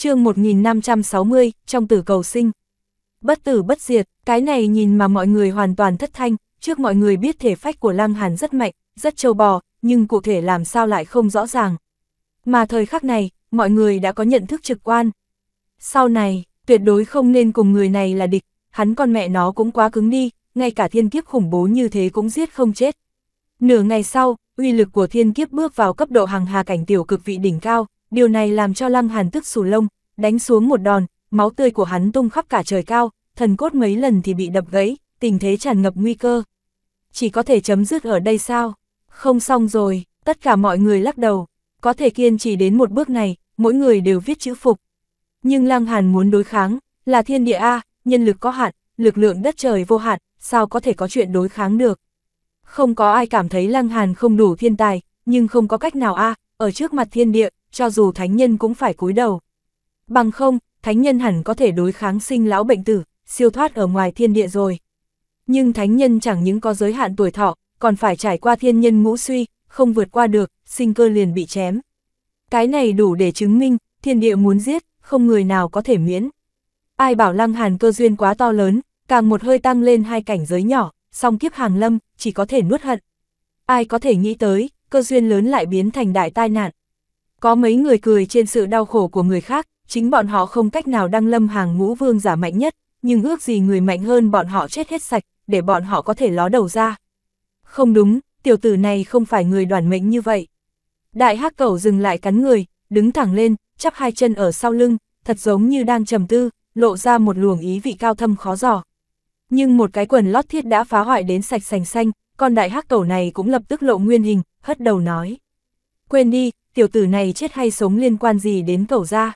chương 1560, trong tử cầu sinh. Bất tử bất diệt, cái này nhìn mà mọi người hoàn toàn thất thanh, trước mọi người biết thể phách của Lăng Hàn rất mạnh, rất trâu bò, nhưng cụ thể làm sao lại không rõ ràng. Mà thời khắc này, mọi người đã có nhận thức trực quan. Sau này, tuyệt đối không nên cùng người này là địch, hắn con mẹ nó cũng quá cứng đi, ngay cả thiên kiếp khủng bố như thế cũng giết không chết. Nửa ngày sau, uy lực của thiên kiếp bước vào cấp độ hàng hà cảnh tiểu cực vị đỉnh cao, điều này làm cho Lăng Hàn tức sù lông, đánh xuống một đòn, máu tươi của hắn tung khắp cả trời cao, thần cốt mấy lần thì bị đập gãy, tình thế tràn ngập nguy cơ. Chỉ có thể chấm dứt ở đây sao? Không xong rồi, tất cả mọi người lắc đầu, có thể kiên trì đến một bước này, mỗi người đều viết chữ phục. Nhưng Lăng Hàn muốn đối kháng, là thiên địa A, nhân lực có hạn, lực lượng đất trời vô hạn, sao có thể có chuyện đối kháng được? Không có ai cảm thấy Lăng Hàn không đủ thiên tài, nhưng không có cách nào A, ở trước mặt thiên địa, cho dù thánh nhân cũng phải cúi đầu. Bằng không, thánh nhân hẳn có thể đối kháng sinh lão bệnh tử, siêu thoát ở ngoài thiên địa rồi. Nhưng thánh nhân chẳng những có giới hạn tuổi thọ, còn phải trải qua thiên nhân ngũ suy, không vượt qua được, sinh cơ liền bị chém. Cái này đủ để chứng minh, thiên địa muốn giết, không người nào có thể miễn. Ai bảo lăng hàn cơ duyên quá to lớn, càng một hơi tăng lên hai cảnh giới nhỏ, song kiếp hàng lâm, chỉ có thể nuốt hận. Ai có thể nghĩ tới, cơ duyên lớn lại biến thành đại tai nạn. Có mấy người cười trên sự đau khổ của người khác, chính bọn họ không cách nào đăng lâm hàng ngũ vương giả mạnh nhất, nhưng ước gì người mạnh hơn bọn họ chết hết sạch, để bọn họ có thể ló đầu ra. Không đúng, tiểu tử này không phải người đoàn mệnh như vậy. Đại hắc cầu dừng lại cắn người, đứng thẳng lên, chắp hai chân ở sau lưng, thật giống như đang trầm tư, lộ ra một luồng ý vị cao thâm khó dò. Nhưng một cái quần lót thiết đã phá hoại đến sạch sành xanh, con đại hắc cầu này cũng lập tức lộ nguyên hình, hất đầu nói. Quên đi, tiểu tử này chết hay sống liên quan gì đến cẩu ra.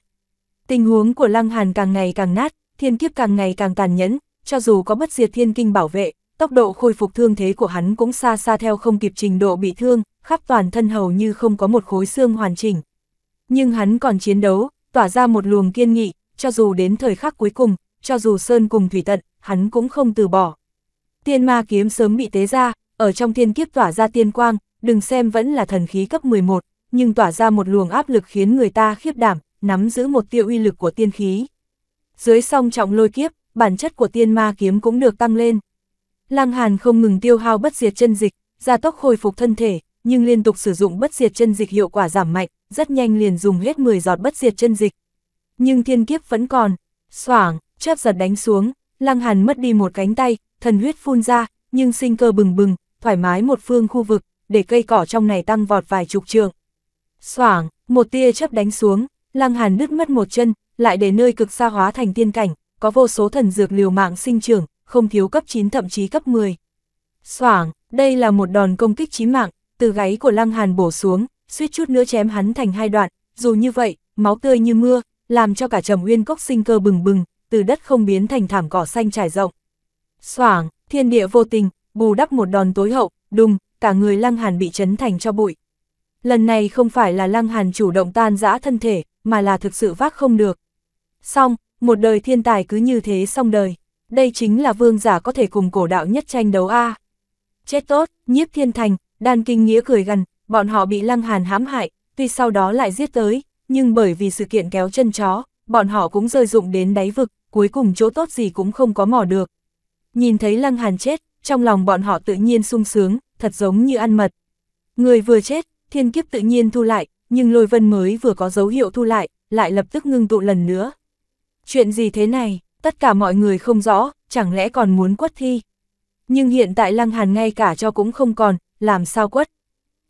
Tình huống của Lăng Hàn càng ngày càng nát, thiên kiếp càng ngày càng tàn nhẫn, cho dù có bất diệt thiên kinh bảo vệ, tốc độ khôi phục thương thế của hắn cũng xa xa theo không kịp trình độ bị thương, khắp toàn thân hầu như không có một khối xương hoàn chỉnh. Nhưng hắn còn chiến đấu, tỏa ra một luồng kiên nghị, cho dù đến thời khắc cuối cùng, cho dù sơn cùng thủy tận, hắn cũng không từ bỏ. Tiên ma kiếm sớm bị tế ra, ở trong thiên kiếp tỏa ra tiên quang, đừng xem vẫn là thần khí cấp 11, nhưng tỏa ra một luồng áp lực khiến người ta khiếp đảm, nắm giữ một tiêu uy lực của tiên khí. Dưới song trọng lôi kiếp, bản chất của tiên ma kiếm cũng được tăng lên. Lăng Hàn không ngừng tiêu hao bất diệt chân dịch, gia tốc hồi phục thân thể, nhưng liên tục sử dụng bất diệt chân dịch hiệu quả giảm mạnh, rất nhanh liền dùng hết 10 giọt bất diệt chân dịch. Nhưng thiên kiếp vẫn còn, xoảng, chớp giật đánh xuống, Lăng Hàn mất đi một cánh tay, thần huyết phun ra, nhưng sinh cơ bừng bừng, thoải mái một phương khu vực, để cây cỏ trong này tăng vọt vài chục trường. Soảng, một tia chớp đánh xuống, Lăng Hàn đứt mất một chân, lại để nơi cực xa hóa thành tiên cảnh, có vô số thần dược liều mạng sinh trưởng, không thiếu cấp 9 thậm chí cấp 10. Soảng, đây là một đòn công kích chí mạng, từ gáy của Lăng Hàn bổ xuống, suýt chút nữa chém hắn thành hai đoạn, dù như vậy, máu tươi như mưa, làm cho cả Trầm Uyên Cốc sinh cơ bừng bừng, từ đất không biến thành thảm cỏ xanh trải rộng. Soảng, thiên địa vô tình, bù đắp một đòn tối hậu, đùng, cả người Lăng Hàn bị chấn thành cho bụi lần này không phải là Lăng Hàn chủ động tan rã thân thể, mà là thực sự vác không được. Xong, một đời thiên tài cứ như thế xong đời. Đây chính là vương giả có thể cùng cổ đạo nhất tranh đấu A. Chết tốt, nhiếp thiên thành, đan kinh nghĩa cười gần, bọn họ bị Lăng Hàn hãm hại, tuy sau đó lại giết tới, nhưng bởi vì sự kiện kéo chân chó, bọn họ cũng rơi dụng đến đáy vực, cuối cùng chỗ tốt gì cũng không có mỏ được. Nhìn thấy Lăng Hàn chết, trong lòng bọn họ tự nhiên sung sướng, thật giống như ăn mật. Người vừa chết, thiên kiếp tự nhiên thu lại, nhưng lôi vân mới vừa có dấu hiệu thu lại, lại lập tức ngưng tụ lần nữa. Chuyện gì thế này, tất cả mọi người không rõ, chẳng lẽ còn muốn quất thi. Nhưng hiện tại lăng hàn ngay cả cho cũng không còn, làm sao quất.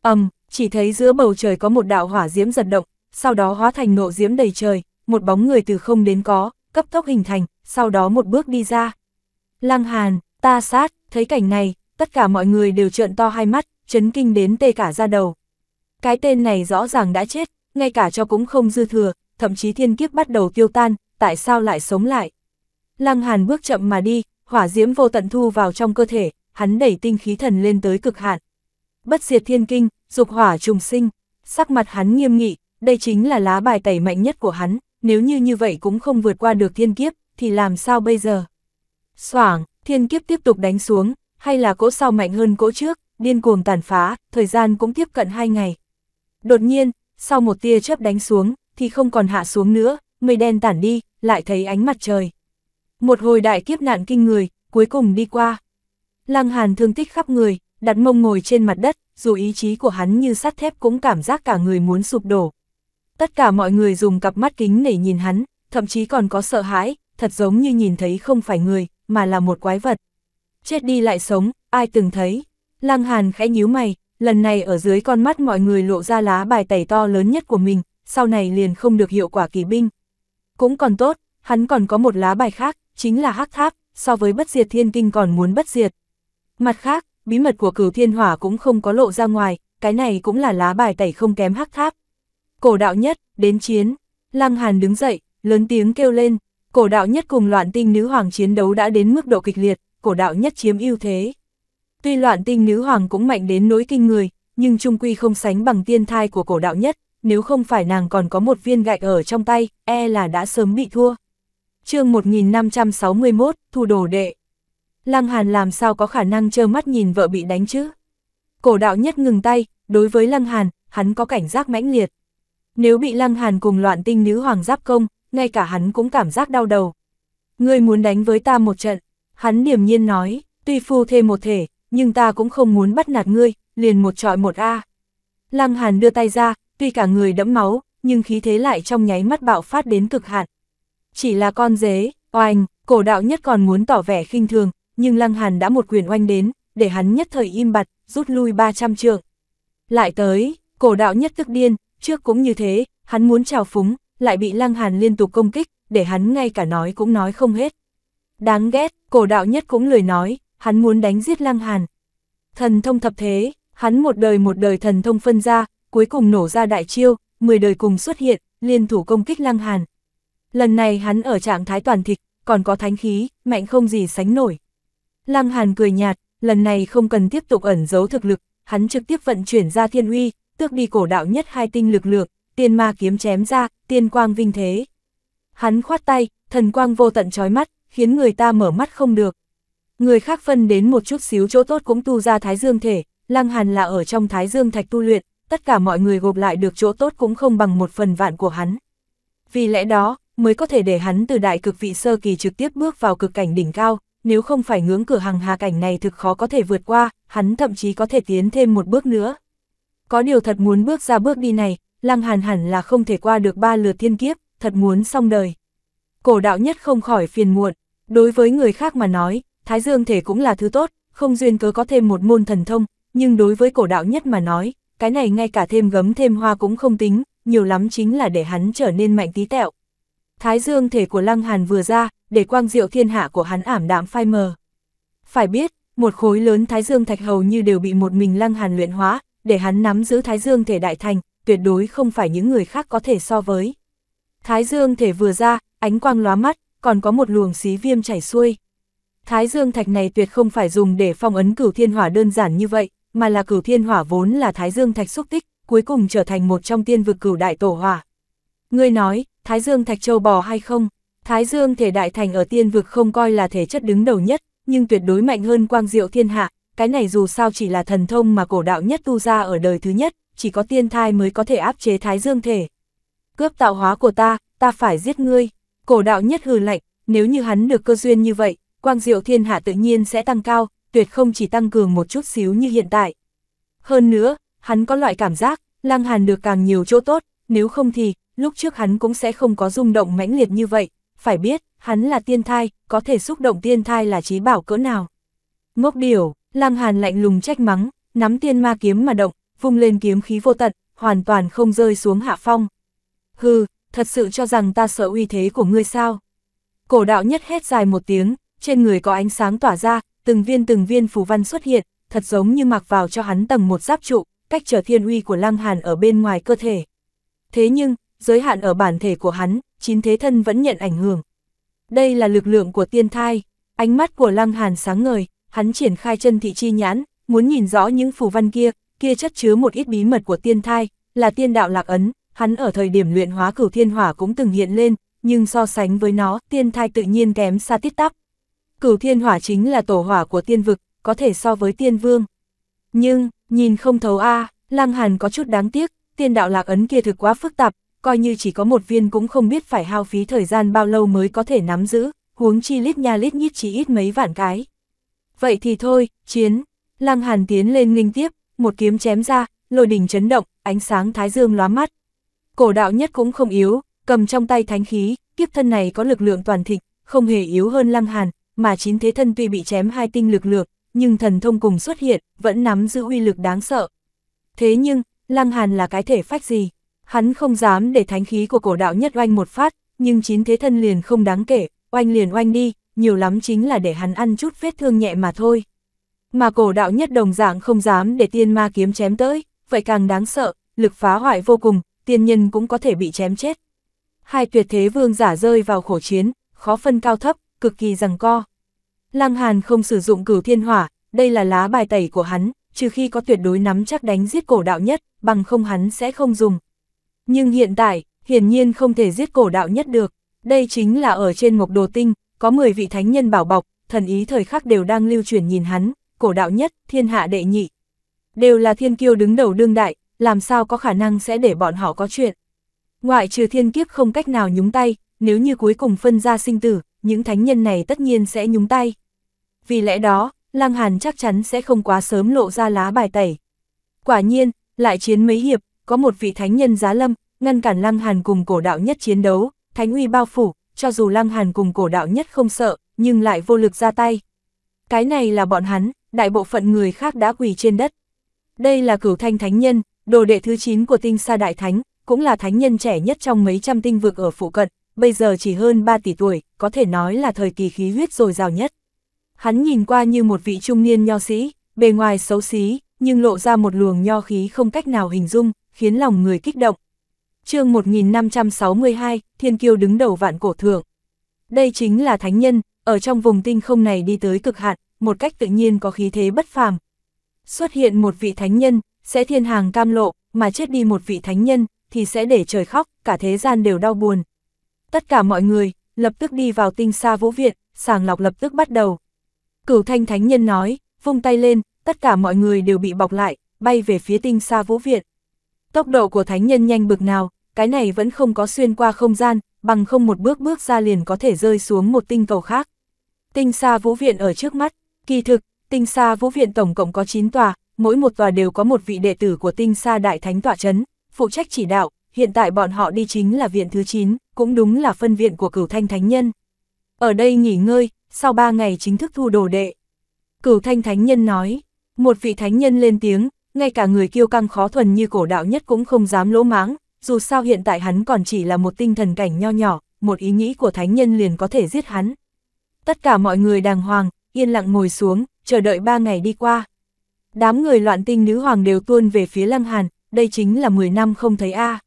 ầm um, chỉ thấy giữa bầu trời có một đạo hỏa diễm giật động, sau đó hóa thành nộ diễm đầy trời, một bóng người từ không đến có, cấp tốc hình thành, sau đó một bước đi ra. Lăng hàn, ta sát, thấy cảnh này, tất cả mọi người đều trợn to hai mắt, chấn kinh đến tê cả ra đầu. Cái tên này rõ ràng đã chết, ngay cả cho cũng không dư thừa, thậm chí thiên kiếp bắt đầu tiêu tan, tại sao lại sống lại? Lăng Hàn bước chậm mà đi, hỏa diễm vô tận thu vào trong cơ thể, hắn đẩy tinh khí thần lên tới cực hạn. Bất diệt thiên kinh, dục hỏa trùng sinh, sắc mặt hắn nghiêm nghị, đây chính là lá bài tẩy mạnh nhất của hắn, nếu như như vậy cũng không vượt qua được thiên kiếp, thì làm sao bây giờ? Soảng, thiên kiếp tiếp tục đánh xuống, hay là cỗ sau mạnh hơn cỗ trước, điên cuồng tàn phá, thời gian cũng tiếp cận hai ngày. Đột nhiên, sau một tia chớp đánh xuống, thì không còn hạ xuống nữa, mây đen tản đi, lại thấy ánh mặt trời. Một hồi đại kiếp nạn kinh người, cuối cùng đi qua. Lăng Hàn thương tích khắp người, đặt mông ngồi trên mặt đất, dù ý chí của hắn như sắt thép cũng cảm giác cả người muốn sụp đổ. Tất cả mọi người dùng cặp mắt kính để nhìn hắn, thậm chí còn có sợ hãi, thật giống như nhìn thấy không phải người, mà là một quái vật. Chết đi lại sống, ai từng thấy. Lăng Hàn khẽ nhíu mày, lần này ở dưới con mắt mọi người lộ ra lá bài tẩy to lớn nhất của mình, sau này liền không được hiệu quả kỳ binh. Cũng còn tốt, hắn còn có một lá bài khác, chính là hắc tháp, so với bất diệt thiên kinh còn muốn bất diệt. Mặt khác, bí mật của cửu thiên hỏa cũng không có lộ ra ngoài, cái này cũng là lá bài tẩy không kém hắc tháp. Cổ đạo nhất, đến chiến, Lăng Hàn đứng dậy, lớn tiếng kêu lên, cổ đạo nhất cùng loạn tinh nữ hoàng chiến đấu đã đến mức độ kịch liệt, cổ đạo nhất chiếm ưu thế. Tuy loạn tinh nữ hoàng cũng mạnh đến nỗi kinh người, nhưng trung quy không sánh bằng tiên thai của cổ đạo nhất, nếu không phải nàng còn có một viên gạch ở trong tay, e là đã sớm bị thua. chương 1561, Thu Đồ Đệ Lăng Hàn làm sao có khả năng trơ mắt nhìn vợ bị đánh chứ? Cổ đạo nhất ngừng tay, đối với Lăng Hàn, hắn có cảnh giác mãnh liệt. Nếu bị Lăng Hàn cùng loạn tinh nữ hoàng giáp công, ngay cả hắn cũng cảm giác đau đầu. Ngươi muốn đánh với ta một trận, hắn điềm nhiên nói, tuy phu thêm một thể, nhưng ta cũng không muốn bắt nạt ngươi, liền một trọi một A. Lăng Hàn đưa tay ra, tuy cả người đẫm máu, nhưng khí thế lại trong nháy mắt bạo phát đến cực hạn. Chỉ là con dế, oanh, cổ đạo nhất còn muốn tỏ vẻ khinh thường, nhưng Lăng Hàn đã một quyền oanh đến, để hắn nhất thời im bặt, rút lui 300 trượng. Lại tới, cổ đạo nhất tức điên, trước cũng như thế, hắn muốn trào phúng, lại bị Lăng Hàn liên tục công kích, để hắn ngay cả nói cũng nói không hết. Đáng ghét, cổ đạo nhất cũng lười nói, hắn muốn đánh giết Lăng Hàn. Thần thông thập thế, hắn một đời một đời thần thông phân ra, cuối cùng nổ ra đại chiêu, 10 đời cùng xuất hiện, liên thủ công kích Lăng Hàn. Lần này hắn ở trạng thái toàn thịt, còn có thánh khí, mạnh không gì sánh nổi. Lăng Hàn cười nhạt, lần này không cần tiếp tục ẩn giấu thực lực, hắn trực tiếp vận chuyển ra thiên uy, tước đi cổ đạo nhất hai tinh lực lượng, tiên ma kiếm chém ra, tiên quang vinh thế. Hắn khoát tay, thần quang vô tận trói mắt, khiến người ta mở mắt không được. Người khác phân đến một chút xíu chỗ tốt cũng tu ra thái dương thể, lăng hàn là ở trong thái dương thạch tu luyện, tất cả mọi người gộp lại được chỗ tốt cũng không bằng một phần vạn của hắn. Vì lẽ đó, mới có thể để hắn từ đại cực vị sơ kỳ trực tiếp bước vào cực cảnh đỉnh cao, nếu không phải ngưỡng cửa hàng hà cảnh này thực khó có thể vượt qua, hắn thậm chí có thể tiến thêm một bước nữa. Có điều thật muốn bước ra bước đi này, lăng hàn hẳn là không thể qua được ba lượt thiên kiếp, thật muốn xong đời. Cổ đạo nhất không khỏi phiền muộn, đối với người khác mà nói, thái dương thể cũng là thứ tốt, không duyên cớ có thêm một môn thần thông, nhưng đối với cổ đạo nhất mà nói, cái này ngay cả thêm gấm thêm hoa cũng không tính, nhiều lắm chính là để hắn trở nên mạnh tí tẹo. Thái dương thể của Lăng Hàn vừa ra, để quang diệu thiên hạ của hắn ảm đạm phai mờ. Phải biết, một khối lớn thái dương thạch hầu như đều bị một mình Lăng Hàn luyện hóa, để hắn nắm giữ thái dương thể đại thành, tuyệt đối không phải những người khác có thể so với. Thái dương thể vừa ra, ánh quang lóa mắt, còn có một luồng xí viêm chảy xuôi. Thái dương thạch này tuyệt không phải dùng để phong ấn cửu thiên hỏa đơn giản như vậy, mà là cửu thiên hỏa vốn là thái dương thạch xúc tích, cuối cùng trở thành một trong tiên vực cửu đại tổ hỏa. Ngươi nói, thái dương thạch châu bò hay không? Thái dương thể đại thành ở tiên vực không coi là thể chất đứng đầu nhất, nhưng tuyệt đối mạnh hơn quang diệu thiên hạ, cái này dù sao chỉ là thần thông mà cổ đạo nhất tu ra ở đời thứ nhất, chỉ có tiên thai mới có thể áp chế thái dương thể. Cướp tạo hóa của ta, ta phải giết ngươi. Cổ đạo nhất hừ lạnh, nếu như hắn được cơ duyên như vậy, quang diệu thiên hạ tự nhiên sẽ tăng cao, tuyệt không chỉ tăng cường một chút xíu như hiện tại. Hơn nữa, hắn có loại cảm giác, Lăng Hàn được càng nhiều chỗ tốt, nếu không thì, lúc trước hắn cũng sẽ không có rung động mãnh liệt như vậy, phải biết, hắn là tiên thai, có thể xúc động tiên thai là trí bảo cỡ nào. Ngốc điểu, Lăng Hàn lạnh lùng trách mắng, nắm tiên ma kiếm mà động, vung lên kiếm khí vô tận, hoàn toàn không rơi xuống hạ phong. Hừ, thật sự cho rằng ta sợ uy thế của ngươi sao? Cổ đạo nhất hét dài một tiếng, trên người có ánh sáng tỏa ra, từng viên từng viên phù văn xuất hiện, thật giống như mặc vào cho hắn tầng một giáp trụ, cách trở thiên uy của Lăng Hàn ở bên ngoài cơ thể. Thế nhưng, giới hạn ở bản thể của hắn, chín thế thân vẫn nhận ảnh hưởng. Đây là lực lượng của tiên thai, ánh mắt của Lăng Hàn sáng ngời, hắn triển khai chân thị chi nhãn, muốn nhìn rõ những phù văn kia, kia chất chứa một ít bí mật của tiên thai, là tiên đạo lạc ấn, hắn ở thời điểm luyện hóa cửu thiên hỏa cũng từng hiện lên, nhưng so sánh với nó, tiên thai tự nhiên kém xa tít tắp. Cửu thiên hỏa chính là tổ hỏa của tiên vực, có thể so với tiên vương. Nhưng, nhìn không thấu a à, Lăng Hàn có chút đáng tiếc, tiên đạo lạc ấn kia thực quá phức tạp, coi như chỉ có một viên cũng không biết phải hao phí thời gian bao lâu mới có thể nắm giữ, huống chi lít nha lít nhít chỉ ít mấy vạn cái. Vậy thì thôi, chiến, Lăng Hàn tiến lên linh tiếp, một kiếm chém ra, lôi đỉnh chấn động, ánh sáng thái dương lóa mắt. Cổ đạo nhất cũng không yếu, cầm trong tay thánh khí, kiếp thân này có lực lượng toàn thịnh, không hề yếu hơn Lăng Hàn, mà chín thế thân tuy bị chém hai tinh lực lược, nhưng thần thông cùng xuất hiện, vẫn nắm giữ uy lực đáng sợ. Thế nhưng, Lăng Hàn là cái thể phách gì? Hắn không dám để thánh khí của cổ đạo nhất oanh một phát, nhưng chín thế thân liền không đáng kể, oanh liền oanh đi, nhiều lắm chính là để hắn ăn chút vết thương nhẹ mà thôi. Mà cổ đạo nhất đồng dạng không dám để tiên ma kiếm chém tới, vậy càng đáng sợ, lực phá hoại vô cùng, tiên nhân cũng có thể bị chém chết. Hai tuyệt thế vương giả rơi vào khổ chiến, khó phân cao thấp, cực kỳ rằng co. Lăng Hàn không sử dụng cửu thiên hỏa, đây là lá bài tẩy của hắn, trừ khi có tuyệt đối nắm chắc đánh giết cổ đạo nhất, bằng không hắn sẽ không dùng. Nhưng hiện tại, hiển nhiên không thể giết cổ đạo nhất được, đây chính là ở trên ngọc đồ tinh, có 10 vị thánh nhân bảo bọc, thần ý thời khắc đều đang lưu truyền nhìn hắn, cổ đạo nhất, thiên hạ đệ nhị. Đều là thiên kiêu đứng đầu đương đại, làm sao có khả năng sẽ để bọn họ có chuyện. Ngoại trừ thiên kiếp không cách nào nhúng tay, nếu như cuối cùng phân ra sinh tử, những thánh nhân này tất nhiên sẽ nhúng tay. Vì lẽ đó, Lăng Hàn chắc chắn sẽ không quá sớm lộ ra lá bài tẩy. Quả nhiên, lại chiến mấy hiệp, có một vị thánh nhân giá lâm, ngăn cản Lăng Hàn cùng cổ đạo nhất chiến đấu, thánh uy bao phủ, cho dù Lăng Hàn cùng cổ đạo nhất không sợ, nhưng lại vô lực ra tay. Cái này là bọn hắn, đại bộ phận người khác đã quỳ trên đất. Đây là cửu thanh thánh nhân, đồ đệ thứ 9 của tinh sa đại thánh, cũng là thánh nhân trẻ nhất trong mấy trăm tinh vực ở phụ cận, bây giờ chỉ hơn 3 tỷ tuổi, có thể nói là thời kỳ khí huyết dồi dào nhất. Hắn nhìn qua như một vị trung niên nho sĩ, bề ngoài xấu xí, nhưng lộ ra một luồng nho khí không cách nào hình dung, khiến lòng người kích động. chương 1562, Thiên Kiêu đứng đầu vạn cổ thượng. Đây chính là thánh nhân, ở trong vùng tinh không này đi tới cực hạn, một cách tự nhiên có khí thế bất phàm. Xuất hiện một vị thánh nhân, sẽ thiên hàng cam lộ, mà chết đi một vị thánh nhân, thì sẽ để trời khóc, cả thế gian đều đau buồn, Tất cả mọi người, lập tức đi vào tinh xa vũ viện, sàng lọc lập tức bắt đầu. Cửu thanh thánh nhân nói, vung tay lên, tất cả mọi người đều bị bọc lại, bay về phía tinh xa vũ viện. Tốc độ của thánh nhân nhanh bực nào, cái này vẫn không có xuyên qua không gian, bằng không một bước bước ra liền có thể rơi xuống một tinh cầu khác. Tinh xa vũ viện ở trước mắt, kỳ thực, tinh xa vũ viện tổng cộng có 9 tòa, mỗi một tòa đều có một vị đệ tử của tinh xa đại thánh tọa chấn, phụ trách chỉ đạo, hiện tại bọn họ đi chính là viện thứ 9, cũng đúng là phân viện của cửu thanh thánh nhân. Ở đây nghỉ ngơi, sau 3 ngày chính thức thu đồ đệ. Cửu thanh thánh nhân nói, một vị thánh nhân lên tiếng, ngay cả người kiêu căng khó thuần như cổ đạo nhất cũng không dám lỗ máng, dù sao hiện tại hắn còn chỉ là một tinh thần cảnh nho nhỏ, một ý nghĩ của thánh nhân liền có thể giết hắn. Tất cả mọi người đàng hoàng, yên lặng ngồi xuống, chờ đợi ba ngày đi qua. Đám người loạn tinh nữ hoàng đều tuôn về phía Lăng Hàn, đây chính là 10 năm không thấy A.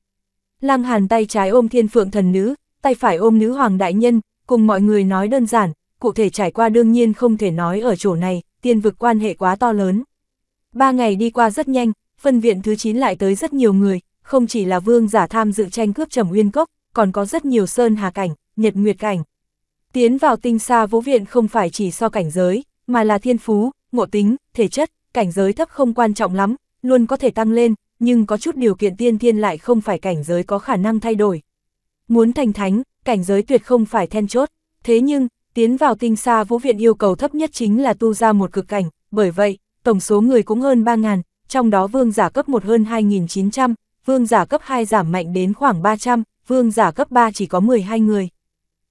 Lăng Hàn tay trái ôm thiên phượng thần nữ, tay phải ôm nữ hoàng đại nhân, cùng mọi người nói đơn giản, cụ thể trải qua đương nhiên không thể nói ở chỗ này, tiên vực quan hệ quá to lớn. Ba ngày đi qua rất nhanh, phân viện thứ 9 lại tới rất nhiều người, không chỉ là vương giả tham dự tranh cướp trầm uyên cốc, còn có rất nhiều sơn hà cảnh, nhật nguyệt cảnh. Tiến vào tinh xa vũ viện không phải chỉ so cảnh giới, mà là thiên phú, ngộ tính, thể chất, cảnh giới thấp không quan trọng lắm, luôn có thể tăng lên, nhưng có chút điều kiện tiên thiên lại không phải cảnh giới có khả năng thay đổi. Muốn thành thánh, cảnh giới tuyệt không phải then chốt, thế nhưng, tiến vào tinh xa vũ viện yêu cầu thấp nhất chính là tu ra một cực cảnh, bởi vậy, tổng số người cũng hơn 3.000, trong đó vương giả cấp 1 hơn 2.900, vương giả cấp 2 giảm mạnh đến khoảng 300, vương giả cấp 3 chỉ có 12 người.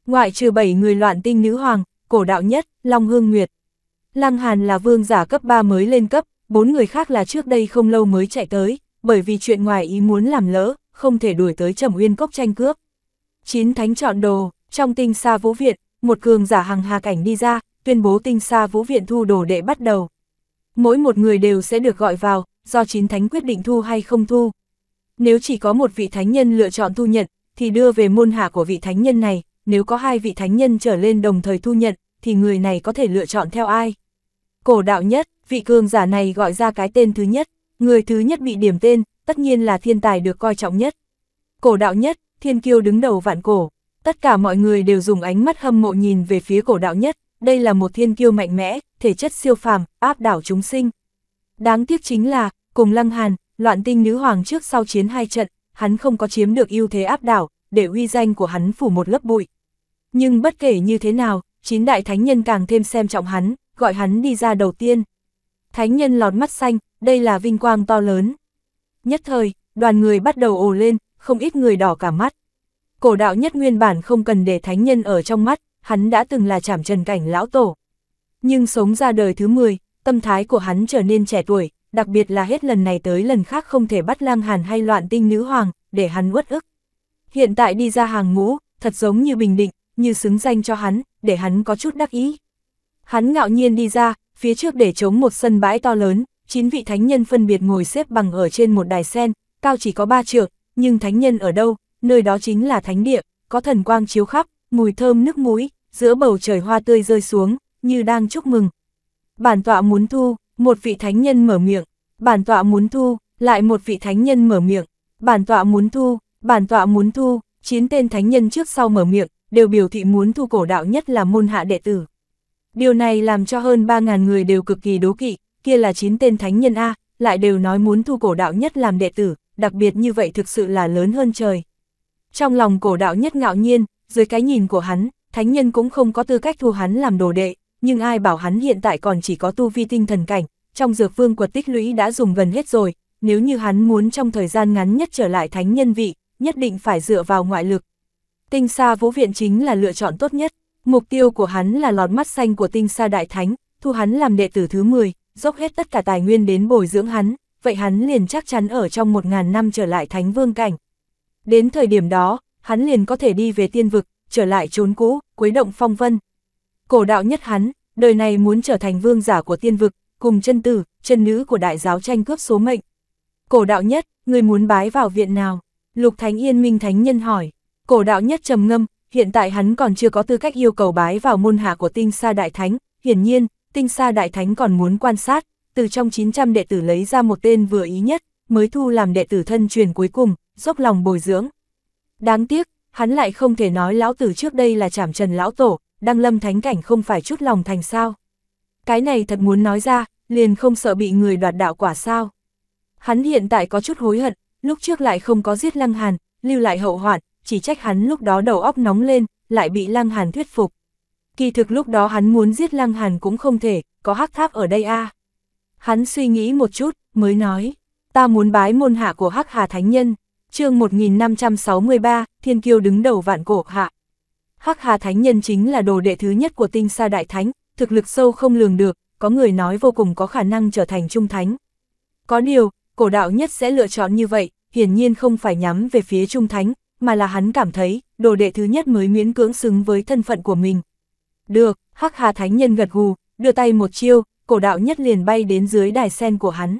Ngoại trừ 7 người loạn tinh nữ hoàng, cổ đạo nhất, Long Hương Nguyệt. Lăng Hàn là vương giả cấp 3 mới lên cấp, bốn người khác là trước đây không lâu mới chạy tới bởi vì chuyện ngoài ý muốn làm lỡ, không thể đuổi tới Trầm Uyên Cốc tranh cướp. Chín thánh chọn đồ, trong tinh xa vũ viện, một cường giả hàng hà cảnh đi ra, tuyên bố tinh xa vũ viện thu đồ đệ bắt đầu. Mỗi một người đều sẽ được gọi vào, do chín thánh quyết định thu hay không thu. Nếu chỉ có một vị thánh nhân lựa chọn thu nhận, thì đưa về môn hạ của vị thánh nhân này, nếu có hai vị thánh nhân trở lên đồng thời thu nhận, thì người này có thể lựa chọn theo ai. Cổ đạo nhất, vị cường giả này gọi ra cái tên thứ nhất. Người thứ nhất bị điểm tên, tất nhiên là thiên tài được coi trọng nhất. Cổ đạo nhất, thiên kiêu đứng đầu vạn cổ. Tất cả mọi người đều dùng ánh mắt hâm mộ nhìn về phía cổ đạo nhất, đây là một thiên kiêu mạnh mẽ, thể chất siêu phàm, áp đảo chúng sinh. Đáng tiếc chính là, cùng Lăng Hàn, loạn tinh nữ hoàng trước sau chiến hai trận, hắn không có chiếm được ưu thế áp đảo, để uy danh của hắn phủ một lớp bụi. Nhưng bất kể như thế nào, chín đại thánh nhân càng thêm xem trọng hắn, gọi hắn đi ra đầu tiên thánh nhân lọt mắt xanh, đây là vinh quang to lớn. Nhất thời, đoàn người bắt đầu ồ lên, không ít người đỏ cả mắt. Cổ đạo nhất nguyên bản không cần để thánh nhân ở trong mắt, hắn đã từng là chảm trần cảnh lão tổ. Nhưng sống ra đời thứ 10, tâm thái của hắn trở nên trẻ tuổi, đặc biệt là hết lần này tới lần khác không thể bắt lang hàn hay loạn tinh nữ hoàng, để hắn uất ức. Hiện tại đi ra hàng ngũ, thật giống như bình định, như xứng danh cho hắn, để hắn có chút đắc ý. Hắn ngạo nhiên đi ra, phía trước để chống một sân bãi to lớn, chín vị thánh nhân phân biệt ngồi xếp bằng ở trên một đài sen, cao chỉ có ba trượng, nhưng thánh nhân ở đâu, nơi đó chính là thánh địa, có thần quang chiếu khắp, mùi thơm nước mũi, giữa bầu trời hoa tươi rơi xuống, như đang chúc mừng. Bản tọa muốn thu, một vị thánh nhân mở miệng, bản tọa muốn thu, lại một vị thánh nhân mở miệng, bản tọa muốn thu, bản tọa muốn thu, chín tên thánh nhân trước sau mở miệng, đều biểu thị muốn thu cổ đạo nhất là môn hạ đệ tử. Điều này làm cho hơn 3.000 người đều cực kỳ đố kỵ, kia là 9 tên thánh nhân A, lại đều nói muốn thu cổ đạo nhất làm đệ tử, đặc biệt như vậy thực sự là lớn hơn trời. Trong lòng cổ đạo nhất ngạo nhiên, dưới cái nhìn của hắn, thánh nhân cũng không có tư cách thu hắn làm đồ đệ, nhưng ai bảo hắn hiện tại còn chỉ có tu vi tinh thần cảnh, trong dược vương quật tích lũy đã dùng gần hết rồi, nếu như hắn muốn trong thời gian ngắn nhất trở lại thánh nhân vị, nhất định phải dựa vào ngoại lực. Tinh xa vũ viện chính là lựa chọn tốt nhất. Mục tiêu của hắn là lọt mắt xanh của tinh sa đại thánh, thu hắn làm đệ tử thứ 10, dốc hết tất cả tài nguyên đến bồi dưỡng hắn, vậy hắn liền chắc chắn ở trong 1.000 năm trở lại thánh vương cảnh. Đến thời điểm đó, hắn liền có thể đi về tiên vực, trở lại trốn cũ, quấy động phong vân. Cổ đạo nhất hắn, đời này muốn trở thành vương giả của tiên vực, cùng chân tử, chân nữ của đại giáo tranh cướp số mệnh. Cổ đạo nhất, người muốn bái vào viện nào? Lục Thánh Yên Minh Thánh Nhân hỏi. Cổ đạo nhất trầm ngâm, hiện tại hắn còn chưa có tư cách yêu cầu bái vào môn hạ của tinh sa đại thánh, hiển nhiên, tinh sa đại thánh còn muốn quan sát, từ trong 900 đệ tử lấy ra một tên vừa ý nhất, mới thu làm đệ tử thân truyền cuối cùng, dốc lòng bồi dưỡng. Đáng tiếc, hắn lại không thể nói lão tử trước đây là chảm trần lão tổ, đăng lâm thánh cảnh không phải chút lòng thành sao. Cái này thật muốn nói ra, liền không sợ bị người đoạt đạo quả sao. Hắn hiện tại có chút hối hận, lúc trước lại không có giết lăng hàn, lưu lại hậu hoạn, chỉ trách hắn lúc đó đầu óc nóng lên, lại bị Lăng Hàn thuyết phục. Kỳ thực lúc đó hắn muốn giết Lăng Hàn cũng không thể, có hắc tháp ở đây a. Hắn suy nghĩ một chút, mới nói, ta muốn bái môn hạ của hắc hà thánh nhân, chương 1563, thiên kiêu đứng đầu vạn cổ hạ. Hắc hà thánh nhân chính là đồ đệ thứ nhất của tinh sa đại thánh, thực lực sâu không lường được, có người nói vô cùng có khả năng trở thành trung thánh. Có điều, cổ đạo nhất sẽ lựa chọn như vậy, hiển nhiên không phải nhắm về phía trung thánh, mà là hắn cảm thấy, đồ đệ thứ nhất mới miễn cưỡng xứng với thân phận của mình. Được, Hắc Hà Thánh Nhân gật gù, đưa tay một chiêu, cổ đạo nhất liền bay đến dưới đài sen của hắn.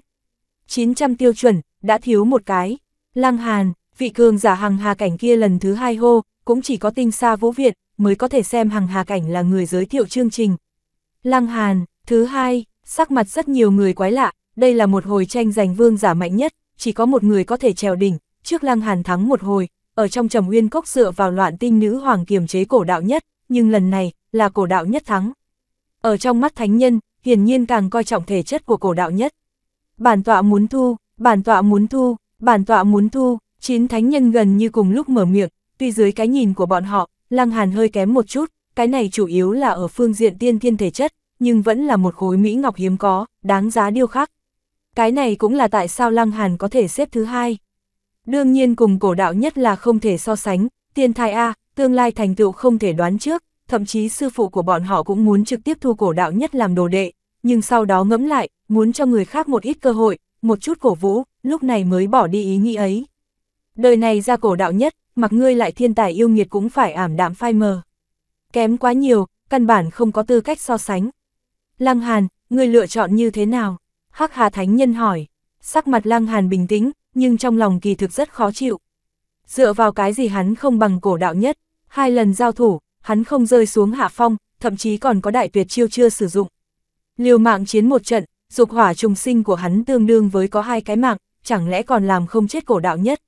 900 tiêu chuẩn, đã thiếu một cái. Lăng Hàn, vị cường giả hằng hà cảnh kia lần thứ hai hô, cũng chỉ có tinh xa vũ Việt, mới có thể xem hằng hà cảnh là người giới thiệu chương trình. Lăng Hàn, thứ hai, sắc mặt rất nhiều người quái lạ, đây là một hồi tranh giành vương giả mạnh nhất, chỉ có một người có thể trèo đỉnh, trước Lăng Hàn thắng một hồi, ở trong trầm uyên cốc dựa vào loạn tinh nữ hoàng kiềm chế cổ đạo nhất, nhưng lần này, là cổ đạo nhất thắng. Ở trong mắt thánh nhân, hiển nhiên càng coi trọng thể chất của cổ đạo nhất. Bản tọa muốn thu, bản tọa muốn thu, bản tọa muốn thu, chín thánh nhân gần như cùng lúc mở miệng, tuy dưới cái nhìn của bọn họ, lăng hàn hơi kém một chút, cái này chủ yếu là ở phương diện tiên thiên thể chất, nhưng vẫn là một khối mỹ ngọc hiếm có, đáng giá điêu khắc. Cái này cũng là tại sao lăng hàn có thể xếp thứ hai. Đương nhiên cùng cổ đạo nhất là không thể so sánh, tiên thai A, tương lai thành tựu không thể đoán trước, thậm chí sư phụ của bọn họ cũng muốn trực tiếp thu cổ đạo nhất làm đồ đệ, nhưng sau đó ngẫm lại, muốn cho người khác một ít cơ hội, một chút cổ vũ, lúc này mới bỏ đi ý nghĩ ấy. Đời này ra cổ đạo nhất, mặc ngươi lại thiên tài yêu nghiệt cũng phải ảm đạm phai mờ. Kém quá nhiều, căn bản không có tư cách so sánh. Lăng Hàn, ngươi lựa chọn như thế nào? Hắc Hà Thánh Nhân hỏi. Sắc mặt Lăng Hàn bình tĩnh, nhưng trong lòng kỳ thực rất khó chịu. Dựa vào cái gì hắn không bằng cổ đạo nhất, hai lần giao thủ, hắn không rơi xuống hạ phong, thậm chí còn có đại tuyệt chiêu chưa sử dụng. Liều mạng chiến một trận, dục hỏa trùng sinh của hắn tương đương với có hai cái mạng, chẳng lẽ còn làm không chết cổ đạo nhất.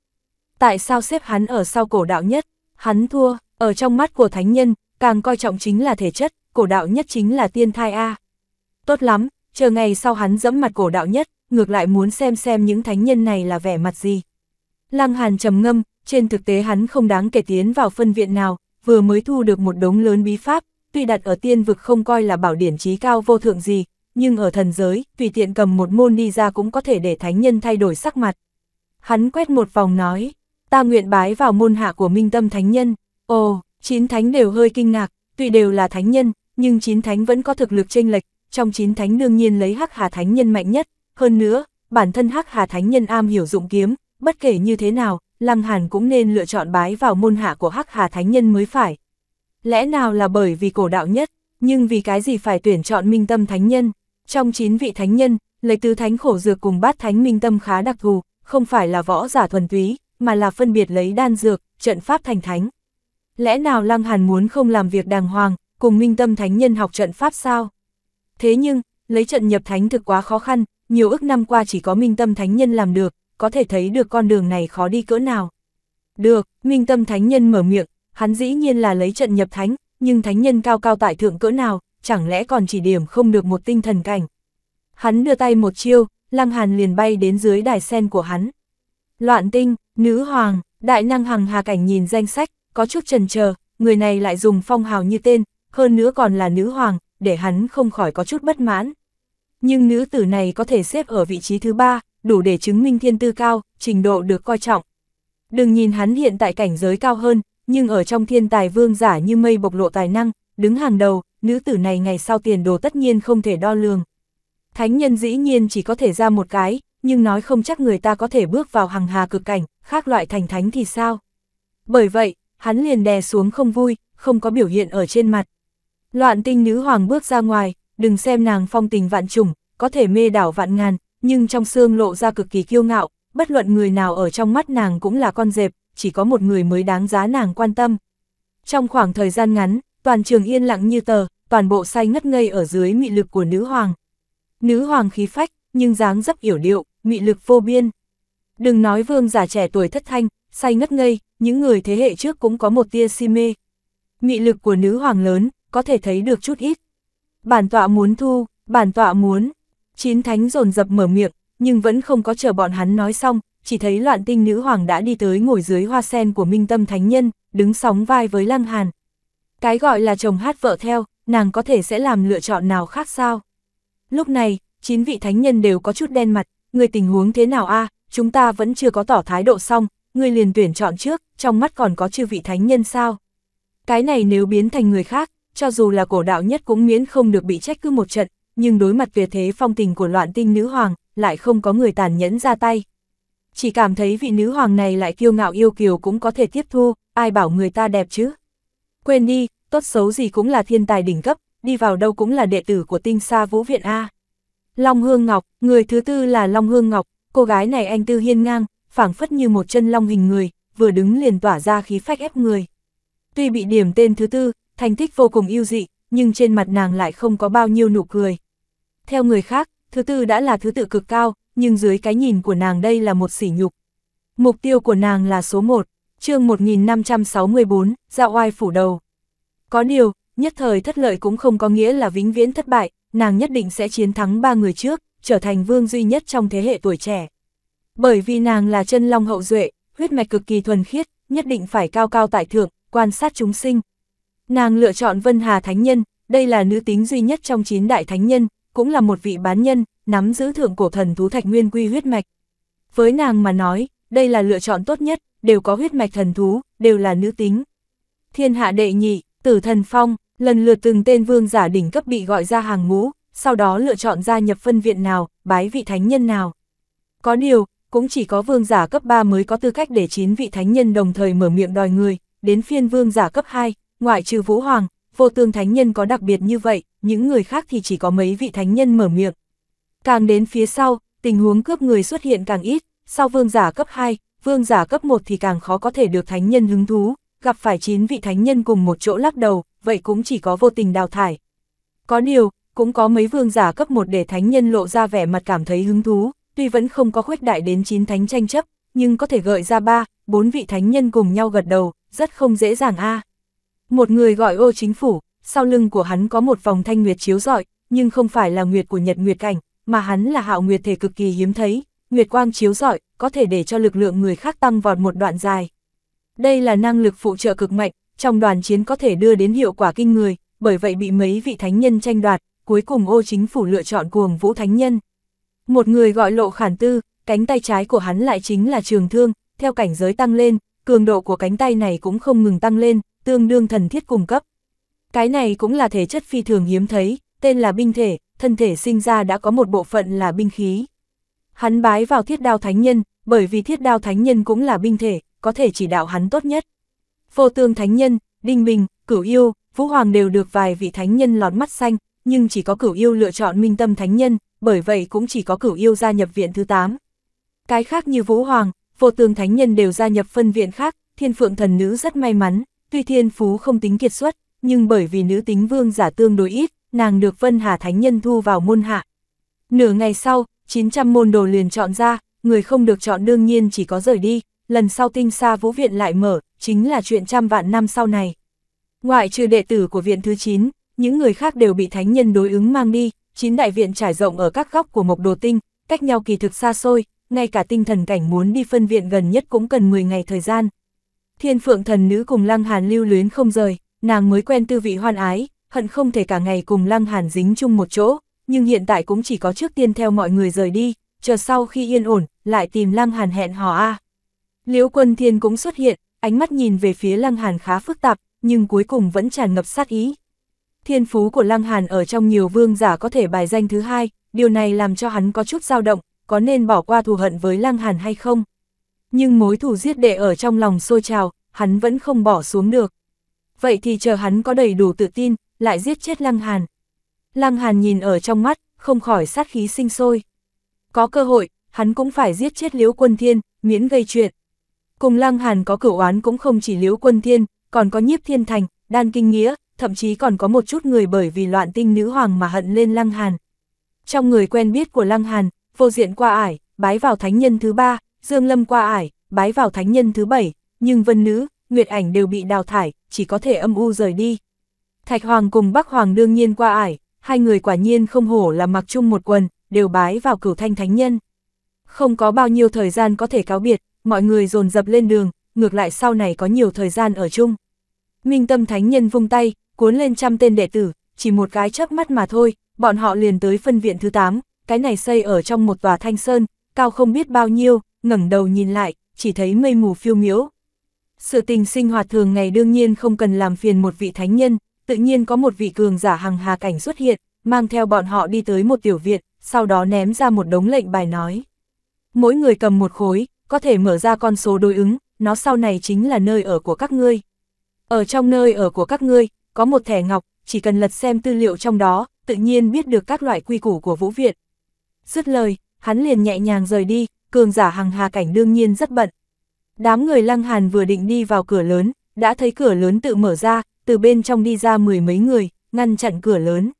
Tại sao xếp hắn ở sau cổ đạo nhất? Hắn thua, ở trong mắt của thánh nhân, càng coi trọng chính là thể chất, cổ đạo nhất chính là tiên thai A. Tốt lắm, chờ ngày sau hắn dẫm mặt cổ đạo nhất, ngược lại muốn xem xem những thánh nhân này là vẻ mặt gì. Lăng Hàn trầm ngâm, trên thực tế hắn không đáng kể tiến vào phân viện nào, vừa mới thu được một đống lớn bí pháp, tuy đặt ở tiên vực không coi là bảo điển trí cao vô thượng gì, nhưng ở thần giới, tùy tiện cầm một môn đi ra cũng có thể để thánh nhân thay đổi sắc mặt. Hắn quét một vòng nói, ta nguyện bái vào môn hạ của minh tâm thánh nhân, ồ, chín thánh đều hơi kinh ngạc, tuy đều là thánh nhân, nhưng chín thánh vẫn có thực lực chênh lệch, trong chín thánh đương nhiên lấy hắc hà thánh nhân mạnh nhất, hơn nữa, bản thân Hắc Hà Thánh Nhân am hiểu dụng kiếm, bất kể như thế nào, Lăng Hàn cũng nên lựa chọn bái vào môn hạ của Hắc Hà Thánh Nhân mới phải. Lẽ nào là bởi vì cổ đạo nhất, nhưng vì cái gì phải tuyển chọn Minh Tâm Thánh Nhân? Trong 9 vị Thánh Nhân, lấy tứ Thánh Khổ Dược cùng bát Thánh Minh Tâm khá đặc thù, không phải là võ giả thuần túy, mà là phân biệt lấy đan dược, trận pháp thành thánh. Lẽ nào Lăng Hàn muốn không làm việc đàng hoàng, cùng Minh Tâm Thánh Nhân học trận pháp sao? Thế nhưng, lấy trận nhập thánh thực quá khó khăn, nhiều ước năm qua chỉ có minh tâm thánh nhân làm được, có thể thấy được con đường này khó đi cỡ nào. Được, minh tâm thánh nhân mở miệng, hắn dĩ nhiên là lấy trận nhập thánh, nhưng thánh nhân cao cao tại thượng cỡ nào, chẳng lẽ còn chỉ điểm không được một tinh thần cảnh. Hắn đưa tay một chiêu, lăng hàn liền bay đến dưới đài sen của hắn. Loạn tinh, nữ hoàng, đại năng hằng hà cảnh nhìn danh sách, có chút trần chờ người này lại dùng phong hào như tên, hơn nữa còn là nữ hoàng, để hắn không khỏi có chút bất mãn nhưng nữ tử này có thể xếp ở vị trí thứ ba, đủ để chứng minh thiên tư cao, trình độ được coi trọng. Đừng nhìn hắn hiện tại cảnh giới cao hơn, nhưng ở trong thiên tài vương giả như mây bộc lộ tài năng, đứng hàng đầu, nữ tử này ngày sau tiền đồ tất nhiên không thể đo lường. Thánh nhân dĩ nhiên chỉ có thể ra một cái, nhưng nói không chắc người ta có thể bước vào hàng hà cực cảnh, khác loại thành thánh thì sao. Bởi vậy, hắn liền đè xuống không vui, không có biểu hiện ở trên mặt. Loạn tinh nữ hoàng bước ra ngoài, đừng xem nàng phong tình vạn trùng, có thể mê đảo vạn ngàn, nhưng trong xương lộ ra cực kỳ kiêu ngạo, bất luận người nào ở trong mắt nàng cũng là con dẹp, chỉ có một người mới đáng giá nàng quan tâm. Trong khoảng thời gian ngắn, toàn trường yên lặng như tờ, toàn bộ say ngất ngây ở dưới mị lực của nữ hoàng. Nữ hoàng khí phách, nhưng dáng dấp hiểu điệu, mị lực vô biên. Đừng nói vương giả trẻ tuổi thất thanh, say ngất ngây, những người thế hệ trước cũng có một tia si mê. Mị lực của nữ hoàng lớn, có thể thấy được chút ít. Bản tọa muốn thu, bản tọa muốn. Chín thánh rồn dập mở miệng, nhưng vẫn không có chờ bọn hắn nói xong, chỉ thấy loạn tinh nữ hoàng đã đi tới ngồi dưới hoa sen của minh tâm thánh nhân, đứng sóng vai với lăng hàn. Cái gọi là chồng hát vợ theo, nàng có thể sẽ làm lựa chọn nào khác sao? Lúc này, chín vị thánh nhân đều có chút đen mặt, người tình huống thế nào a chúng ta vẫn chưa có tỏ thái độ xong, người liền tuyển chọn trước, trong mắt còn có chư vị thánh nhân sao? Cái này nếu biến thành người khác, cho dù là cổ đạo nhất cũng miễn không được bị trách cứ một trận, nhưng đối mặt về thế phong tình của loạn tinh nữ hoàng, lại không có người tàn nhẫn ra tay. Chỉ cảm thấy vị nữ hoàng này lại kiêu ngạo yêu kiều cũng có thể tiếp thu, ai bảo người ta đẹp chứ. Quên đi, tốt xấu gì cũng là thiên tài đỉnh cấp, đi vào đâu cũng là đệ tử của tinh sa vũ viện A. Long Hương Ngọc, người thứ tư là Long Hương Ngọc, cô gái này anh tư hiên ngang, phảng phất như một chân long hình người, vừa đứng liền tỏa ra khí phách ép người. Tuy bị điểm tên thứ tư, thành tích vô cùng ưu dị, nhưng trên mặt nàng lại không có bao nhiêu nụ cười. Theo người khác, thứ tư đã là thứ tự cực cao, nhưng dưới cái nhìn của nàng đây là một sỉ nhục. Mục tiêu của nàng là số 1, chương 1564, ra dạ oai phủ đầu. Có điều, nhất thời thất lợi cũng không có nghĩa là vĩnh viễn thất bại, nàng nhất định sẽ chiến thắng ba người trước, trở thành vương duy nhất trong thế hệ tuổi trẻ. Bởi vì nàng là chân long hậu duệ, huyết mạch cực kỳ thuần khiết, nhất định phải cao cao tại thượng, quan sát chúng sinh, Nàng lựa chọn Vân Hà Thánh Nhân, đây là nữ tính duy nhất trong chín đại thánh nhân, cũng là một vị bán nhân, nắm giữ thượng cổ thần thú thạch nguyên quy huyết mạch. Với nàng mà nói, đây là lựa chọn tốt nhất, đều có huyết mạch thần thú, đều là nữ tính. Thiên hạ đệ nhị, tử thần phong, lần lượt từng tên vương giả đỉnh cấp bị gọi ra hàng ngũ, sau đó lựa chọn gia nhập phân viện nào, bái vị thánh nhân nào. Có điều, cũng chỉ có vương giả cấp 3 mới có tư cách để chín vị thánh nhân đồng thời mở miệng đòi người, đến phiên vương giả cấp 2, ngoại trừ Vũ Hoàng, vô tương thánh nhân có đặc biệt như vậy, những người khác thì chỉ có mấy vị thánh nhân mở miệng. Càng đến phía sau, tình huống cướp người xuất hiện càng ít, sau vương giả cấp 2, vương giả cấp 1 thì càng khó có thể được thánh nhân hứng thú, gặp phải 9 vị thánh nhân cùng một chỗ lắc đầu, vậy cũng chỉ có vô tình đào thải. Có điều, cũng có mấy vương giả cấp 1 để thánh nhân lộ ra vẻ mặt cảm thấy hứng thú, tuy vẫn không có khuếch đại đến 9 thánh tranh chấp, nhưng có thể gợi ra 3, 4 vị thánh nhân cùng nhau gật đầu, rất không dễ dàng a. À. Một người gọi ô chính phủ, sau lưng của hắn có một vòng thanh nguyệt chiếu rọi, nhưng không phải là nguyệt của nhật nguyệt cảnh, mà hắn là hạo nguyệt thể cực kỳ hiếm thấy, nguyệt quang chiếu rọi, có thể để cho lực lượng người khác tăng vọt một đoạn dài. Đây là năng lực phụ trợ cực mạnh, trong đoàn chiến có thể đưa đến hiệu quả kinh người, bởi vậy bị mấy vị thánh nhân tranh đoạt, cuối cùng ô chính phủ lựa chọn cuồng vũ thánh nhân. Một người gọi lộ khản tư, cánh tay trái của hắn lại chính là trường thương, theo cảnh giới tăng lên, cường độ của cánh tay này cũng không ngừng tăng lên, tương đương thần thiết cung cấp. Cái này cũng là thể chất phi thường hiếm thấy, tên là binh thể, thân thể sinh ra đã có một bộ phận là binh khí. Hắn bái vào thiết đao thánh nhân, bởi vì thiết đao thánh nhân cũng là binh thể, có thể chỉ đạo hắn tốt nhất. Vô tương thánh nhân, Đinh Bình, Cửu Yêu, Vũ Hoàng đều được vài vị thánh nhân lọt mắt xanh, nhưng chỉ có Cửu Yêu lựa chọn minh tâm thánh nhân, bởi vậy cũng chỉ có Cửu Yêu gia nhập viện thứ 8. Cái khác như Vũ Hoàng, vô tương thánh nhân đều gia nhập phân viện khác, thiên phượng thần nữ rất may mắn, tuy thiên phú không tính kiệt xuất, nhưng bởi vì nữ tính vương giả tương đối ít, nàng được Vân Hà Thánh Nhân thu vào môn hạ. Nửa ngày sau, 900 môn đồ liền chọn ra, người không được chọn đương nhiên chỉ có rời đi, lần sau tinh xa vũ viện lại mở, chính là chuyện trăm vạn năm sau này. Ngoại trừ đệ tử của viện thứ 9, những người khác đều bị thánh nhân đối ứng mang đi, chín đại viện trải rộng ở các góc của mộc đồ tinh, cách nhau kỳ thực xa xôi, ngay cả tinh thần cảnh muốn đi phân viện gần nhất cũng cần 10 ngày thời gian. Thiên phượng thần nữ cùng lăng hàn lưu luyến không rời, nàng mới quen tư vị hoan ái, hận không thể cả ngày cùng lăng hàn dính chung một chỗ, nhưng hiện tại cũng chỉ có trước tiên theo mọi người rời đi, chờ sau khi yên ổn, lại tìm lăng hàn hẹn hò A. À. Liễu quân thiên cũng xuất hiện, ánh mắt nhìn về phía lăng hàn khá phức tạp, nhưng cuối cùng vẫn tràn ngập sát ý. Thiên phú của lăng hàn ở trong nhiều vương giả có thể bài danh thứ hai, điều này làm cho hắn có chút dao động, có nên bỏ qua thù hận với lăng hàn hay không? nhưng mối thù giết đệ ở trong lòng sôi trào, hắn vẫn không bỏ xuống được. Vậy thì chờ hắn có đầy đủ tự tin, lại giết chết Lăng Hàn. Lăng Hàn nhìn ở trong mắt, không khỏi sát khí sinh sôi. Có cơ hội, hắn cũng phải giết chết Liễu Quân Thiên, miễn gây chuyện. Cùng Lăng Hàn có cửu oán cũng không chỉ Liễu Quân Thiên, còn có Nhiếp Thiên Thành, Đan Kinh Nghĩa, thậm chí còn có một chút người bởi vì loạn tinh nữ hoàng mà hận lên Lăng Hàn. Trong người quen biết của Lăng Hàn, vô diện qua ải, bái vào thánh nhân thứ ba, Dương Lâm qua ải, bái vào thánh nhân thứ bảy, nhưng vân nữ, nguyệt ảnh đều bị đào thải, chỉ có thể âm u rời đi. Thạch Hoàng cùng Bắc Hoàng đương nhiên qua ải, hai người quả nhiên không hổ là mặc chung một quần, đều bái vào cửu thanh thánh nhân. Không có bao nhiêu thời gian có thể cáo biệt, mọi người dồn dập lên đường, ngược lại sau này có nhiều thời gian ở chung. Minh tâm thánh nhân vung tay, cuốn lên trăm tên đệ tử, chỉ một cái chớp mắt mà thôi, bọn họ liền tới phân viện thứ 8, cái này xây ở trong một tòa thanh sơn, cao không biết bao nhiêu, ngẩng đầu nhìn lại, chỉ thấy mây mù phiêu miễu. Sự tình sinh hoạt thường ngày đương nhiên không cần làm phiền một vị thánh nhân, tự nhiên có một vị cường giả hằng hà cảnh xuất hiện, mang theo bọn họ đi tới một tiểu viện, sau đó ném ra một đống lệnh bài nói. Mỗi người cầm một khối, có thể mở ra con số đối ứng, nó sau này chính là nơi ở của các ngươi. Ở trong nơi ở của các ngươi, có một thẻ ngọc, chỉ cần lật xem tư liệu trong đó, tự nhiên biết được các loại quy củ của Vũ viện Dứt lời, hắn liền nhẹ nhàng rời đi, cường giả hằng hà cảnh đương nhiên rất bận. Đám người lăng hàn vừa định đi vào cửa lớn, đã thấy cửa lớn tự mở ra, từ bên trong đi ra mười mấy người, ngăn chặn cửa lớn.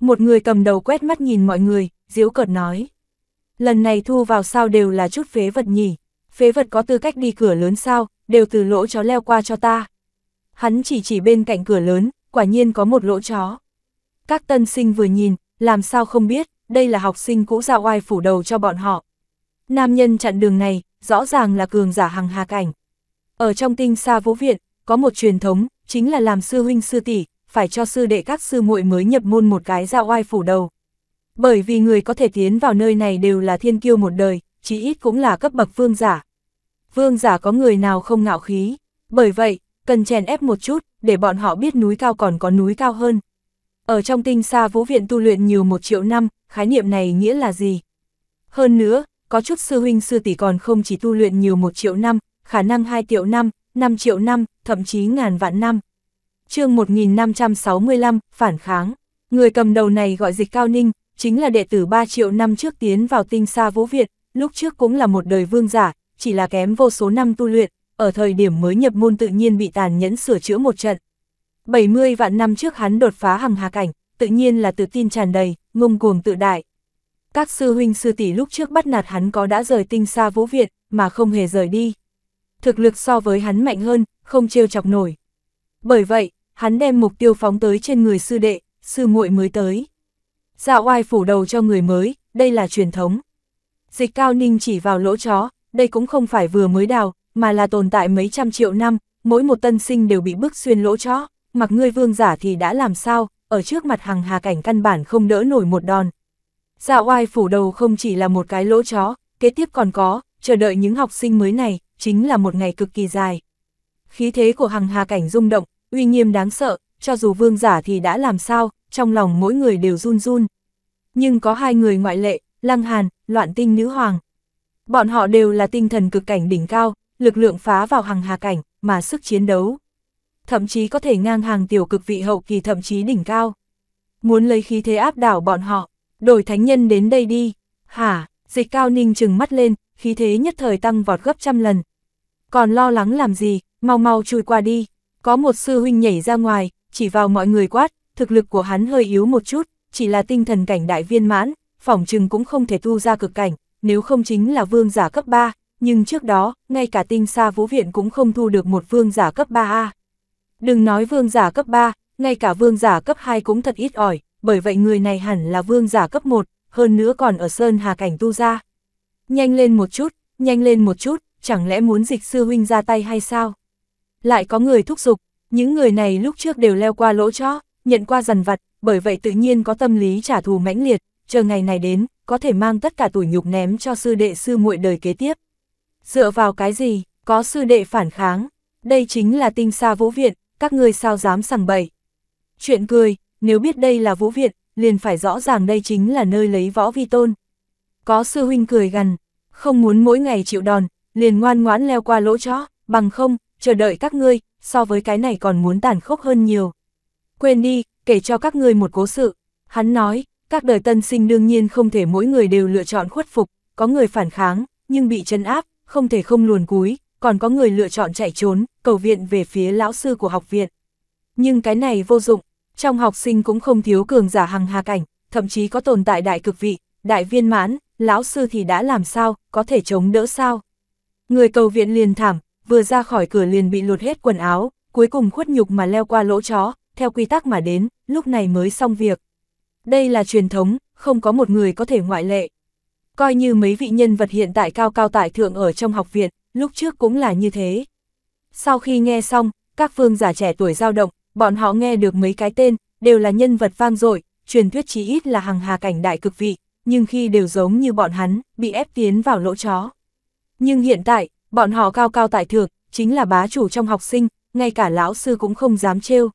Một người cầm đầu quét mắt nhìn mọi người, diếu cợt nói. Lần này thu vào sao đều là chút phế vật nhỉ, phế vật có tư cách đi cửa lớn sao, đều từ lỗ chó leo qua cho ta. Hắn chỉ chỉ bên cạnh cửa lớn, quả nhiên có một lỗ chó. Các tân sinh vừa nhìn, làm sao không biết, đây là học sinh cũ ra oai phủ đầu cho bọn họ. Nam nhân chặn đường này, rõ ràng là cường giả hằng hà cảnh. Ở trong tinh xa vũ viện, có một truyền thống, chính là làm sư huynh sư tỷ, phải cho sư đệ các sư muội mới nhập môn một cái ra oai phủ đầu. Bởi vì người có thể tiến vào nơi này đều là thiên kiêu một đời, chí ít cũng là cấp bậc vương giả. Vương giả có người nào không ngạo khí, bởi vậy, cần chèn ép một chút, để bọn họ biết núi cao còn có núi cao hơn. Ở trong tinh xa vũ viện tu luyện nhiều một triệu năm, khái niệm này nghĩa là gì? Hơn nữa, có chút sư huynh sư tỷ còn không chỉ tu luyện nhiều một triệu năm, khả năng 2 triệu năm, 5 triệu năm, thậm chí ngàn vạn năm. chương 1565, Phản kháng. Người cầm đầu này gọi dịch Cao Ninh, chính là đệ tử 3 triệu năm trước tiến vào tinh xa vũ Việt, lúc trước cũng là một đời vương giả, chỉ là kém vô số năm tu luyện, ở thời điểm mới nhập môn tự nhiên bị tàn nhẫn sửa chữa một trận. 70 vạn năm trước hắn đột phá hằng hà cảnh, tự nhiên là tự tin tràn đầy, ngông cuồng tự đại các sư huynh sư tỷ lúc trước bắt nạt hắn có đã rời tinh xa vũ viện, mà không hề rời đi. Thực lực so với hắn mạnh hơn, không trêu chọc nổi. Bởi vậy, hắn đem mục tiêu phóng tới trên người sư đệ, sư muội mới tới. Dạo oai phủ đầu cho người mới, đây là truyền thống. Dịch cao ninh chỉ vào lỗ chó, đây cũng không phải vừa mới đào, mà là tồn tại mấy trăm triệu năm, mỗi một tân sinh đều bị bức xuyên lỗ chó, mặc ngươi vương giả thì đã làm sao, ở trước mặt hàng hà cảnh căn bản không đỡ nổi một đòn, Dạ oai phủ đầu không chỉ là một cái lỗ chó, kế tiếp còn có, chờ đợi những học sinh mới này, chính là một ngày cực kỳ dài. Khí thế của hằng hà cảnh rung động, uy nghiêm đáng sợ, cho dù vương giả thì đã làm sao, trong lòng mỗi người đều run run. Nhưng có hai người ngoại lệ, Lăng Hàn, Loạn Tinh Nữ Hoàng. Bọn họ đều là tinh thần cực cảnh đỉnh cao, lực lượng phá vào hằng hà cảnh, mà sức chiến đấu. Thậm chí có thể ngang hàng tiểu cực vị hậu kỳ thậm chí đỉnh cao. Muốn lấy khí thế áp đảo bọn họ, đổi thánh nhân đến đây đi, hả, dịch cao ninh chừng mắt lên, khí thế nhất thời tăng vọt gấp trăm lần. Còn lo lắng làm gì, mau mau chui qua đi, có một sư huynh nhảy ra ngoài, chỉ vào mọi người quát, thực lực của hắn hơi yếu một chút, chỉ là tinh thần cảnh đại viên mãn, phỏng chừng cũng không thể tu ra cực cảnh, nếu không chính là vương giả cấp 3, nhưng trước đó, ngay cả tinh xa vũ viện cũng không thu được một vương giả cấp 3A. Đừng nói vương giả cấp 3, ngay cả vương giả cấp 2 cũng thật ít ỏi, bởi vậy người này hẳn là vương giả cấp 1, hơn nữa còn ở Sơn Hà Cảnh tu ra. Nhanh lên một chút, nhanh lên một chút, chẳng lẽ muốn dịch sư huynh ra tay hay sao? Lại có người thúc giục, những người này lúc trước đều leo qua lỗ chó, nhận qua dần vặt, bởi vậy tự nhiên có tâm lý trả thù mãnh liệt, chờ ngày này đến, có thể mang tất cả tủi nhục ném cho sư đệ sư muội đời kế tiếp. Dựa vào cái gì, có sư đệ phản kháng, đây chính là tinh xa vũ viện, các ngươi sao dám sằng bậy. Chuyện cười, nếu biết đây là Vũ Viện, liền phải rõ ràng đây chính là nơi lấy võ vi tôn. Có sư huynh cười gằn, không muốn mỗi ngày chịu đòn, liền ngoan ngoãn leo qua lỗ chó, bằng không, chờ đợi các ngươi, so với cái này còn muốn tàn khốc hơn nhiều. Quên đi, kể cho các ngươi một cố sự. Hắn nói, các đời tân sinh đương nhiên không thể mỗi người đều lựa chọn khuất phục, có người phản kháng, nhưng bị chân áp, không thể không luồn cúi, còn có người lựa chọn chạy trốn, cầu viện về phía lão sư của học viện. Nhưng cái này vô dụng, trong học sinh cũng không thiếu cường giả hằng hà cảnh, thậm chí có tồn tại đại cực vị, đại viên mãn, lão sư thì đã làm sao, có thể chống đỡ sao. Người cầu viện liền thảm, vừa ra khỏi cửa liền bị lột hết quần áo, cuối cùng khuất nhục mà leo qua lỗ chó, theo quy tắc mà đến, lúc này mới xong việc. Đây là truyền thống, không có một người có thể ngoại lệ. Coi như mấy vị nhân vật hiện tại cao cao tại thượng ở trong học viện, lúc trước cũng là như thế. Sau khi nghe xong, các phương giả trẻ tuổi dao động, bọn họ nghe được mấy cái tên, đều là nhân vật vang dội, truyền thuyết chí ít là hàng hà cảnh đại cực vị, nhưng khi đều giống như bọn hắn, bị ép tiến vào lỗ chó. Nhưng hiện tại, bọn họ cao cao tại thượng, chính là bá chủ trong học sinh, ngay cả lão sư cũng không dám trêu.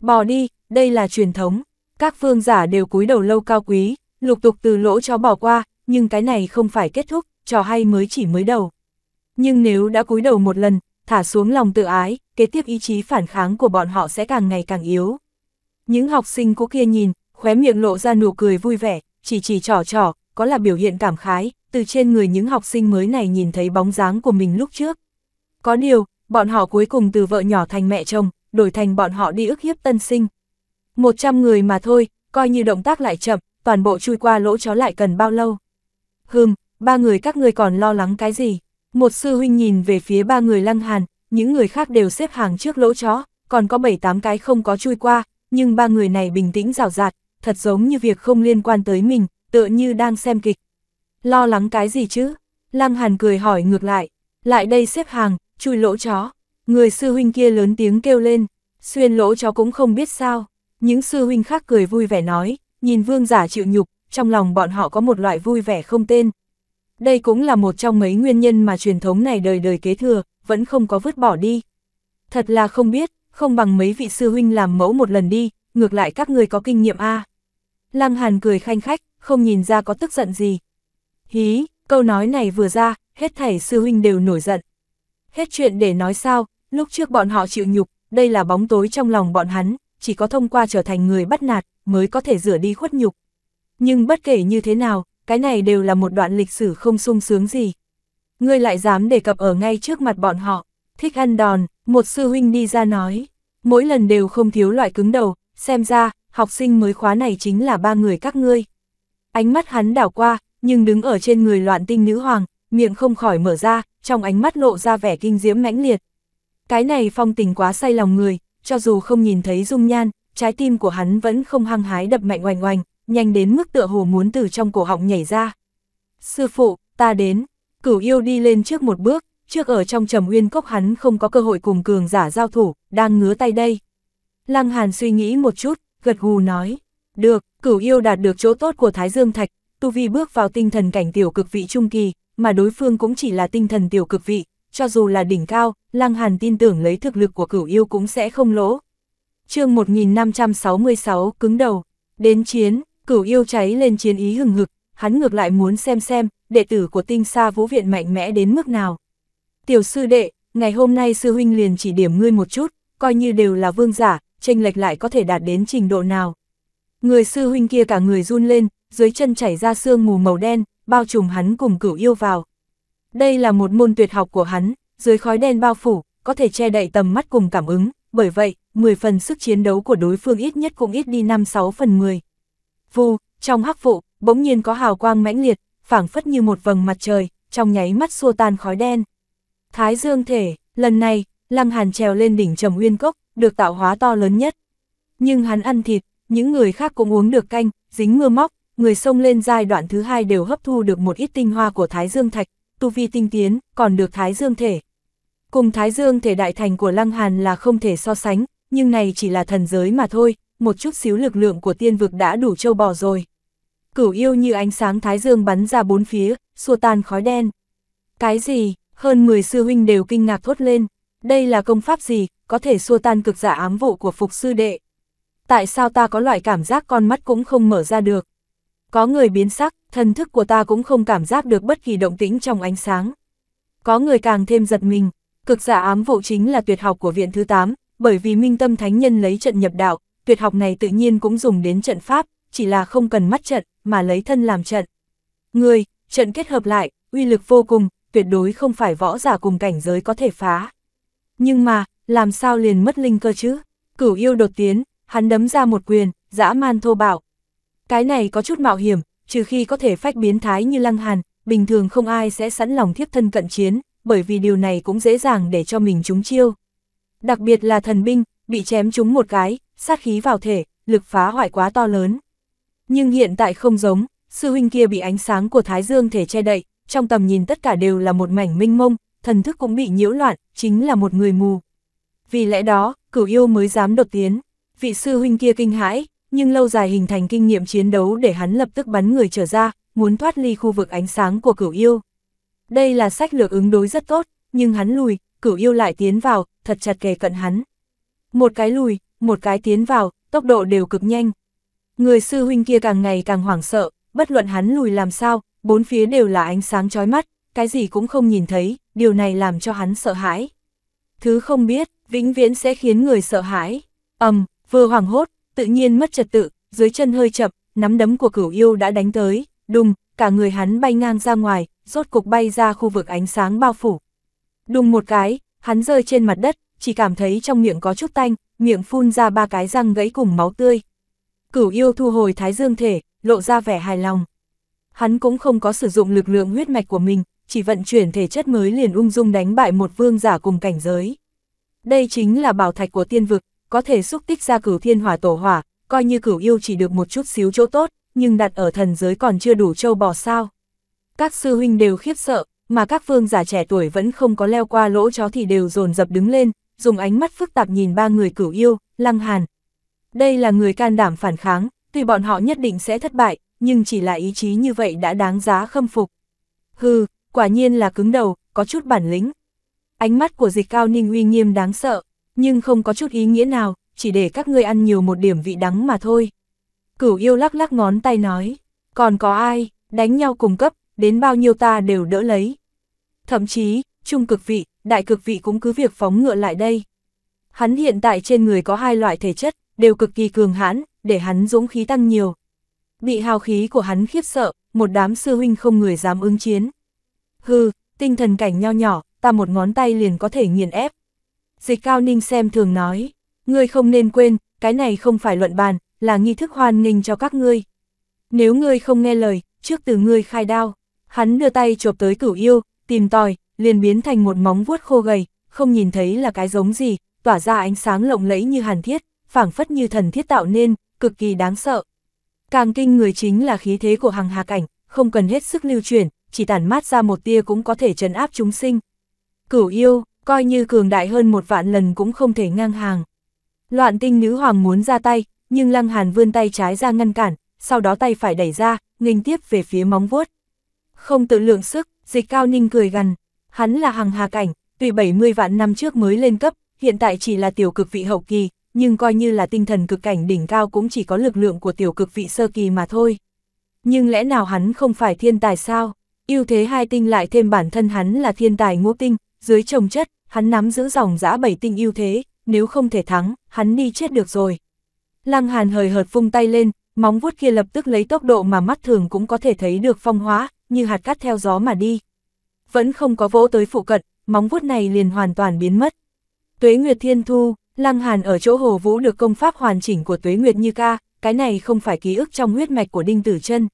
Bỏ đi, đây là truyền thống, các phương giả đều cúi đầu lâu cao quý, lục tục từ lỗ chó bỏ qua, nhưng cái này không phải kết thúc, trò hay mới chỉ mới đầu. Nhưng nếu đã cúi đầu một lần, thả xuống lòng tự ái, kế tiếp ý chí phản kháng của bọn họ sẽ càng ngày càng yếu. Những học sinh cũ kia nhìn, khóe miệng lộ ra nụ cười vui vẻ, chỉ chỉ trò trò, có là biểu hiện cảm khái, từ trên người những học sinh mới này nhìn thấy bóng dáng của mình lúc trước. Có điều, bọn họ cuối cùng từ vợ nhỏ thành mẹ chồng, đổi thành bọn họ đi ức hiếp tân sinh. 100 người mà thôi, coi như động tác lại chậm, toàn bộ chui qua lỗ chó lại cần bao lâu. Hừm, ba người các ngươi còn lo lắng cái gì? Một sư huynh nhìn về phía ba người lăng hàn, những người khác đều xếp hàng trước lỗ chó, còn có bảy tám cái không có chui qua, nhưng ba người này bình tĩnh rào rạt, thật giống như việc không liên quan tới mình, tựa như đang xem kịch. Lo lắng cái gì chứ? Lăng Hàn cười hỏi ngược lại, lại đây xếp hàng, chui lỗ chó. Người sư huynh kia lớn tiếng kêu lên, xuyên lỗ chó cũng không biết sao. Những sư huynh khác cười vui vẻ nói, nhìn vương giả chịu nhục, trong lòng bọn họ có một loại vui vẻ không tên, đây cũng là một trong mấy nguyên nhân mà truyền thống này đời đời kế thừa, vẫn không có vứt bỏ đi. Thật là không biết, không bằng mấy vị sư huynh làm mẫu một lần đi, ngược lại các người có kinh nghiệm a. Lăng Hàn cười khanh khách, không nhìn ra có tức giận gì. Hí, câu nói này vừa ra, hết thảy sư huynh đều nổi giận. Hết chuyện để nói sao, lúc trước bọn họ chịu nhục, đây là bóng tối trong lòng bọn hắn, chỉ có thông qua trở thành người bắt nạt mới có thể rửa đi khuất nhục. Nhưng bất kể như thế nào, cái này đều là một đoạn lịch sử không sung sướng gì. Ngươi lại dám đề cập ở ngay trước mặt bọn họ, thích ăn đòn, một sư huynh đi ra nói, mỗi lần đều không thiếu loại cứng đầu, xem ra, học sinh mới khóa này chính là ba người các ngươi. Ánh mắt hắn đảo qua, nhưng đứng ở trên người loạn tinh nữ hoàng, miệng không khỏi mở ra, trong ánh mắt lộ ra vẻ kinh diễm mãnh liệt. Cái này phong tình quá say lòng người, cho dù không nhìn thấy dung nhan, trái tim của hắn vẫn không hăng hái đập mạnh oành oành, nhanh đến mức tựa hồ muốn từ trong cổ họng nhảy ra. Sư phụ, ta đến, cửu yêu đi lên trước một bước, trước ở trong trầm uyên cốc hắn không có cơ hội cùng cường giả giao thủ, đang ngứa tay đây. Lăng Hàn suy nghĩ một chút, gật gù nói, được, cửu yêu đạt được chỗ tốt của Thái Dương Thạch, tu vi bước vào tinh thần cảnh tiểu cực vị trung kỳ, mà đối phương cũng chỉ là tinh thần tiểu cực vị, cho dù là đỉnh cao, Lăng Hàn tin tưởng lấy thực lực của cửu yêu cũng sẽ không lỗ. chương 1566 cứng đầu, đến chiến, Cửu yêu cháy lên chiến ý hừng hực, hắn ngược lại muốn xem xem, đệ tử của tinh sa vũ viện mạnh mẽ đến mức nào. Tiểu sư đệ, ngày hôm nay sư huynh liền chỉ điểm ngươi một chút, coi như đều là vương giả, tranh lệch lại có thể đạt đến trình độ nào. Người sư huynh kia cả người run lên, dưới chân chảy ra sương mù màu đen, bao trùm hắn cùng cửu yêu vào. Đây là một môn tuyệt học của hắn, dưới khói đen bao phủ, có thể che đậy tầm mắt cùng cảm ứng, bởi vậy, 10 phần sức chiến đấu của đối phương ít nhất cũng ít đi 5-6 phần 10. Vù, trong hắc vụ, bỗng nhiên có hào quang mãnh liệt, phảng phất như một vầng mặt trời, trong nháy mắt xua tan khói đen. Thái dương thể, lần này, Lăng Hàn trèo lên đỉnh trầm uyên cốc, được tạo hóa to lớn nhất. Nhưng hắn ăn thịt, những người khác cũng uống được canh, dính mưa móc, người sông lên giai đoạn thứ hai đều hấp thu được một ít tinh hoa của Thái Dương Thạch, tu vi tinh tiến, còn được Thái Dương Thể. Cùng Thái Dương Thể đại thành của Lăng Hàn là không thể so sánh, nhưng này chỉ là thần giới mà thôi, một chút xíu lực lượng của tiên vực đã đủ trâu bò rồi. Cửu yêu như ánh sáng thái dương bắn ra bốn phía, xua tan khói đen. Cái gì, hơn 10 sư huynh đều kinh ngạc thốt lên, đây là công pháp gì, có thể xua tan cực giả ám vụ của phục sư đệ. Tại sao ta có loại cảm giác con mắt cũng không mở ra được? Có người biến sắc, thần thức của ta cũng không cảm giác được bất kỳ động tĩnh trong ánh sáng. Có người càng thêm giật mình, cực giả ám vụ chính là tuyệt học của viện thứ 8, bởi vì minh tâm thánh nhân lấy trận nhập đạo, tuyệt học này tự nhiên cũng dùng đến trận pháp, chỉ là không cần mắt trận, mà lấy thân làm trận. Người, trận kết hợp lại, uy lực vô cùng, tuyệt đối không phải võ giả cùng cảnh giới có thể phá. Nhưng mà, làm sao liền mất linh cơ chứ? Cửu yêu đột tiến, hắn đấm ra một quyền, dã man thô bạo. Cái này có chút mạo hiểm, trừ khi có thể phách biến thái như lăng hàn, bình thường không ai sẽ sẵn lòng thiếp thân cận chiến, bởi vì điều này cũng dễ dàng để cho mình trúng chiêu. Đặc biệt là thần binh, bị chém trúng một cái, sát khí vào thể, lực phá hoại quá to lớn. Nhưng hiện tại không giống, sư huynh kia bị ánh sáng của thái dương thể che đậy, trong tầm nhìn tất cả đều là một mảnh minh mông, thần thức cũng bị nhiễu loạn, chính là một người mù. Vì lẽ đó, cửu yêu mới dám đột tiến, vị sư huynh kia kinh hãi, nhưng lâu dài hình thành kinh nghiệm chiến đấu để hắn lập tức bắn người trở ra, muốn thoát ly khu vực ánh sáng của cửu yêu. Đây là sách lược ứng đối rất tốt, nhưng hắn lùi, cửu yêu lại tiến vào, thật chặt kề cận hắn. Một cái lùi, một cái tiến vào, tốc độ đều cực nhanh. Người sư huynh kia càng ngày càng hoảng sợ, bất luận hắn lùi làm sao, bốn phía đều là ánh sáng chói mắt, cái gì cũng không nhìn thấy, điều này làm cho hắn sợ hãi. Thứ không biết, vĩnh viễn sẽ khiến người sợ hãi. ầm, vừa hoảng hốt, tự nhiên mất trật tự, dưới chân hơi chậm, nắm đấm của cửu yêu đã đánh tới, đùng, cả người hắn bay ngang ra ngoài, rốt cục bay ra khu vực ánh sáng bao phủ. Đùng một cái, hắn rơi trên mặt đất, chỉ cảm thấy trong miệng có chút tanh, miệng phun ra ba cái răng gãy cùng máu tươi. Cửu yêu thu hồi thái dương thể, lộ ra vẻ hài lòng. Hắn cũng không có sử dụng lực lượng huyết mạch của mình, chỉ vận chuyển thể chất mới liền ung dung đánh bại một vương giả cùng cảnh giới. Đây chính là bảo thạch của tiên vực, có thể xúc tích ra cửu thiên hỏa tổ hỏa, coi như cửu yêu chỉ được một chút xíu chỗ tốt, nhưng đặt ở thần giới còn chưa đủ châu bò sao. Các sư huynh đều khiếp sợ, mà các vương giả trẻ tuổi vẫn không có leo qua lỗ chó thì đều dồn dập đứng lên, dùng ánh mắt phức tạp nhìn ba người cửu yêu, lăng hàn. Đây là người can đảm phản kháng, tuy bọn họ nhất định sẽ thất bại, nhưng chỉ là ý chí như vậy đã đáng giá khâm phục. Hừ, quả nhiên là cứng đầu, có chút bản lĩnh. Ánh mắt của dịch cao ninh uy nghiêm đáng sợ, nhưng không có chút ý nghĩa nào, chỉ để các ngươi ăn nhiều một điểm vị đắng mà thôi. Cửu yêu lắc lắc ngón tay nói, còn có ai, đánh nhau cùng cấp, đến bao nhiêu ta đều đỡ lấy. Thậm chí, trung cực vị, đại cực vị cũng cứ việc phóng ngựa lại đây. Hắn hiện tại trên người có hai loại thể chất, đều cực kỳ cường hãn, để hắn dũng khí tăng nhiều. Bị hào khí của hắn khiếp sợ, một đám sư huynh không người dám ứng chiến. Hừ, tinh thần cảnh nho nhỏ, ta một ngón tay liền có thể nghiền ép. Dịch cao ninh xem thường nói, ngươi không nên quên, cái này không phải luận bàn, là nghi thức hoan nghênh cho các ngươi. Nếu ngươi không nghe lời, trước từ ngươi khai đao, hắn đưa tay chộp tới cửu yêu, tìm tòi, liền biến thành một móng vuốt khô gầy, không nhìn thấy là cái giống gì, tỏa ra ánh sáng lộng lẫy như hàn thiết, phảng phất như thần thiết tạo nên, cực kỳ đáng sợ. Càng kinh người chính là khí thế của hàng hà cảnh, không cần hết sức lưu chuyển, chỉ tản mát ra một tia cũng có thể trấn áp chúng sinh. Cửu yêu, coi như cường đại hơn một vạn lần cũng không thể ngang hàng. Loạn tinh nữ hoàng muốn ra tay, nhưng lăng hàn vươn tay trái ra ngăn cản, sau đó tay phải đẩy ra, nghênh tiếp về phía móng vuốt. Không tự lượng sức, dịch cao ninh cười gần. Hắn là hằng hà cảnh, tuy 70 vạn năm trước mới lên cấp, hiện tại chỉ là tiểu cực vị hậu kỳ, nhưng coi như là tinh thần cực cảnh đỉnh cao cũng chỉ có lực lượng của tiểu cực vị sơ kỳ mà thôi. Nhưng lẽ nào hắn không phải thiên tài sao? ưu thế hai tinh lại thêm bản thân hắn là thiên tài ngũ tinh, dưới trồng chất, hắn nắm giữ dòng giã bảy tinh ưu thế, nếu không thể thắng, hắn đi chết được rồi. Lăng Hàn hời hợt vung tay lên, móng vuốt kia lập tức lấy tốc độ mà mắt thường cũng có thể thấy được phong hóa, như hạt cát theo gió mà đi vẫn không có vỗ tới phụ cận, móng vuốt này liền hoàn toàn biến mất. Tuế Nguyệt Thiên Thu, Lăng Hàn ở chỗ Hồ Vũ được công pháp hoàn chỉnh của Tuế Nguyệt Như Ca, cái này không phải ký ức trong huyết mạch của Đinh Tử Chân.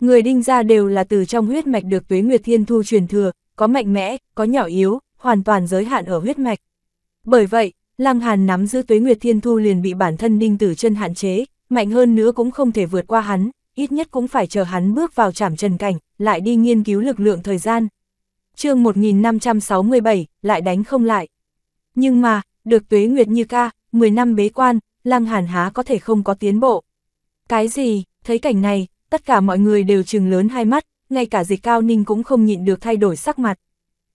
Người Đinh gia đều là từ trong huyết mạch được Tuế Nguyệt Thiên Thu truyền thừa, có mạnh mẽ, có nhỏ yếu, hoàn toàn giới hạn ở huyết mạch. Bởi vậy, Lăng Hàn nắm giữ Tuế Nguyệt Thiên Thu liền bị bản thân Đinh Tử Chân hạn chế, mạnh hơn nữa cũng không thể vượt qua hắn, ít nhất cũng phải chờ hắn bước vào trảm trần cảnh, lại đi nghiên cứu lực lượng thời gian, chương 1567, lại đánh không lại. Nhưng mà, được tuế nguyệt như ca, 10 năm bế quan, Lăng Hàn há có thể không có tiến bộ. Cái gì, thấy cảnh này, tất cả mọi người đều trừng lớn hai mắt, ngay cả dịch cao ninh cũng không nhịn được thay đổi sắc mặt.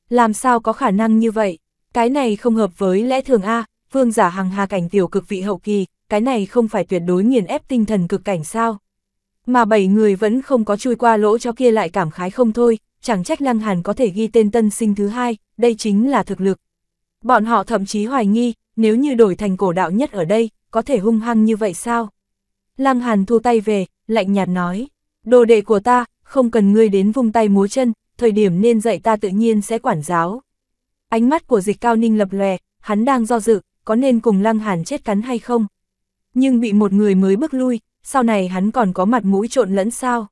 Làm sao có khả năng như vậy? Cái này không hợp với lẽ thường A, vương giả hằng hà cảnh tiểu cực vị hậu kỳ, cái này không phải tuyệt đối nghiền ép tinh thần cực cảnh sao? Mà bảy người vẫn không có chui qua lỗ cho kia lại cảm khái không thôi, chẳng trách Lăng Hàn có thể ghi tên tân sinh thứ hai, đây chính là thực lực. Bọn họ thậm chí hoài nghi, nếu như đổi thành cổ đạo nhất ở đây, có thể hung hăng như vậy sao? Lăng Hàn thu tay về, lạnh nhạt nói, đồ đệ của ta, không cần ngươi đến vung tay múa chân, thời điểm nên dạy ta tự nhiên sẽ quản giáo. Ánh mắt của dịch cao ninh lập lòe, hắn đang do dự, có nên cùng Lăng Hàn chết cắn hay không? Nhưng bị một người mới bước lui, sau này hắn còn có mặt mũi trộn lẫn sao?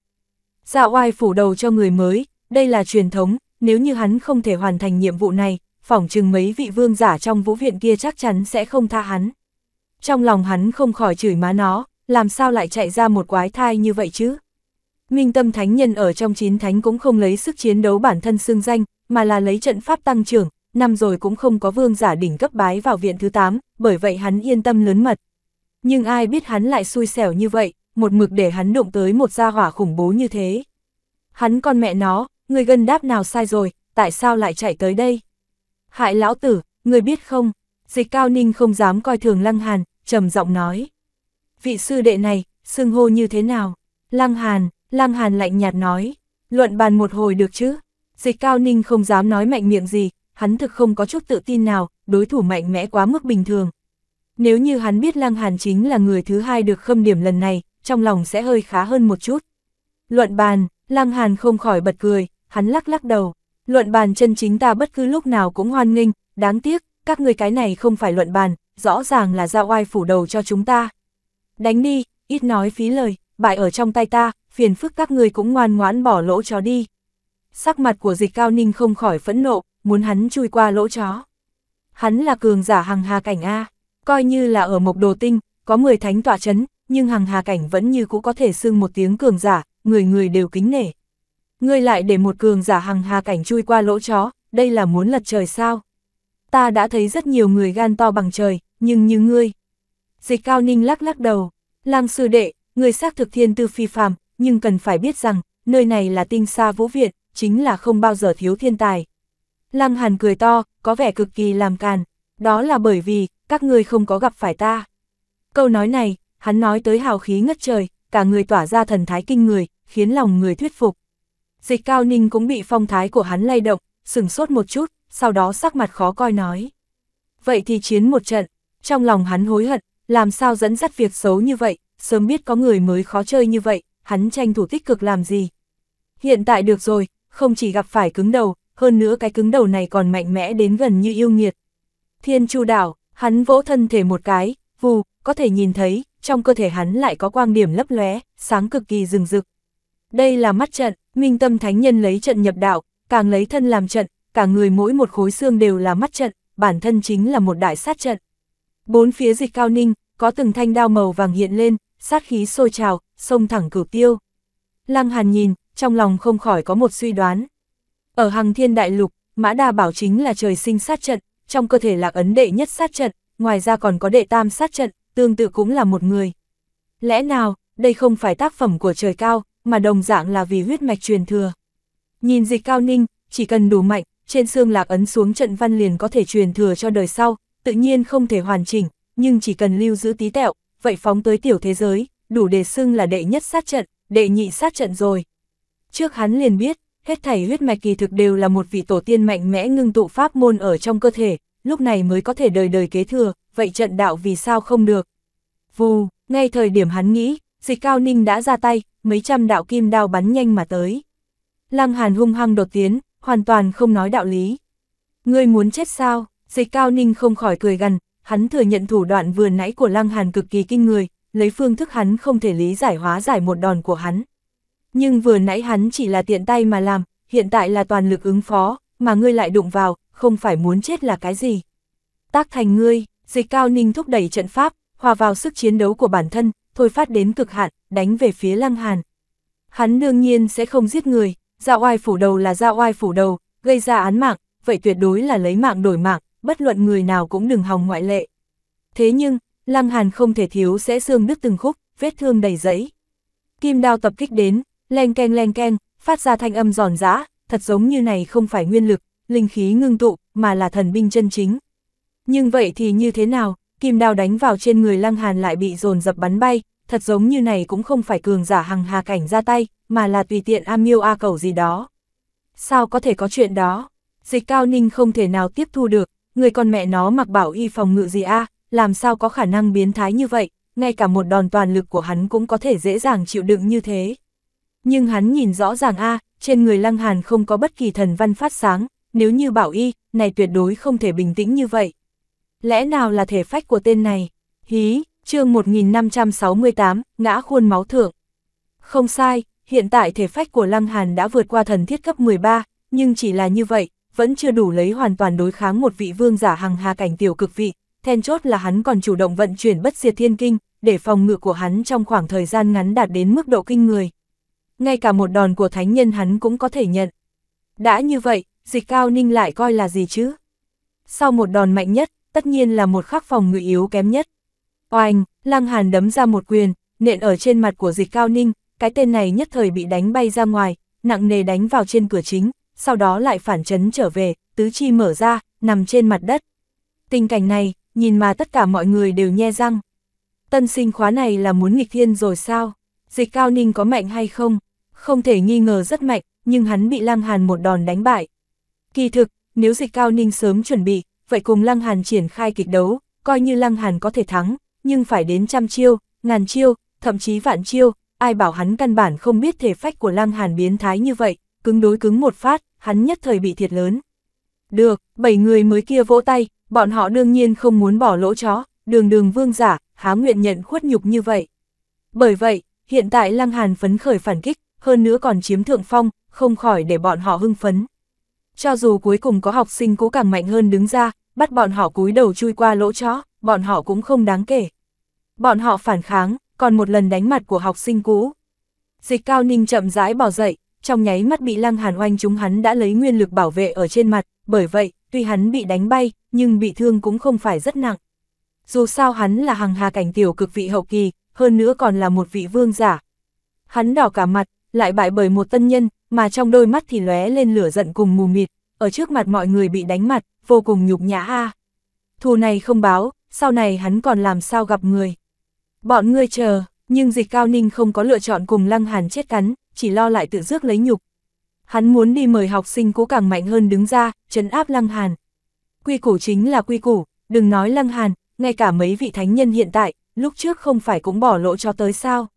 Dạ oai phủ đầu cho người mới, đây là truyền thống, nếu như hắn không thể hoàn thành nhiệm vụ này, phỏng chừng mấy vị vương giả trong vũ viện kia chắc chắn sẽ không tha hắn. Trong lòng hắn không khỏi chửi má nó, làm sao lại chạy ra một quái thai như vậy chứ? Minh tâm thánh nhân ở trong chín thánh cũng không lấy sức chiến đấu bản thân xương danh, mà là lấy trận pháp tăng trưởng, năm rồi cũng không có vương giả đỉnh cấp bái vào viện thứ 8, bởi vậy hắn yên tâm lớn mật. Nhưng ai biết hắn lại xui xẻo như vậy, một mực để hắn đụng tới một gia hỏa khủng bố như thế. Hắn con mẹ nó, người gần đáp nào sai rồi, tại sao lại chạy tới đây? Hại lão tử, người biết không? Dịch cao ninh không dám coi thường lăng hàn, trầm giọng nói. Vị sư đệ này, xưng hô như thế nào? Lăng hàn, lăng hàn lạnh nhạt nói. Luận bàn một hồi được chứ? Dịch cao ninh không dám nói mạnh miệng gì, hắn thực không có chút tự tin nào, đối thủ mạnh mẽ quá mức bình thường. Nếu như hắn biết Lăng Hàn chính là người thứ hai được khâm điểm lần này, trong lòng sẽ hơi khá hơn một chút. Luận bàn, Lăng Hàn không khỏi bật cười, hắn lắc lắc đầu. Luận bàn chân chính ta bất cứ lúc nào cũng hoan nghênh, đáng tiếc, các người cái này không phải luận bàn, rõ ràng là ra oai phủ đầu cho chúng ta. Đánh đi, ít nói phí lời, bại ở trong tay ta, phiền phức các người cũng ngoan ngoãn bỏ lỗ chó đi. Sắc mặt của dịch cao ninh không khỏi phẫn nộ, muốn hắn chui qua lỗ chó. Hắn là cường giả hằng hà cảnh A, coi như là ở mộc đồ tinh, có 10 thánh tỏa chấn, nhưng hằng hà cảnh vẫn như cũ có thể xưng một tiếng cường giả, người người đều kính nể. Ngươi lại để một cường giả hằng hà cảnh chui qua lỗ chó, đây là muốn lật trời sao? Ta đã thấy rất nhiều người gan to bằng trời, nhưng như ngươi. Dịch cao ninh lắc lắc đầu, lang sư đệ, người xác thực thiên tư phi phàm, nhưng cần phải biết rằng, nơi này là tinh xa vũ viện, chính là không bao giờ thiếu thiên tài. Lăng hàn cười to, có vẻ cực kỳ làm càn, đó là bởi vì, các ngươi không có gặp phải ta. Câu nói này, hắn nói tới hào khí ngất trời, cả người tỏa ra thần thái kinh người, khiến lòng người thuyết phục. Dịch cao ninh cũng bị phong thái của hắn lay động, sừng sốt một chút, sau đó sắc mặt khó coi nói. Vậy thì chiến một trận, trong lòng hắn hối hận, làm sao dẫn dắt việc xấu như vậy, sớm biết có người mới khó chơi như vậy, hắn tranh thủ tích cực làm gì. Hiện tại được rồi, không chỉ gặp phải cứng đầu, hơn nữa cái cứng đầu này còn mạnh mẽ đến gần như yêu nghiệt. Thiên chu đảo, hắn vỗ thân thể một cái, vù, có thể nhìn thấy, trong cơ thể hắn lại có quang điểm lấp lóe, sáng cực kỳ rừng rực. Đây là mắt trận, Minh tâm thánh nhân lấy trận nhập đạo, càng lấy thân làm trận, cả người mỗi một khối xương đều là mắt trận, bản thân chính là một đại sát trận. Bốn phía dịch cao ninh, có từng thanh đao màu vàng hiện lên, sát khí sôi trào, sông thẳng cửu tiêu. Lăng Hàn nhìn, trong lòng không khỏi có một suy đoán. Ở Hằng Thiên Đại Lục, Mã Đa Bảo chính là trời sinh sát trận, trong cơ thể là ấn đệ nhất sát trận, ngoài ra còn có đệ tam sát trận, tương tự cũng là một người. Lẽ nào, đây không phải tác phẩm của trời cao, mà đồng dạng là vì huyết mạch truyền thừa. Nhìn dịch cao ninh, chỉ cần đủ mạnh, trên xương lạc ấn xuống trận văn liền có thể truyền thừa cho đời sau, tự nhiên không thể hoàn chỉnh, nhưng chỉ cần lưu giữ tí tẹo, vậy phóng tới tiểu thế giới, đủ để xưng là đệ nhất sát trận, đệ nhị sát trận rồi. Trước hắn liền biết, hết thảy huyết mạch kỳ thực đều là một vị tổ tiên mạnh mẽ ngưng tụ pháp môn ở trong cơ thể, lúc này mới có thể đời đời kế thừa, vậy trận đạo vì sao không được. Vù, ngay thời điểm hắn nghĩ, dịch cao ninh đã ra tay, mấy trăm đạo kim đao bắn nhanh mà tới. Lăng Hàn hung hăng đột tiến, hoàn toàn không nói đạo lý. Ngươi muốn chết sao? Dịch cao ninh không khỏi cười gần, hắn thừa nhận thủ đoạn vừa nãy của Lăng Hàn cực kỳ kinh người, lấy phương thức hắn không thể lý giải hóa giải một đòn của hắn. Nhưng vừa nãy hắn chỉ là tiện tay mà làm, hiện tại là toàn lực ứng phó, mà ngươi lại đụng vào, không phải muốn chết là cái gì. Tác thành ngươi, dịch cao ninh thúc đẩy trận pháp, hòa vào sức chiến đấu của bản thân, thôi phát đến cực hạn, đánh về phía Lăng Hàn. Hắn đương nhiên sẽ không giết người, ra dạ oai phủ đầu là ra dạ oai phủ đầu, gây ra án mạng, vậy tuyệt đối là lấy mạng đổi mạng, bất luận người nào cũng đừng hòng ngoại lệ. Thế nhưng, Lăng Hàn không thể thiếu sẽ xương đứt từng khúc, vết thương đầy giấy Kim đao tập kích đến, len keng len keng, phát ra thanh âm giòn giã, thật giống như này không phải nguyên lực, linh khí ngưng tụ, mà là thần binh chân chính. Nhưng vậy thì như thế nào, kim đao đánh vào trên người Lăng Hàn lại bị dồn dập bắn bay, thật giống như này cũng không phải cường giả hằng hà cảnh ra tay, mà là tùy tiện am miêu a cầu gì đó. Sao có thể có chuyện đó? Dịch cao ninh không thể nào tiếp thu được, người con mẹ nó mặc bảo y phòng ngự gì a làm sao có khả năng biến thái như vậy, ngay cả một đòn toàn lực của hắn cũng có thể dễ dàng chịu đựng như thế. Nhưng hắn nhìn rõ ràng a trên người lăng hàn không có bất kỳ thần văn phát sáng, nếu như bảo y, này tuyệt đối không thể bình tĩnh như vậy. Lẽ nào là thể phách của tên này? Hí, chương 1568, ngã khuôn máu thượng. Không sai, hiện tại thể phách của Lăng Hàn đã vượt qua thần thiết cấp 13, nhưng chỉ là như vậy, vẫn chưa đủ lấy hoàn toàn đối kháng một vị vương giả hằng hà cảnh tiểu cực vị. Then chốt là hắn còn chủ động vận chuyển bất diệt thiên kinh, để phòng ngự của hắn trong khoảng thời gian ngắn đạt đến mức độ kinh người. Ngay cả một đòn của thánh nhân hắn cũng có thể nhận. Đã như vậy, dịch cao ninh lại coi là gì chứ? Sau một đòn mạnh nhất, tất nhiên là một khắc phòng người yếu kém nhất. Oanh, Lăng Hàn đấm ra một quyền, nện ở trên mặt của dịch cao ninh, cái tên này nhất thời bị đánh bay ra ngoài, nặng nề đánh vào trên cửa chính, sau đó lại phản chấn trở về, tứ chi mở ra, nằm trên mặt đất. Tình cảnh này, nhìn mà tất cả mọi người đều nhe răng. Tân sinh khóa này là muốn nghịch thiên rồi sao? Dịch cao ninh có mạnh hay không? Không thể nghi ngờ rất mạnh, nhưng hắn bị Lăng Hàn một đòn đánh bại. Kỳ thực, nếu dịch cao ninh sớm chuẩn bị, vậy cùng Lăng Hàn triển khai kịch đấu, coi như Lăng Hàn có thể thắng, nhưng phải đến trăm chiêu, ngàn chiêu, thậm chí vạn chiêu, ai bảo hắn căn bản không biết thể phách của Lăng Hàn biến thái như vậy, cứng đối cứng một phát, hắn nhất thời bị thiệt lớn. Được, bảy người mới kia vỗ tay, bọn họ đương nhiên không muốn bỏ lỗ chó, đường đường vương giả, há nguyện nhận khuất nhục như vậy. Bởi vậy, hiện tại Lăng Hàn phấn khởi phản kích, hơn nữa còn chiếm thượng phong, không khỏi để bọn họ hưng phấn cho dù cuối cùng có học sinh cố càng mạnh hơn đứng ra, bắt bọn họ cúi đầu chui qua lỗ chó, bọn họ cũng không đáng kể. Bọn họ phản kháng, còn một lần đánh mặt của học sinh cũ. Dịch cao ninh chậm rãi bỏ dậy, trong nháy mắt bị lăng hàn oanh chúng hắn đã lấy nguyên lực bảo vệ ở trên mặt, bởi vậy, tuy hắn bị đánh bay, nhưng bị thương cũng không phải rất nặng. Dù sao hắn là hàng hà cảnh tiểu cực vị hậu kỳ, hơn nữa còn là một vị vương giả. Hắn đỏ cả mặt, lại bại bởi một tân nhân, mà trong đôi mắt thì lóe lên lửa giận cùng mù mịt, ở trước mặt mọi người bị đánh mặt, vô cùng nhục nhã a. Thù này không báo, sau này hắn còn làm sao gặp người. Bọn ngươi chờ, nhưng dịch cao ninh không có lựa chọn cùng lăng hàn chết cắn, chỉ lo lại tự rước lấy nhục. Hắn muốn đi mời học sinh cố càng mạnh hơn đứng ra, chấn áp lăng hàn. Quy củ chính là quy củ, đừng nói lăng hàn, ngay cả mấy vị thánh nhân hiện tại, lúc trước không phải cũng bỏ lộ cho tới sao.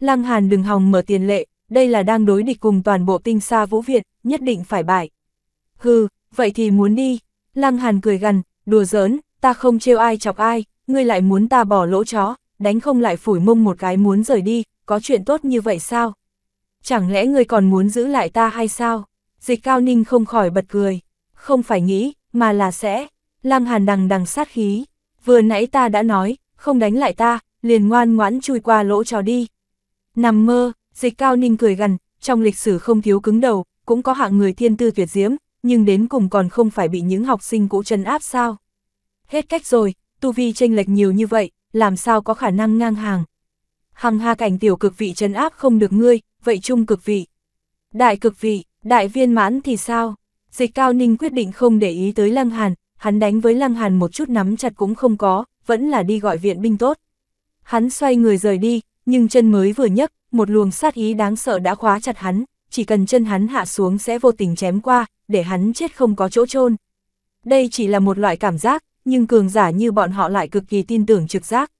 Lăng hàn đừng hòng mở tiền lệ, đây là đang đối địch cùng toàn bộ tinh xa vũ viện, nhất định phải bại. Hừ, vậy thì muốn đi. Lăng Hàn cười gằn, đùa giỡn, ta không trêu ai chọc ai, ngươi lại muốn ta bỏ lỗ chó, đánh không lại phủi mông một cái muốn rời đi, có chuyện tốt như vậy sao? Chẳng lẽ ngươi còn muốn giữ lại ta hay sao? Dịch Cao Ninh không khỏi bật cười, không phải nghĩ, mà là sẽ. Lăng Hàn đằng đằng sát khí, vừa nãy ta đã nói, không đánh lại ta, liền ngoan ngoãn chui qua lỗ chó đi. Nằm mơ, Dịch cao ninh cười gằn, trong lịch sử không thiếu cứng đầu, cũng có hạng người thiên tư tuyệt diễm, nhưng đến cùng còn không phải bị những học sinh cũ trấn áp sao. Hết cách rồi, tu vi tranh lệch nhiều như vậy, làm sao có khả năng ngang hàng. Hằng hà cảnh tiểu cực vị trấn áp không được ngươi, vậy chung cực vị. Đại cực vị, đại viên mãn thì sao? Dịch cao ninh quyết định không để ý tới lăng hàn, hắn đánh với lăng hàn một chút nắm chặt cũng không có, vẫn là đi gọi viện binh tốt. Hắn xoay người rời đi, nhưng chân mới vừa nhấc, một luồng sát ý đáng sợ đã khóa chặt hắn, chỉ cần chân hắn hạ xuống sẽ vô tình chém qua, để hắn chết không có chỗ chôn. Đây chỉ là một loại cảm giác, nhưng cường giả như bọn họ lại cực kỳ tin tưởng trực giác.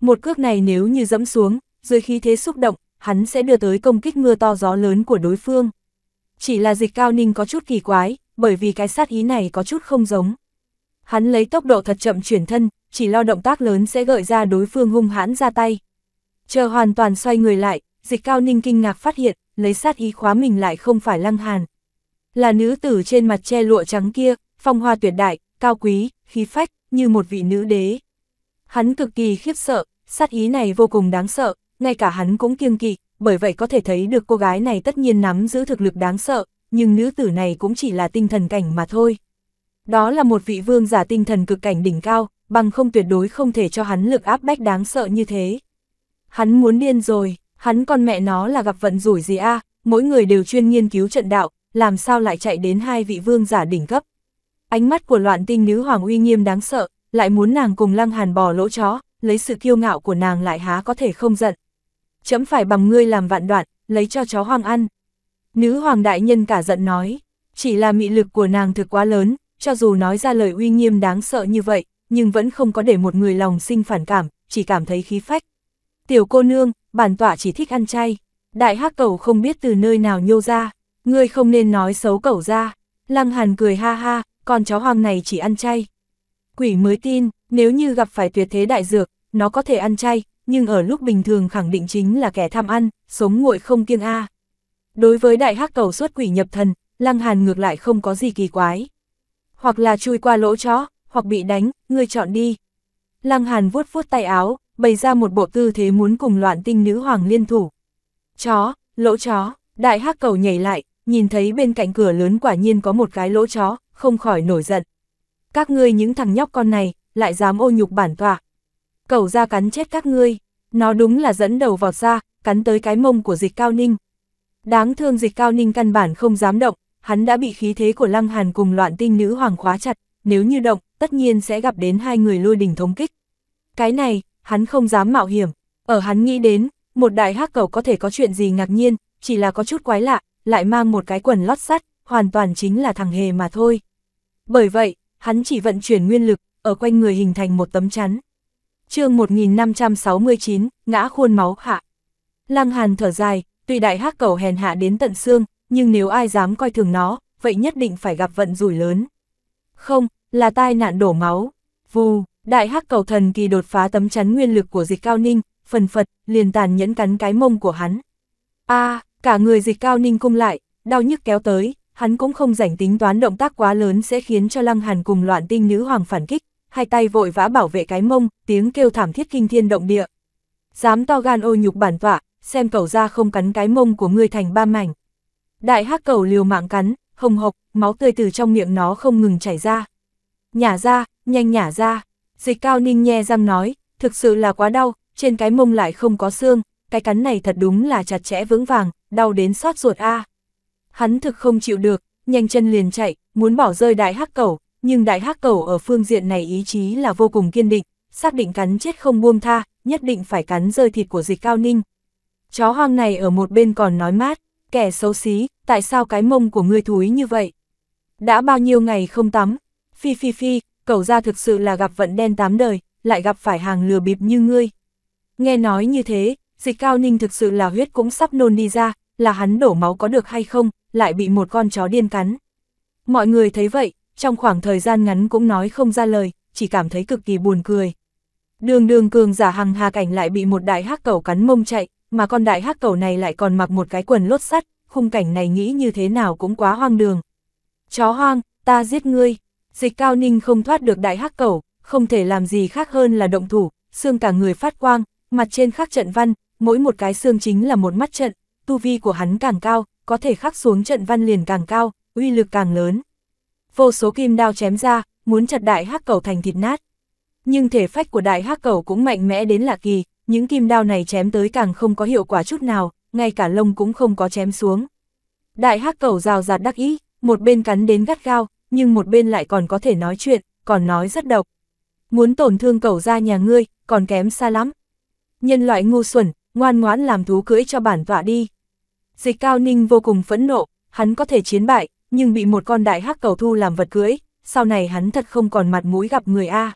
Một cước này nếu như dẫm xuống, dưới khí thế xúc động, hắn sẽ đưa tới công kích mưa to gió lớn của đối phương. Chỉ là dịch cao ninh có chút kỳ quái, bởi vì cái sát ý này có chút không giống. Hắn lấy tốc độ thật chậm chuyển thân, chỉ lo động tác lớn sẽ gợi ra đối phương hung hãn ra tay. Chờ hoàn toàn xoay người lại, dịch cao ninh kinh ngạc phát hiện, lấy sát ý khóa mình lại không phải lăng hàn. Là nữ tử trên mặt che lụa trắng kia, phong hoa tuyệt đại, cao quý, khí phách, như một vị nữ đế. Hắn cực kỳ khiếp sợ, sát ý này vô cùng đáng sợ, ngay cả hắn cũng kiêng kỵ, bởi vậy có thể thấy được cô gái này tất nhiên nắm giữ thực lực đáng sợ, nhưng nữ tử này cũng chỉ là tinh thần cảnh mà thôi. Đó là một vị vương giả tinh thần cực cảnh đỉnh cao, bằng không tuyệt đối không thể cho hắn lực áp bách đáng sợ như thế. Hắn muốn điên rồi hắn con mẹ nó là gặp vận rủi gì a mỗi người đều chuyên nghiên cứu trận đạo, làm sao lại chạy đến hai vị vương giả đỉnh cấp. Ánh mắt của loạn tinh nữ hoàng uy nghiêm đáng sợ, lại muốn nàng cùng lăng hàn bò lỗ chó, lấy sự kiêu ngạo của nàng lại há có thể không giận. Chấm phải bằng ngươi làm vạn đoạn, lấy cho chó hoang ăn. Nữ hoàng đại nhân cả giận nói, chỉ là mị lực của nàng thực quá lớn, cho dù nói ra lời uy nghiêm đáng sợ như vậy, nhưng vẫn không có để một người lòng sinh phản cảm, chỉ cảm thấy khí phách. Tiểu cô nương, bản tọa chỉ thích ăn chay. Đại hắc cẩu không biết từ nơi nào nhô ra, ngươi không nên nói xấu cẩu ra. Lăng Hàn cười ha ha, con chó hoang này chỉ ăn chay. Quỷ mới tin, nếu như gặp phải tuyệt thế đại dược, nó có thể ăn chay, nhưng ở lúc bình thường khẳng định chính là kẻ tham ăn, sống nguội không kiêng a. Đối với đại hắc cầu xuất quỷ nhập thần, Lăng Hàn ngược lại không có gì kỳ quái. Hoặc là chui qua lỗ chó, hoặc bị đánh, ngươi chọn đi. Lăng Hàn vuốt vuốt tay áo, bày ra một bộ tư thế muốn cùng loạn tinh nữ hoàng liên thủ. Chó, lỗ chó, đại hắc cầu nhảy lại, nhìn thấy bên cạnh cửa lớn quả nhiên có một cái lỗ chó, không khỏi nổi giận. Các ngươi những thằng nhóc con này, lại dám ô nhục bản tọa. Cầu ra cắn chết các ngươi, nó đúng là dẫn đầu vọt ra, cắn tới cái mông của dịch cao ninh. Đáng thương dịch cao ninh căn bản không dám động, hắn đã bị khí thế của lăng hàn cùng loạn tinh nữ hoàng khóa chặt, nếu như động, tất nhiên sẽ gặp đến hai người lôi đình thống kích. Cái này, hắn không dám mạo hiểm. Ở hắn nghĩ đến, một đại hắc cầu có thể có chuyện gì ngạc nhiên, chỉ là có chút quái lạ, lại mang một cái quần lót sắt, hoàn toàn chính là thằng hề mà thôi. Bởi vậy, hắn chỉ vận chuyển nguyên lực, ở quanh người hình thành một tấm chắn. chương 1569, ngã khuôn máu hạ. Lăng Hàn thở dài, tuy đại hắc cầu hèn hạ đến tận xương, nhưng nếu ai dám coi thường nó, vậy nhất định phải gặp vận rủi lớn. Không, là tai nạn đổ máu. Vù, Đại hắc cầu thần kỳ đột phá tấm chắn nguyên lực của dịch cao ninh, phần phật, liền tàn nhẫn cắn cái mông của hắn. a cả người dịch cao ninh cung lại, đau nhức kéo tới, hắn cũng không rảnh tính toán động tác quá lớn sẽ khiến cho lăng hàn cùng loạn tinh nữ hoàng phản kích, hai tay vội vã bảo vệ cái mông, tiếng kêu thảm thiết kinh thiên động địa. Dám to gan ô nhục bản tọa, xem cầu ra không cắn cái mông của ngươi thành ba mảnh. Đại hắc cầu liều mạng cắn, hồng hộc, máu tươi từ trong miệng nó không ngừng chảy ra. Nhả ra, nhanh nhả ra. Dịch cao ninh nhe răng nói, thực sự là quá đau, trên cái mông lại không có xương, cái cắn này thật đúng là chặt chẽ vững vàng, đau đến xót ruột a. À. Hắn thực không chịu được, nhanh chân liền chạy, muốn bỏ rơi đại hắc cầu, nhưng đại hắc cầu ở phương diện này ý chí là vô cùng kiên định, xác định cắn chết không buông tha, nhất định phải cắn rơi thịt của dịch cao ninh. Chó hoang này ở một bên còn nói mát, kẻ xấu xí, tại sao cái mông của ngươi thúi như vậy? Đã bao nhiêu ngày không tắm? Phi phi phi, cầu ra thực sự là gặp vận đen tám đời, lại gặp phải hàng lừa bịp như ngươi. Nghe nói như thế, dịch cao ninh thực sự là huyết cũng sắp nôn đi ra, là hắn đổ máu có được hay không, lại bị một con chó điên cắn. Mọi người thấy vậy, trong khoảng thời gian ngắn cũng nói không ra lời, chỉ cảm thấy cực kỳ buồn cười. Đường đường cường giả hằng hà cảnh lại bị một đại hắc cầu cắn mông chạy, mà con đại hắc cầu này lại còn mặc một cái quần lốt sắt, khung cảnh này nghĩ như thế nào cũng quá hoang đường. Chó hoang, ta giết ngươi. Dịch cao ninh không thoát được đại hắc cẩu, không thể làm gì khác hơn là động thủ, xương cả người phát quang, mặt trên khắc trận văn, mỗi một cái xương chính là một mắt trận, tu vi của hắn càng cao, có thể khắc xuống trận văn liền càng cao, uy lực càng lớn. Vô số kim đao chém ra, muốn chặt đại hắc cẩu thành thịt nát. Nhưng thể phách của đại hắc cẩu cũng mạnh mẽ đến lạ kỳ, những kim đao này chém tới càng không có hiệu quả chút nào, ngay cả lông cũng không có chém xuống. Đại hắc cẩu rào rạt đắc ý, một bên cắn đến gắt gao, nhưng một bên lại còn có thể nói chuyện, còn nói rất độc. Muốn tổn thương cậu ra nhà ngươi, còn kém xa lắm. Nhân loại ngu xuẩn, ngoan ngoãn làm thú cưỡi cho bản tọa đi. Dịch Cao Ninh vô cùng phẫn nộ, hắn có thể chiến bại, nhưng bị một con đại hắc cầu thu làm vật cưỡi, sau này hắn thật không còn mặt mũi gặp người A.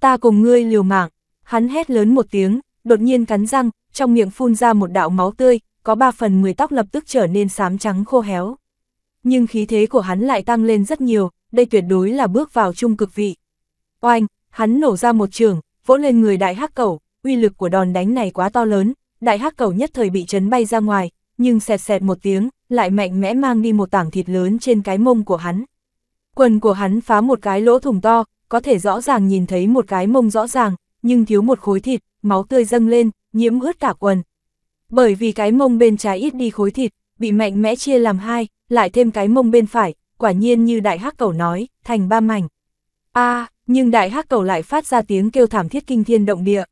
Ta cùng ngươi liều mạng, hắn hét lớn một tiếng, đột nhiên cắn răng, trong miệng phun ra một đạo máu tươi, có ba phần mười tóc lập tức trở nên xám trắng khô héo nhưng khí thế của hắn lại tăng lên rất nhiều, đây tuyệt đối là bước vào trung cực vị. Oanh, hắn nổ ra một trường, vỗ lên người đại hắc cẩu, uy lực của đòn đánh này quá to lớn, đại hắc cẩu nhất thời bị chấn bay ra ngoài, nhưng sẹt sẹt một tiếng, lại mạnh mẽ mang đi một tảng thịt lớn trên cái mông của hắn. Quần của hắn phá một cái lỗ thủng to, có thể rõ ràng nhìn thấy một cái mông rõ ràng, nhưng thiếu một khối thịt, máu tươi dâng lên, nhiễm ướt cả quần. Bởi vì cái mông bên trái ít đi khối thịt, bị mạnh mẽ chia làm hai, lại thêm cái mông bên phải, quả nhiên như đại hắc cầu nói, thành ba mảnh. a nhưng đại hắc cầu lại phát ra tiếng kêu thảm thiết kinh thiên động địa.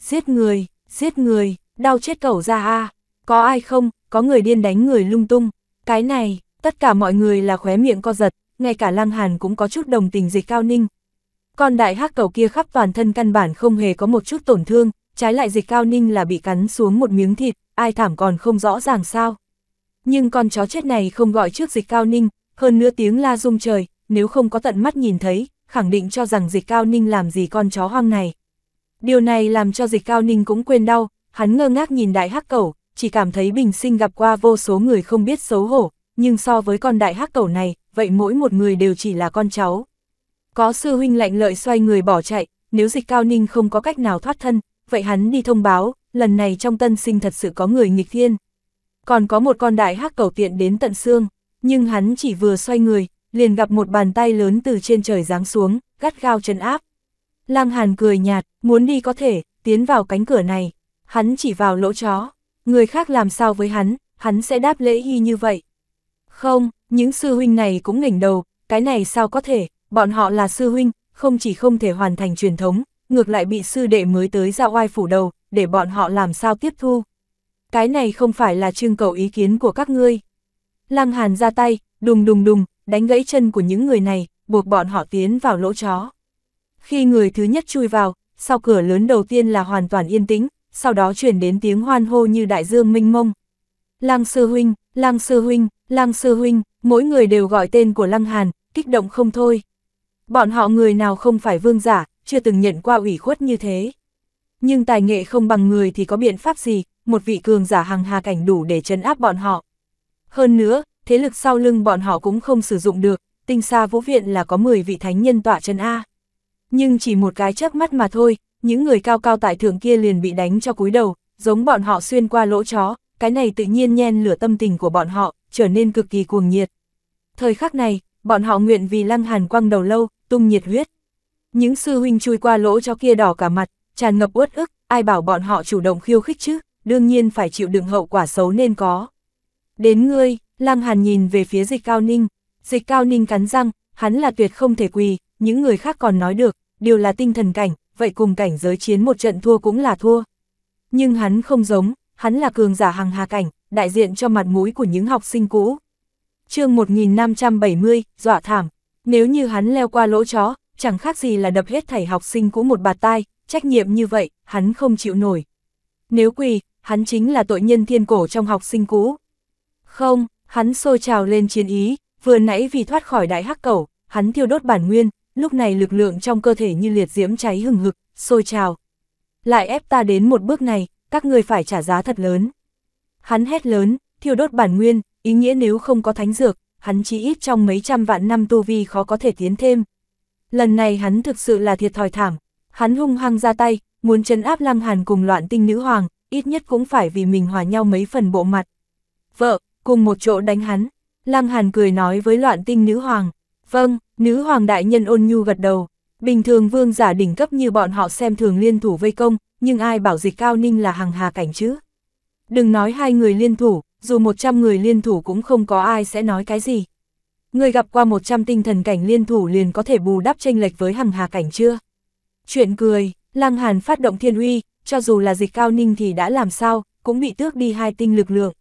Giết người, giết người, đau chết cầu ra a có ai không, có người điên đánh người lung tung. Cái này, tất cả mọi người là khóe miệng co giật, ngay cả lăng hàn cũng có chút đồng tình dịch cao ninh. Còn đại hắc cầu kia khắp toàn thân căn bản không hề có một chút tổn thương, trái lại dịch cao ninh là bị cắn xuống một miếng thịt, ai thảm còn không rõ ràng sao nhưng con chó chết này không gọi trước dịch cao ninh, hơn nữa tiếng la rung trời, nếu không có tận mắt nhìn thấy, khẳng định cho rằng dịch cao ninh làm gì con chó hoang này. Điều này làm cho dịch cao ninh cũng quên đau, hắn ngơ ngác nhìn đại hắc cẩu, chỉ cảm thấy bình sinh gặp qua vô số người không biết xấu hổ, nhưng so với con đại hắc cẩu này, vậy mỗi một người đều chỉ là con cháu. Có sư huynh lạnh lợi xoay người bỏ chạy, nếu dịch cao ninh không có cách nào thoát thân, vậy hắn đi thông báo, lần này trong tân sinh thật sự có người nghịch thiên còn có một con đại hắc cầu tiện đến tận xương, nhưng hắn chỉ vừa xoay người, liền gặp một bàn tay lớn từ trên trời giáng xuống, gắt gao chân áp. Lăng Hàn cười nhạt, muốn đi có thể, tiến vào cánh cửa này, hắn chỉ vào lỗ chó, người khác làm sao với hắn, hắn sẽ đáp lễ hy như vậy. Không, những sư huynh này cũng ngỉnh đầu, cái này sao có thể, bọn họ là sư huynh, không chỉ không thể hoàn thành truyền thống, ngược lại bị sư đệ mới tới ra oai phủ đầu, để bọn họ làm sao tiếp thu cái này không phải là trưng cầu ý kiến của các ngươi. Lăng Hàn ra tay, đùng đùng đùng, đánh gãy chân của những người này, buộc bọn họ tiến vào lỗ chó. Khi người thứ nhất chui vào, sau cửa lớn đầu tiên là hoàn toàn yên tĩnh, sau đó chuyển đến tiếng hoan hô như đại dương minh mông. Lăng sư huynh, lăng sư huynh, lăng sư huynh, mỗi người đều gọi tên của lăng hàn, kích động không thôi. Bọn họ người nào không phải vương giả, chưa từng nhận qua ủy khuất như thế. Nhưng tài nghệ không bằng người thì có biện pháp gì, một vị cường giả hàng hà cảnh đủ để chấn áp bọn họ. Hơn nữa, thế lực sau lưng bọn họ cũng không sử dụng được, tinh xa vũ viện là có 10 vị thánh nhân tọa chân A. Nhưng chỉ một cái chớp mắt mà thôi, những người cao cao tại thượng kia liền bị đánh cho cúi đầu, giống bọn họ xuyên qua lỗ chó, cái này tự nhiên nhen lửa tâm tình của bọn họ, trở nên cực kỳ cuồng nhiệt. Thời khắc này, bọn họ nguyện vì lăng hàn quăng đầu lâu, tung nhiệt huyết. Những sư huynh chui qua lỗ cho kia đỏ cả mặt, tràn ngập uất ức, ai bảo bọn họ chủ động khiêu khích chứ đương nhiên phải chịu đựng hậu quả xấu nên có. Đến ngươi, Lăng Hàn nhìn về phía dịch cao ninh, dịch cao ninh cắn răng, hắn là tuyệt không thể quỳ, những người khác còn nói được, điều là tinh thần cảnh, vậy cùng cảnh giới chiến một trận thua cũng là thua. Nhưng hắn không giống, hắn là cường giả hàng hà cảnh, đại diện cho mặt mũi của những học sinh cũ. chương 1570, dọa thảm, nếu như hắn leo qua lỗ chó, chẳng khác gì là đập hết thảy học sinh cũ một bạt tai, trách nhiệm như vậy, hắn không chịu nổi. Nếu quỳ, hắn chính là tội nhân thiên cổ trong học sinh cũ. Không, hắn sôi trào lên chiến ý, vừa nãy vì thoát khỏi đại hắc cẩu, hắn thiêu đốt bản nguyên, lúc này lực lượng trong cơ thể như liệt diễm cháy hừng hực, sôi trào. Lại ép ta đến một bước này, các ngươi phải trả giá thật lớn. Hắn hét lớn, thiêu đốt bản nguyên, ý nghĩa nếu không có thánh dược, hắn chỉ ít trong mấy trăm vạn năm tu vi khó có thể tiến thêm. Lần này hắn thực sự là thiệt thòi thảm, hắn hung hăng ra tay, muốn chấn áp Lăng Hàn cùng loạn tinh nữ hoàng, ít nhất cũng phải vì mình hòa nhau mấy phần bộ mặt. Vợ, cùng một chỗ đánh hắn. Lăng Hàn cười nói với loạn tinh nữ hoàng. Vâng, nữ hoàng đại nhân ôn nhu gật đầu. Bình thường vương giả đỉnh cấp như bọn họ xem thường liên thủ vây công, nhưng ai bảo dịch cao ninh là hàng hà cảnh chứ. Đừng nói hai người liên thủ, dù 100 người liên thủ cũng không có ai sẽ nói cái gì. Người gặp qua 100 tinh thần cảnh liên thủ liền có thể bù đắp tranh lệch với hằng hà cảnh chưa? Chuyện cười, Lăng Hàn phát động thiên uy, cho dù là dịch cao ninh thì đã làm sao, cũng bị tước đi hai tinh lực lượng.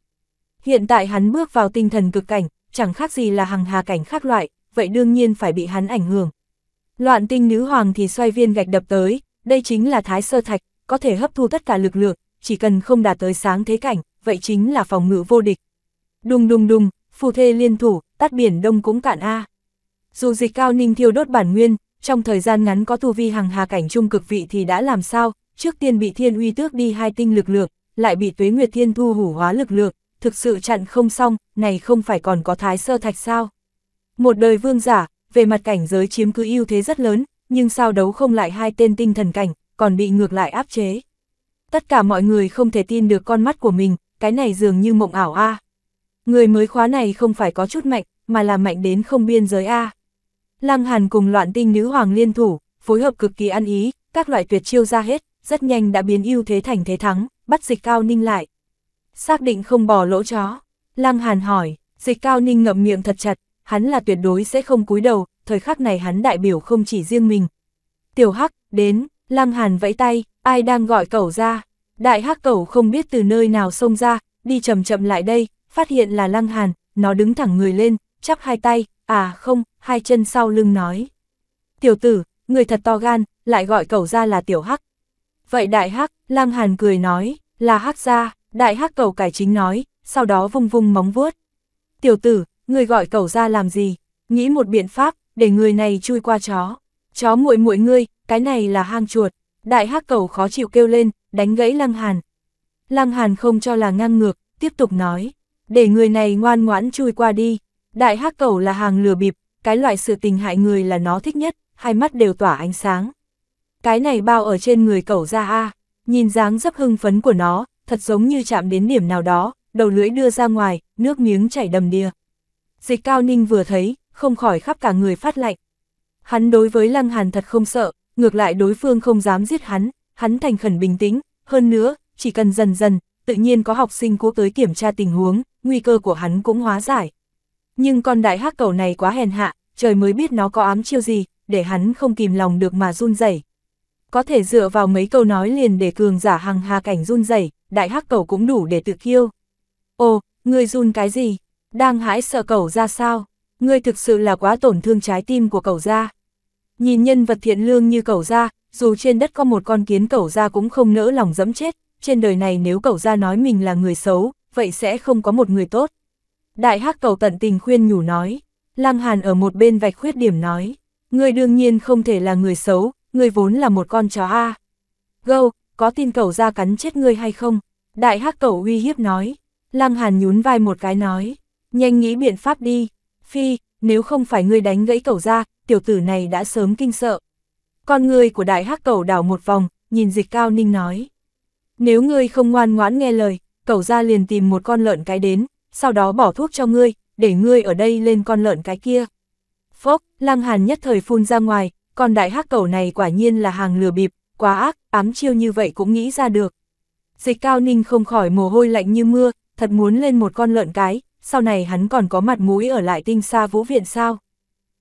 Hiện tại hắn bước vào tinh thần cực cảnh, chẳng khác gì là hằng hà cảnh khác loại, vậy đương nhiên phải bị hắn ảnh hưởng. Loạn tinh nữ hoàng thì xoay viên gạch đập tới, đây chính là thái sơ thạch, có thể hấp thu tất cả lực lượng, chỉ cần không đạt tới sáng thế cảnh, vậy chính là phòng ngự vô địch. Đùng đùng đùng, phù thê liên thủ, tắt biển đông cũng cạn A. Dù dịch cao ninh thiêu đốt bản nguyên, trong thời gian ngắn có tu vi hằng hà cảnh trung cực vị thì đã làm sao, trước tiên bị thiên uy tước đi hai tinh lực lượng, lại bị tuế nguyệt thiên thu hủ hóa lực lượng, thực sự chặn không xong, này không phải còn có thái sơ thạch sao. Một đời vương giả, về mặt cảnh giới chiếm cứ ưu thế rất lớn, nhưng sao đấu không lại hai tên tinh thần cảnh, còn bị ngược lại áp chế. Tất cả mọi người không thể tin được con mắt của mình, cái này dường như mộng ảo a. Người mới khóa này không phải có chút mạnh, mà là mạnh đến không biên giới a. À. Lăng Hàn cùng loạn tinh nữ hoàng liên thủ, phối hợp cực kỳ ăn ý, các loại tuyệt chiêu ra hết, rất nhanh đã biến ưu thế thành thế thắng, bắt dịch cao ninh lại. Xác định không bỏ lỗ chó, Lăng Hàn hỏi, dịch cao ninh ngậm miệng thật chặt, hắn là tuyệt đối sẽ không cúi đầu, thời khắc này hắn đại biểu không chỉ riêng mình. Tiểu Hắc, đến, Lăng Hàn vẫy tay, ai đang gọi cậu ra, đại Hắc cậu không biết từ nơi nào xông ra, đi chậm chậm lại đây, phát hiện là Lăng Hàn, nó đứng thẳng người lên, chắp hai tay, à không, hai chân sau lưng nói. Tiểu tử, người thật to gan, lại gọi cậu ra là tiểu Hắc, vậy đại hắc, lang Hàn cười nói, là hắc gia, đại hắc cầu cải chính nói, sau đó vung vung móng vuốt. Tiểu tử, người gọi cầu ra làm gì, nghĩ một biện pháp, để người này chui qua chó. Chó muội muội ngươi, cái này là hang chuột. Đại hắc cầu khó chịu kêu lên, đánh gãy Lăng Hàn. Lăng Hàn không cho là ngang ngược, tiếp tục nói, để người này ngoan ngoãn chui qua đi. Đại hắc cầu là hàng lừa bịp, cái loại sự tình hại người là nó thích nhất, hai mắt đều tỏa ánh sáng cái này bao ở trên người cẩu ra a nhìn dáng dấp hưng phấn của nó, thật giống như chạm đến điểm nào đó, đầu lưỡi đưa ra ngoài, nước miếng chảy đầm đìa. Dịch cao ninh vừa thấy, không khỏi khắp cả người phát lạnh. Hắn đối với lăng hàn thật không sợ, ngược lại đối phương không dám giết hắn, hắn thành khẩn bình tĩnh, hơn nữa, chỉ cần dần dần, tự nhiên có học sinh cố tới kiểm tra tình huống, nguy cơ của hắn cũng hóa giải. Nhưng con đại hắc cầu này quá hèn hạ, trời mới biết nó có ám chiêu gì, để hắn không kìm lòng được mà run rẩy có thể dựa vào mấy câu nói liền để cường giả hằng hà cảnh run rẩy đại hắc cầu cũng đủ để tự kiêu. Ồ, ngươi run cái gì? Đang hãi sợ cầu ra sao? Ngươi thực sự là quá tổn thương trái tim của cầu ra. Nhìn nhân vật thiện lương như cầu ra, dù trên đất có một con kiến cầu ra cũng không nỡ lòng dẫm chết, trên đời này nếu cầu ra nói mình là người xấu, vậy sẽ không có một người tốt. Đại hắc cầu tận tình khuyên nhủ nói, Lăng Hàn ở một bên vạch khuyết điểm nói, ngươi đương nhiên không thể là người xấu, ngươi vốn là một con chó a. Gâu, có tin cậu ra cắn chết ngươi hay không? Đại hắc cậu uy hiếp nói. Lăng Hàn nhún vai một cái nói, nhanh nghĩ biện pháp đi. Phi, nếu không phải ngươi đánh gãy cậu ra, tiểu tử này đã sớm kinh sợ. Con người của đại hắc cậu đảo một vòng, nhìn dịch cao ninh nói. Nếu ngươi không ngoan ngoãn nghe lời, cậu ra liền tìm một con lợn cái đến, sau đó bỏ thuốc cho ngươi, để ngươi ở đây lên con lợn cái kia. Phốc, Lăng Hàn nhất thời phun ra ngoài, con đại hắc cầu này quả nhiên là hàng lừa bịp, quá ác, ám chiêu như vậy cũng nghĩ ra được. Dịch cao ninh không khỏi mồ hôi lạnh như mưa, thật muốn lên một con lợn cái, sau này hắn còn có mặt mũi ở lại tinh xa vũ viện sao.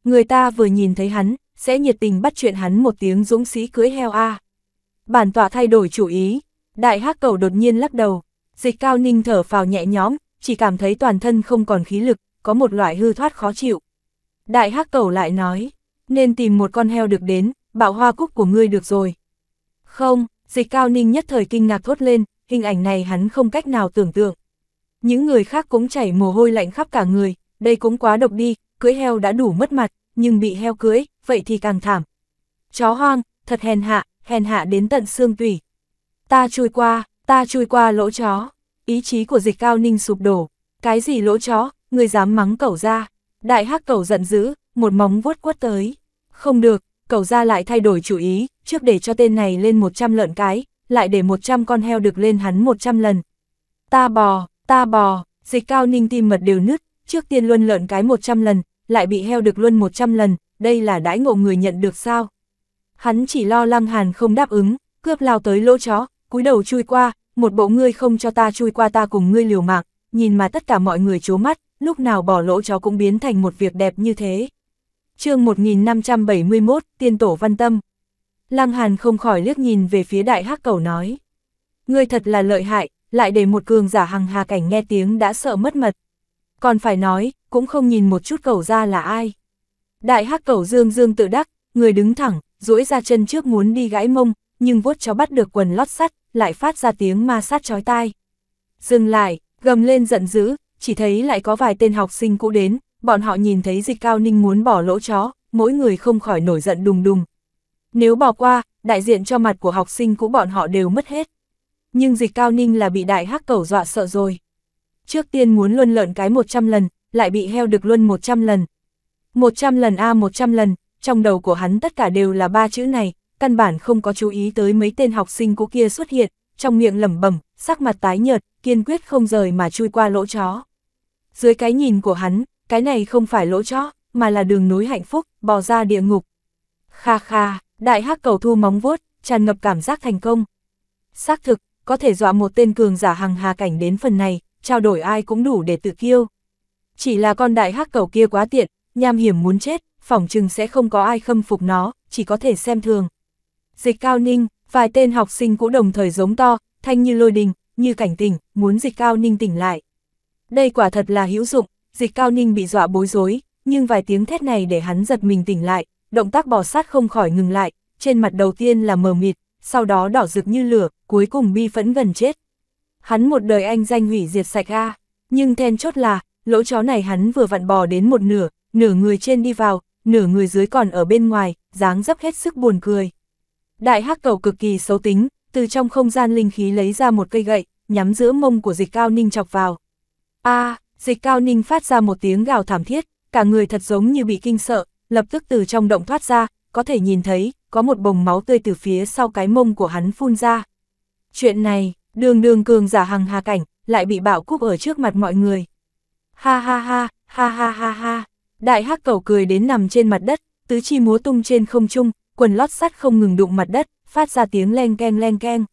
Người ta vừa nhìn thấy hắn, sẽ nhiệt tình bắt chuyện hắn một tiếng dũng sĩ cưới heo a. Bản tỏa thay đổi chủ ý, đại hắc cầu đột nhiên lắc đầu, dịch cao ninh thở phào nhẹ nhõm, chỉ cảm thấy toàn thân không còn khí lực, có một loại hư thoát khó chịu. Đại hắc cầu lại nói, nên tìm một con heo được đến, bạo hoa cúc của ngươi được rồi. Không, dịch cao ninh nhất thời kinh ngạc thốt lên, hình ảnh này hắn không cách nào tưởng tượng. Những người khác cũng chảy mồ hôi lạnh khắp cả người, đây cũng quá độc đi, cưỡi heo đã đủ mất mặt, nhưng bị heo cưỡi, vậy thì càng thảm. Chó hoang, thật hèn hạ, hèn hạ đến tận xương tủy. Ta chui qua, ta chui qua lỗ chó. Ý chí của dịch cao ninh sụp đổ. Cái gì lỗ chó, người dám mắng cẩu ra. Đại hắc cẩu giận dữ, một móng vuốt quất tới. Không được, cậu ra lại thay đổi chủ ý, trước để cho tên này lên 100 lợn cái, lại để 100 con heo được lên hắn 100 lần. Ta bò, ta bò, dịch cao ninh tim mật đều nứt, trước tiên luân lợn cái 100 lần, lại bị heo được luân 100 lần, đây là đãi ngộ người nhận được sao? Hắn chỉ lo lăng hàn không đáp ứng, cướp lao tới lỗ chó, cúi đầu chui qua, một bộ ngươi không cho ta chui qua ta cùng ngươi liều mạng, nhìn mà tất cả mọi người chố mắt, lúc nào bỏ lỗ chó cũng biến thành một việc đẹp như thế chương 1571, tiên tổ văn tâm. Lăng Hàn không khỏi liếc nhìn về phía đại hắc cầu nói. Ngươi thật là lợi hại, lại để một cường giả hằng hà cảnh nghe tiếng đã sợ mất mật. Còn phải nói, cũng không nhìn một chút cầu ra là ai. Đại hắc cầu dương dương tự đắc, người đứng thẳng, duỗi ra chân trước muốn đi gãi mông, nhưng vuốt chó bắt được quần lót sắt, lại phát ra tiếng ma sát chói tai. Dừng lại, gầm lên giận dữ, chỉ thấy lại có vài tên học sinh cũ đến, bọn họ nhìn thấy dịch cao ninh muốn bỏ lỗ chó, mỗi người không khỏi nổi giận đùng đùng. Nếu bỏ qua, đại diện cho mặt của học sinh cũng bọn họ đều mất hết. Nhưng dịch cao ninh là bị đại hắc cầu dọa sợ rồi. Trước tiên muốn luân lợn cái 100 lần, lại bị heo được luân 100 lần. 100 lần A à 100 lần, trong đầu của hắn tất cả đều là ba chữ này, căn bản không có chú ý tới mấy tên học sinh cũ kia xuất hiện, trong miệng lẩm bẩm, sắc mặt tái nhợt, kiên quyết không rời mà chui qua lỗ chó. Dưới cái nhìn của hắn, cái này không phải lỗ chó, mà là đường núi hạnh phúc, bò ra địa ngục. Kha kha, đại hắc cầu thu móng vuốt, tràn ngập cảm giác thành công. Xác thực, có thể dọa một tên cường giả hằng hà cảnh đến phần này, trao đổi ai cũng đủ để tự kiêu. Chỉ là con đại hắc cầu kia quá tiện, nham hiểm muốn chết, phỏng chừng sẽ không có ai khâm phục nó, chỉ có thể xem thường. Dịch cao ninh, vài tên học sinh cũng đồng thời giống to, thanh như lôi đình, như cảnh tỉnh, muốn dịch cao ninh tỉnh lại. Đây quả thật là hữu dụng, Dịch Cao Ninh bị dọa bối rối, nhưng vài tiếng thét này để hắn giật mình tỉnh lại, động tác bò sát không khỏi ngừng lại, trên mặt đầu tiên là mờ mịt, sau đó đỏ rực như lửa, cuối cùng bi phẫn gần chết. Hắn một đời anh danh hủy diệt sạch a, nhưng then chốt là, lỗ chó này hắn vừa vặn bò đến một nửa, nửa người trên đi vào, nửa người dưới còn ở bên ngoài, dáng dấp hết sức buồn cười. Đại hắc cầu cực kỳ xấu tính, từ trong không gian linh khí lấy ra một cây gậy, nhắm giữa mông của dịch cao ninh chọc vào. a Dịch cao ninh phát ra một tiếng gào thảm thiết, cả người thật giống như bị kinh sợ, lập tức từ trong động thoát ra, có thể nhìn thấy, có một bồng máu tươi từ phía sau cái mông của hắn phun ra. Chuyện này, đường đường cường giả hằng hà cảnh, lại bị bạo cúp ở trước mặt mọi người. Ha ha ha, ha ha ha ha, đại hắc cầu cười đến nằm trên mặt đất, tứ chi múa tung trên không trung, quần lót sắt không ngừng đụng mặt đất, phát ra tiếng len keng len keng.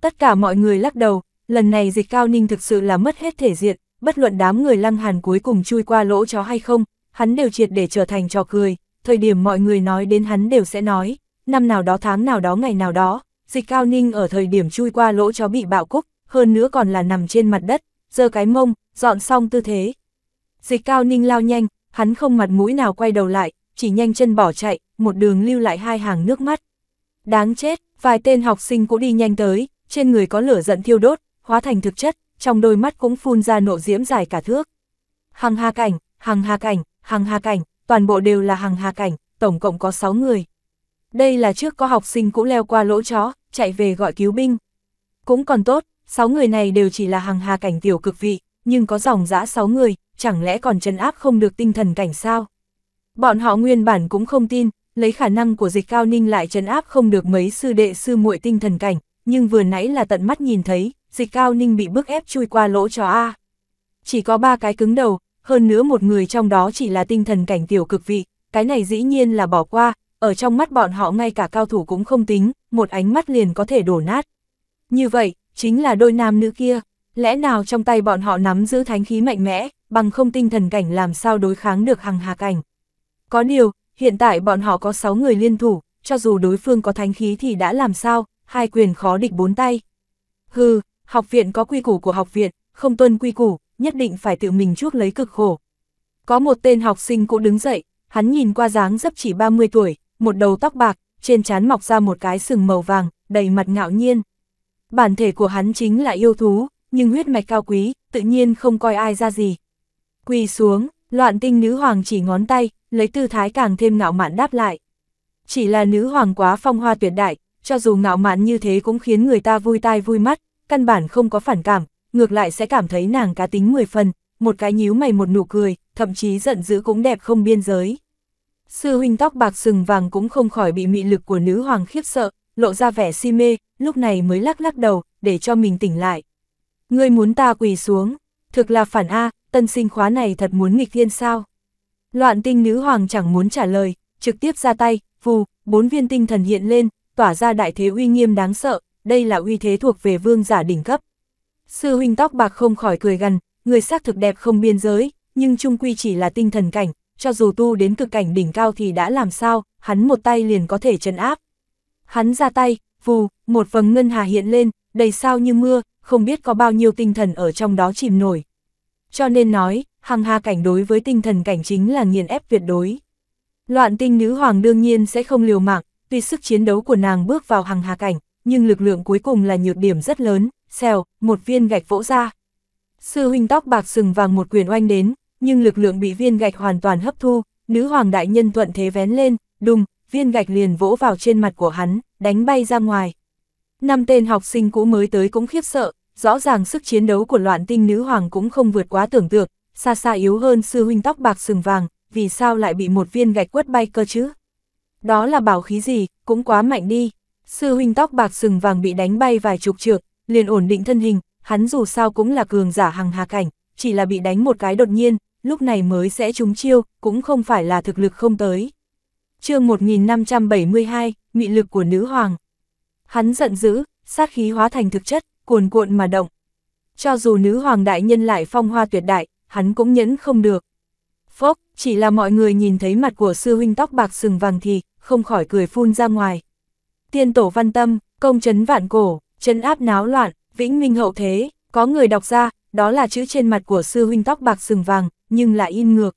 Tất cả mọi người lắc đầu, lần này dịch cao ninh thực sự là mất hết thể diện, bất luận đám người lăng hàn cuối cùng chui qua lỗ chó hay không, hắn đều triệt để trở thành trò cười, thời điểm mọi người nói đến hắn đều sẽ nói, năm nào đó tháng nào đó ngày nào đó, dịch cao ninh ở thời điểm chui qua lỗ chó bị bạo cúc, hơn nữa còn là nằm trên mặt đất, giơ cái mông, dọn xong tư thế. Dịch cao ninh lao nhanh, hắn không mặt mũi nào quay đầu lại, chỉ nhanh chân bỏ chạy, một đường lưu lại hai hàng nước mắt. Đáng chết, vài tên học sinh cũng đi nhanh tới, trên người có lửa giận thiêu đốt, hóa thành thực chất, trong đôi mắt cũng phun ra nộ diễm dài cả thước. Hằng hà cảnh, hằng hà cảnh, hằng hà cảnh, toàn bộ đều là hằng hà cảnh, tổng cộng có 6 người. Đây là trước có học sinh cũng leo qua lỗ chó, chạy về gọi cứu binh. Cũng còn tốt, 6 người này đều chỉ là hằng hà cảnh tiểu cực vị, nhưng có dòng dã 6 người, chẳng lẽ còn trấn áp không được tinh thần cảnh sao? Bọn họ nguyên bản cũng không tin, lấy khả năng của dịch cao ninh lại trấn áp không được mấy sư đệ sư muội tinh thần cảnh, nhưng vừa nãy là tận mắt nhìn thấy, dịch cao ninh bị bức ép chui qua lỗ cho A. Chỉ có ba cái cứng đầu, hơn nữa một người trong đó chỉ là tinh thần cảnh tiểu cực vị, cái này dĩ nhiên là bỏ qua, ở trong mắt bọn họ ngay cả cao thủ cũng không tính, một ánh mắt liền có thể đổ nát. Như vậy, chính là đôi nam nữ kia, lẽ nào trong tay bọn họ nắm giữ thánh khí mạnh mẽ, bằng không tinh thần cảnh làm sao đối kháng được hằng hà cảnh. Có điều, hiện tại bọn họ có 6 người liên thủ, cho dù đối phương có thánh khí thì đã làm sao, hai quyền khó địch bốn tay. Hừ, học viện có quy củ của học viện, không tuân quy củ, nhất định phải tự mình chuốc lấy cực khổ. Có một tên học sinh cũng đứng dậy, hắn nhìn qua dáng dấp chỉ 30 tuổi, một đầu tóc bạc, trên trán mọc ra một cái sừng màu vàng, đầy mặt ngạo nhiên. Bản thể của hắn chính là yêu thú, nhưng huyết mạch cao quý, tự nhiên không coi ai ra gì. Quỳ xuống, loạn tinh nữ hoàng chỉ ngón tay, lấy tư thái càng thêm ngạo mạn đáp lại. Chỉ là nữ hoàng quá phong hoa tuyệt đại, cho dù ngạo mạn như thế cũng khiến người ta vui tai vui mắt, căn bản không có phản cảm, ngược lại sẽ cảm thấy nàng cá tính 10 phần, một cái nhíu mày một nụ cười, thậm chí giận dữ cũng đẹp không biên giới. Sư huynh tóc bạc sừng vàng cũng không khỏi bị mị lực của nữ hoàng khiếp sợ, lộ ra vẻ si mê, lúc này mới lắc lắc đầu, để cho mình tỉnh lại. Ngươi muốn ta quỳ xuống, thực là phản A, tân sinh khóa này thật muốn nghịch thiên sao. Loạn tinh nữ hoàng chẳng muốn trả lời, trực tiếp ra tay, phù bốn viên tinh thần hiện lên, tỏa ra đại thế uy nghiêm đáng sợ, đây là uy thế thuộc về vương giả đỉnh cấp. Sư huynh tóc bạc không khỏi cười gần, người xác thực đẹp không biên giới, nhưng trung quy chỉ là tinh thần cảnh, cho dù tu đến cực cảnh đỉnh cao thì đã làm sao, hắn một tay liền có thể trấn áp. Hắn ra tay, vù, một vầng ngân hà hiện lên, đầy sao như mưa, không biết có bao nhiêu tinh thần ở trong đó chìm nổi. Cho nên nói, hằng hà cảnh đối với tinh thần cảnh chính là nghiền ép tuyệt đối. Loạn tinh nữ hoàng đương nhiên sẽ không liều mạng, tuy sức chiến đấu của nàng bước vào hằng hà cảnh, nhưng lực lượng cuối cùng là nhược điểm rất lớn, xèo, một viên gạch vỗ ra. Sư huynh tóc bạc sừng vàng một quyền oanh đến, nhưng lực lượng bị viên gạch hoàn toàn hấp thu, nữ hoàng đại nhân thuận thế vén lên, đùng, viên gạch liền vỗ vào trên mặt của hắn, đánh bay ra ngoài. Năm tên học sinh cũ mới tới cũng khiếp sợ, rõ ràng sức chiến đấu của loạn tinh nữ hoàng cũng không vượt quá tưởng tượng, xa xa yếu hơn sư huynh tóc bạc sừng vàng, vì sao lại bị một viên gạch quất bay cơ chứ? Đó là bảo khí gì, cũng quá mạnh đi. Sư huynh tóc bạc sừng vàng bị đánh bay vài chục trượng, liền ổn định thân hình, hắn dù sao cũng là cường giả hằng hà cảnh, chỉ là bị đánh một cái đột nhiên, lúc này mới sẽ trúng chiêu, cũng không phải là thực lực không tới. chương 1572, mị lực của nữ hoàng. Hắn giận dữ, sát khí hóa thành thực chất, cuồn cuộn mà động. Cho dù nữ hoàng đại nhân lại phong hoa tuyệt đại, hắn cũng nhẫn không được. Phốc, chỉ là mọi người nhìn thấy mặt của sư huynh tóc bạc sừng vàng thì, không khỏi cười phun ra ngoài tiên tổ văn tâm, công chấn vạn cổ, chấn áp náo loạn, vĩnh minh hậu thế, có người đọc ra, đó là chữ trên mặt của sư huynh tóc bạc sừng vàng, nhưng lại in ngược.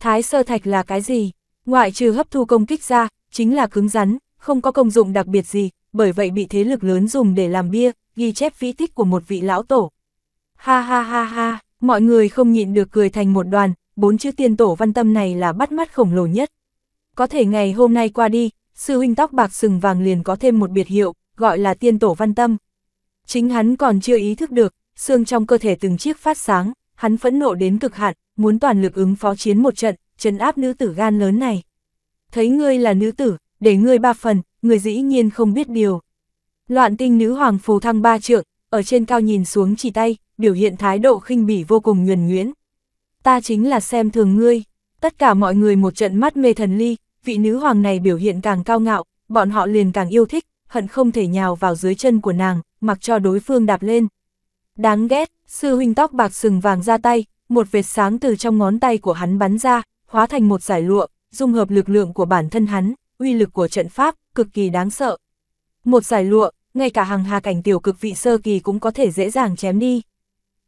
Thái sơ thạch là cái gì? Ngoại trừ hấp thu công kích ra, chính là cứng rắn, không có công dụng đặc biệt gì, bởi vậy bị thế lực lớn dùng để làm bia, ghi chép vĩ tích của một vị lão tổ. Ha ha ha ha, mọi người không nhịn được cười thành một đoàn, bốn chữ tiên tổ văn tâm này là bắt mắt khổng lồ nhất. Có thể ngày hôm nay qua đi, sư huynh tóc bạc sừng vàng liền có thêm một biệt hiệu, gọi là tiên tổ văn tâm. Chính hắn còn chưa ý thức được, xương trong cơ thể từng chiếc phát sáng, hắn phẫn nộ đến cực hạn, muốn toàn lực ứng phó chiến một trận, trấn áp nữ tử gan lớn này. Thấy ngươi là nữ tử, để ngươi ba phần, người dĩ nhiên không biết điều. Loạn tinh nữ hoàng phù thăng ba trượng, ở trên cao nhìn xuống chỉ tay, biểu hiện thái độ khinh bỉ vô cùng nhuần nguyễn. Ta chính là xem thường ngươi, tất cả mọi người một trận mắt mê thần ly, vị nữ hoàng này biểu hiện càng cao ngạo, bọn họ liền càng yêu thích, hận không thể nhào vào dưới chân của nàng, mặc cho đối phương đạp lên. Đáng ghét, sư huynh tóc bạc sừng vàng ra tay, một vệt sáng từ trong ngón tay của hắn bắn ra, hóa thành một giải lụa, dung hợp lực lượng của bản thân hắn, uy lực của trận pháp, cực kỳ đáng sợ. Một giải lụa, ngay cả hàng hà cảnh tiểu cực vị sơ kỳ cũng có thể dễ dàng chém đi.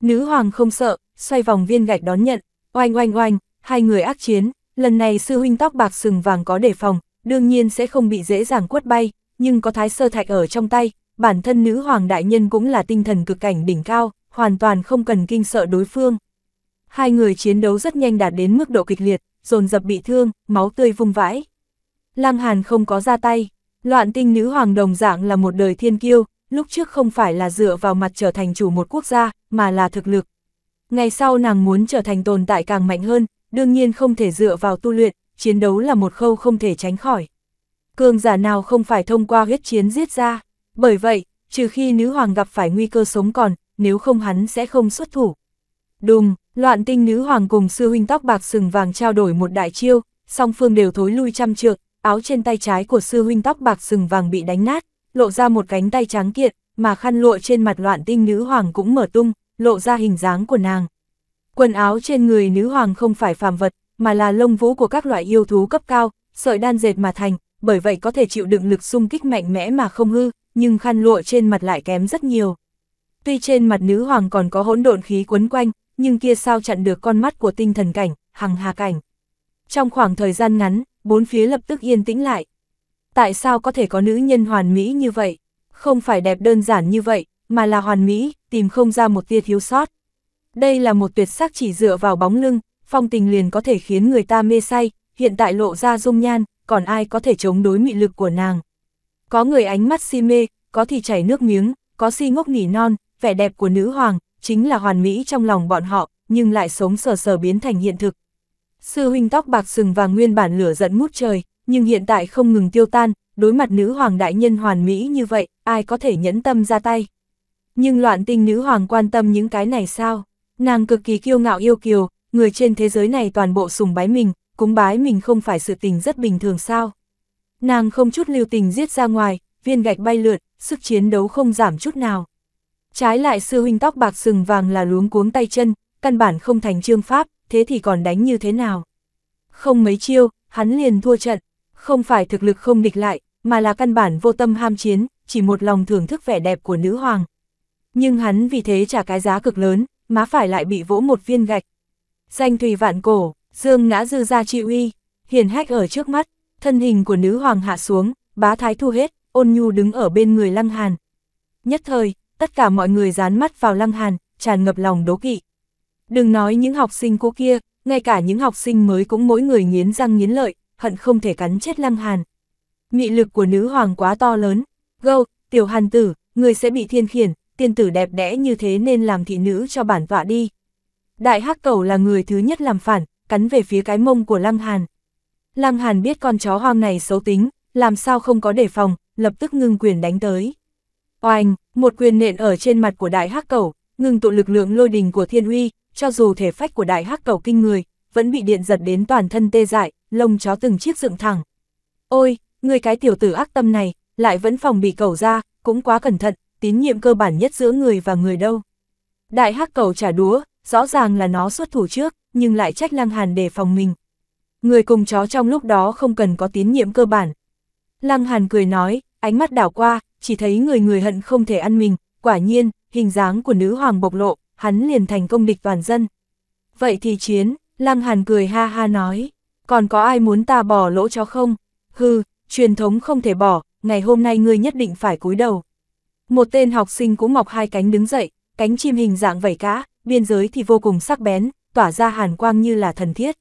Nữ hoàng không sợ, xoay vòng viên gạch đón nhận, oanh oanh oanh, hai người ác chiến, Lần này sư huynh tóc bạc sừng vàng có đề phòng, đương nhiên sẽ không bị dễ dàng quất bay, nhưng có thái sơ thạch ở trong tay, bản thân nữ hoàng đại nhân cũng là tinh thần cực cảnh đỉnh cao, hoàn toàn không cần kinh sợ đối phương. Hai người chiến đấu rất nhanh đạt đến mức độ kịch liệt, dồn dập bị thương, máu tươi vung vãi. Lăng Hàn không có ra tay, loạn tinh nữ hoàng đồng dạng là một đời thiên kiêu, lúc trước không phải là dựa vào mặt trở thành chủ một quốc gia, mà là thực lực. Ngày sau nàng muốn trở thành tồn tại càng mạnh hơn, đương nhiên không thể dựa vào tu luyện, chiến đấu là một khâu không thể tránh khỏi. Cường giả nào không phải thông qua huyết chiến giết ra, bởi vậy, trừ khi nữ hoàng gặp phải nguy cơ sống còn, nếu không hắn sẽ không xuất thủ. Đùng, loạn tinh nữ hoàng cùng sư huynh tóc bạc sừng vàng trao đổi một đại chiêu, song phương đều thối lui trăm trượng, áo trên tay trái của sư huynh tóc bạc sừng vàng bị đánh nát, lộ ra một cánh tay trắng kiện, mà khăn lụa trên mặt loạn tinh nữ hoàng cũng mở tung, lộ ra hình dáng của nàng. Quần áo trên người nữ hoàng không phải phàm vật, mà là lông vũ của các loại yêu thú cấp cao, sợi đan dệt mà thành, bởi vậy có thể chịu đựng lực xung kích mạnh mẽ mà không hư, nhưng khăn lụa trên mặt lại kém rất nhiều. Tuy trên mặt nữ hoàng còn có hỗn độn khí quấn quanh, nhưng kia sao chặn được con mắt của tinh thần cảnh, hằng hà cảnh. Trong khoảng thời gian ngắn, bốn phía lập tức yên tĩnh lại. Tại sao có thể có nữ nhân hoàn mỹ như vậy? Không phải đẹp đơn giản như vậy, mà là hoàn mỹ, tìm không ra một tia thiếu sót. Đây là một tuyệt sắc chỉ dựa vào bóng lưng, phong tình liền có thể khiến người ta mê say, hiện tại lộ ra dung nhan, còn ai có thể chống đối mị lực của nàng. Có người ánh mắt si mê, có thì chảy nước miếng, có si ngốc nỉ non, vẻ đẹp của nữ hoàng, chính là hoàn mỹ trong lòng bọn họ, nhưng lại sống sờ sờ biến thành hiện thực. Sư huynh tóc bạc sừng và nguyên bản lửa giận mút trời, nhưng hiện tại không ngừng tiêu tan, đối mặt nữ hoàng đại nhân hoàn mỹ như vậy, ai có thể nhẫn tâm ra tay. Nhưng loạn tinh nữ hoàng quan tâm những cái này sao? Nàng cực kỳ kiêu ngạo yêu kiều, người trên thế giới này toàn bộ sùng bái mình, cúng bái mình không phải sự tình rất bình thường sao. Nàng không chút lưu tình giết ra ngoài, viên gạch bay lượt, sức chiến đấu không giảm chút nào. Trái lại sư huynh tóc bạc sừng vàng là luống cuống tay chân, căn bản không thành trương pháp, thế thì còn đánh như thế nào. Không mấy chiêu, hắn liền thua trận, không phải thực lực không địch lại, mà là căn bản vô tâm ham chiến, chỉ một lòng thưởng thức vẻ đẹp của nữ hoàng. Nhưng hắn vì thế trả cái giá cực lớn, má phải lại bị vỗ một viên gạch. Danh thùy vạn cổ, dương ngã dư ra chi uy, hiền hách ở trước mắt, thân hình của nữ hoàng hạ xuống, bá thái thu hết, ôn nhu đứng ở bên người lăng hàn. Nhất thời, tất cả mọi người dán mắt vào lăng hàn, tràn ngập lòng đố kỵ. Đừng nói những học sinh cũ kia, ngay cả những học sinh mới cũng mỗi người nghiến răng nghiến lợi, hận không thể cắn chết lăng hàn. nghị lực của nữ hoàng quá to lớn, gâu, tiểu hàn tử, người sẽ bị thiên khiển, tiên tử đẹp đẽ như thế nên làm thị nữ cho bản tọa đi. Đại hắc cầu là người thứ nhất làm phản, cắn về phía cái mông của Lăng Hàn. Lăng Hàn biết con chó hoang này xấu tính, làm sao không có đề phòng, lập tức ngưng quyền đánh tới. Oanh, một quyền nện ở trên mặt của đại hắc cầu, ngưng tụ lực lượng lôi đình của thiên uy, cho dù thể phách của đại hắc cầu kinh người, vẫn bị điện giật đến toàn thân tê dại, lông chó từng chiếc dựng thẳng. Ôi, người cái tiểu tử ác tâm này, lại vẫn phòng bị cầu ra, cũng quá cẩn thận, tín nhiệm cơ bản nhất giữa người và người đâu. Đại hắc cầu trả đúa, rõ ràng là nó xuất thủ trước, nhưng lại trách Lăng Hàn để phòng mình. Người cùng chó trong lúc đó không cần có tín nhiệm cơ bản. Lăng Hàn cười nói, ánh mắt đảo qua, chỉ thấy người người hận không thể ăn mình, quả nhiên, hình dáng của nữ hoàng bộc lộ, hắn liền thành công địch toàn dân. Vậy thì chiến, Lăng Hàn cười ha ha nói, còn có ai muốn ta bỏ lỗ chó không? Hừ, truyền thống không thể bỏ, ngày hôm nay ngươi nhất định phải cúi đầu. Một tên học sinh cũng mọc hai cánh đứng dậy, cánh chim hình dạng vảy cá, biên giới thì vô cùng sắc bén, tỏa ra hàn quang như là thần thiết.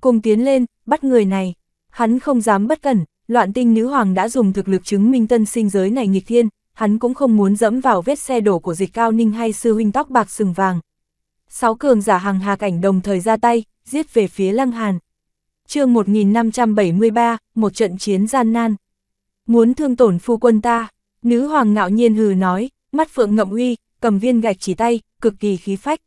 Cùng tiến lên, bắt người này. Hắn không dám bất cẩn, loạn tinh nữ hoàng đã dùng thực lực chứng minh tân sinh giới này nghịch thiên, hắn cũng không muốn dẫm vào vết xe đổ của dịch cao ninh hay sư huynh tóc bạc sừng vàng. Sáu cường giả hàng hà cảnh đồng thời ra tay, giết về phía lăng hàn. chương 1573, một trận chiến gian nan. Muốn thương tổn phu quân ta, Nữ hoàng ngạo nhiên hừ nói, mắt phượng ngậm uy, cầm viên gạch chỉ tay, cực kỳ khí phách.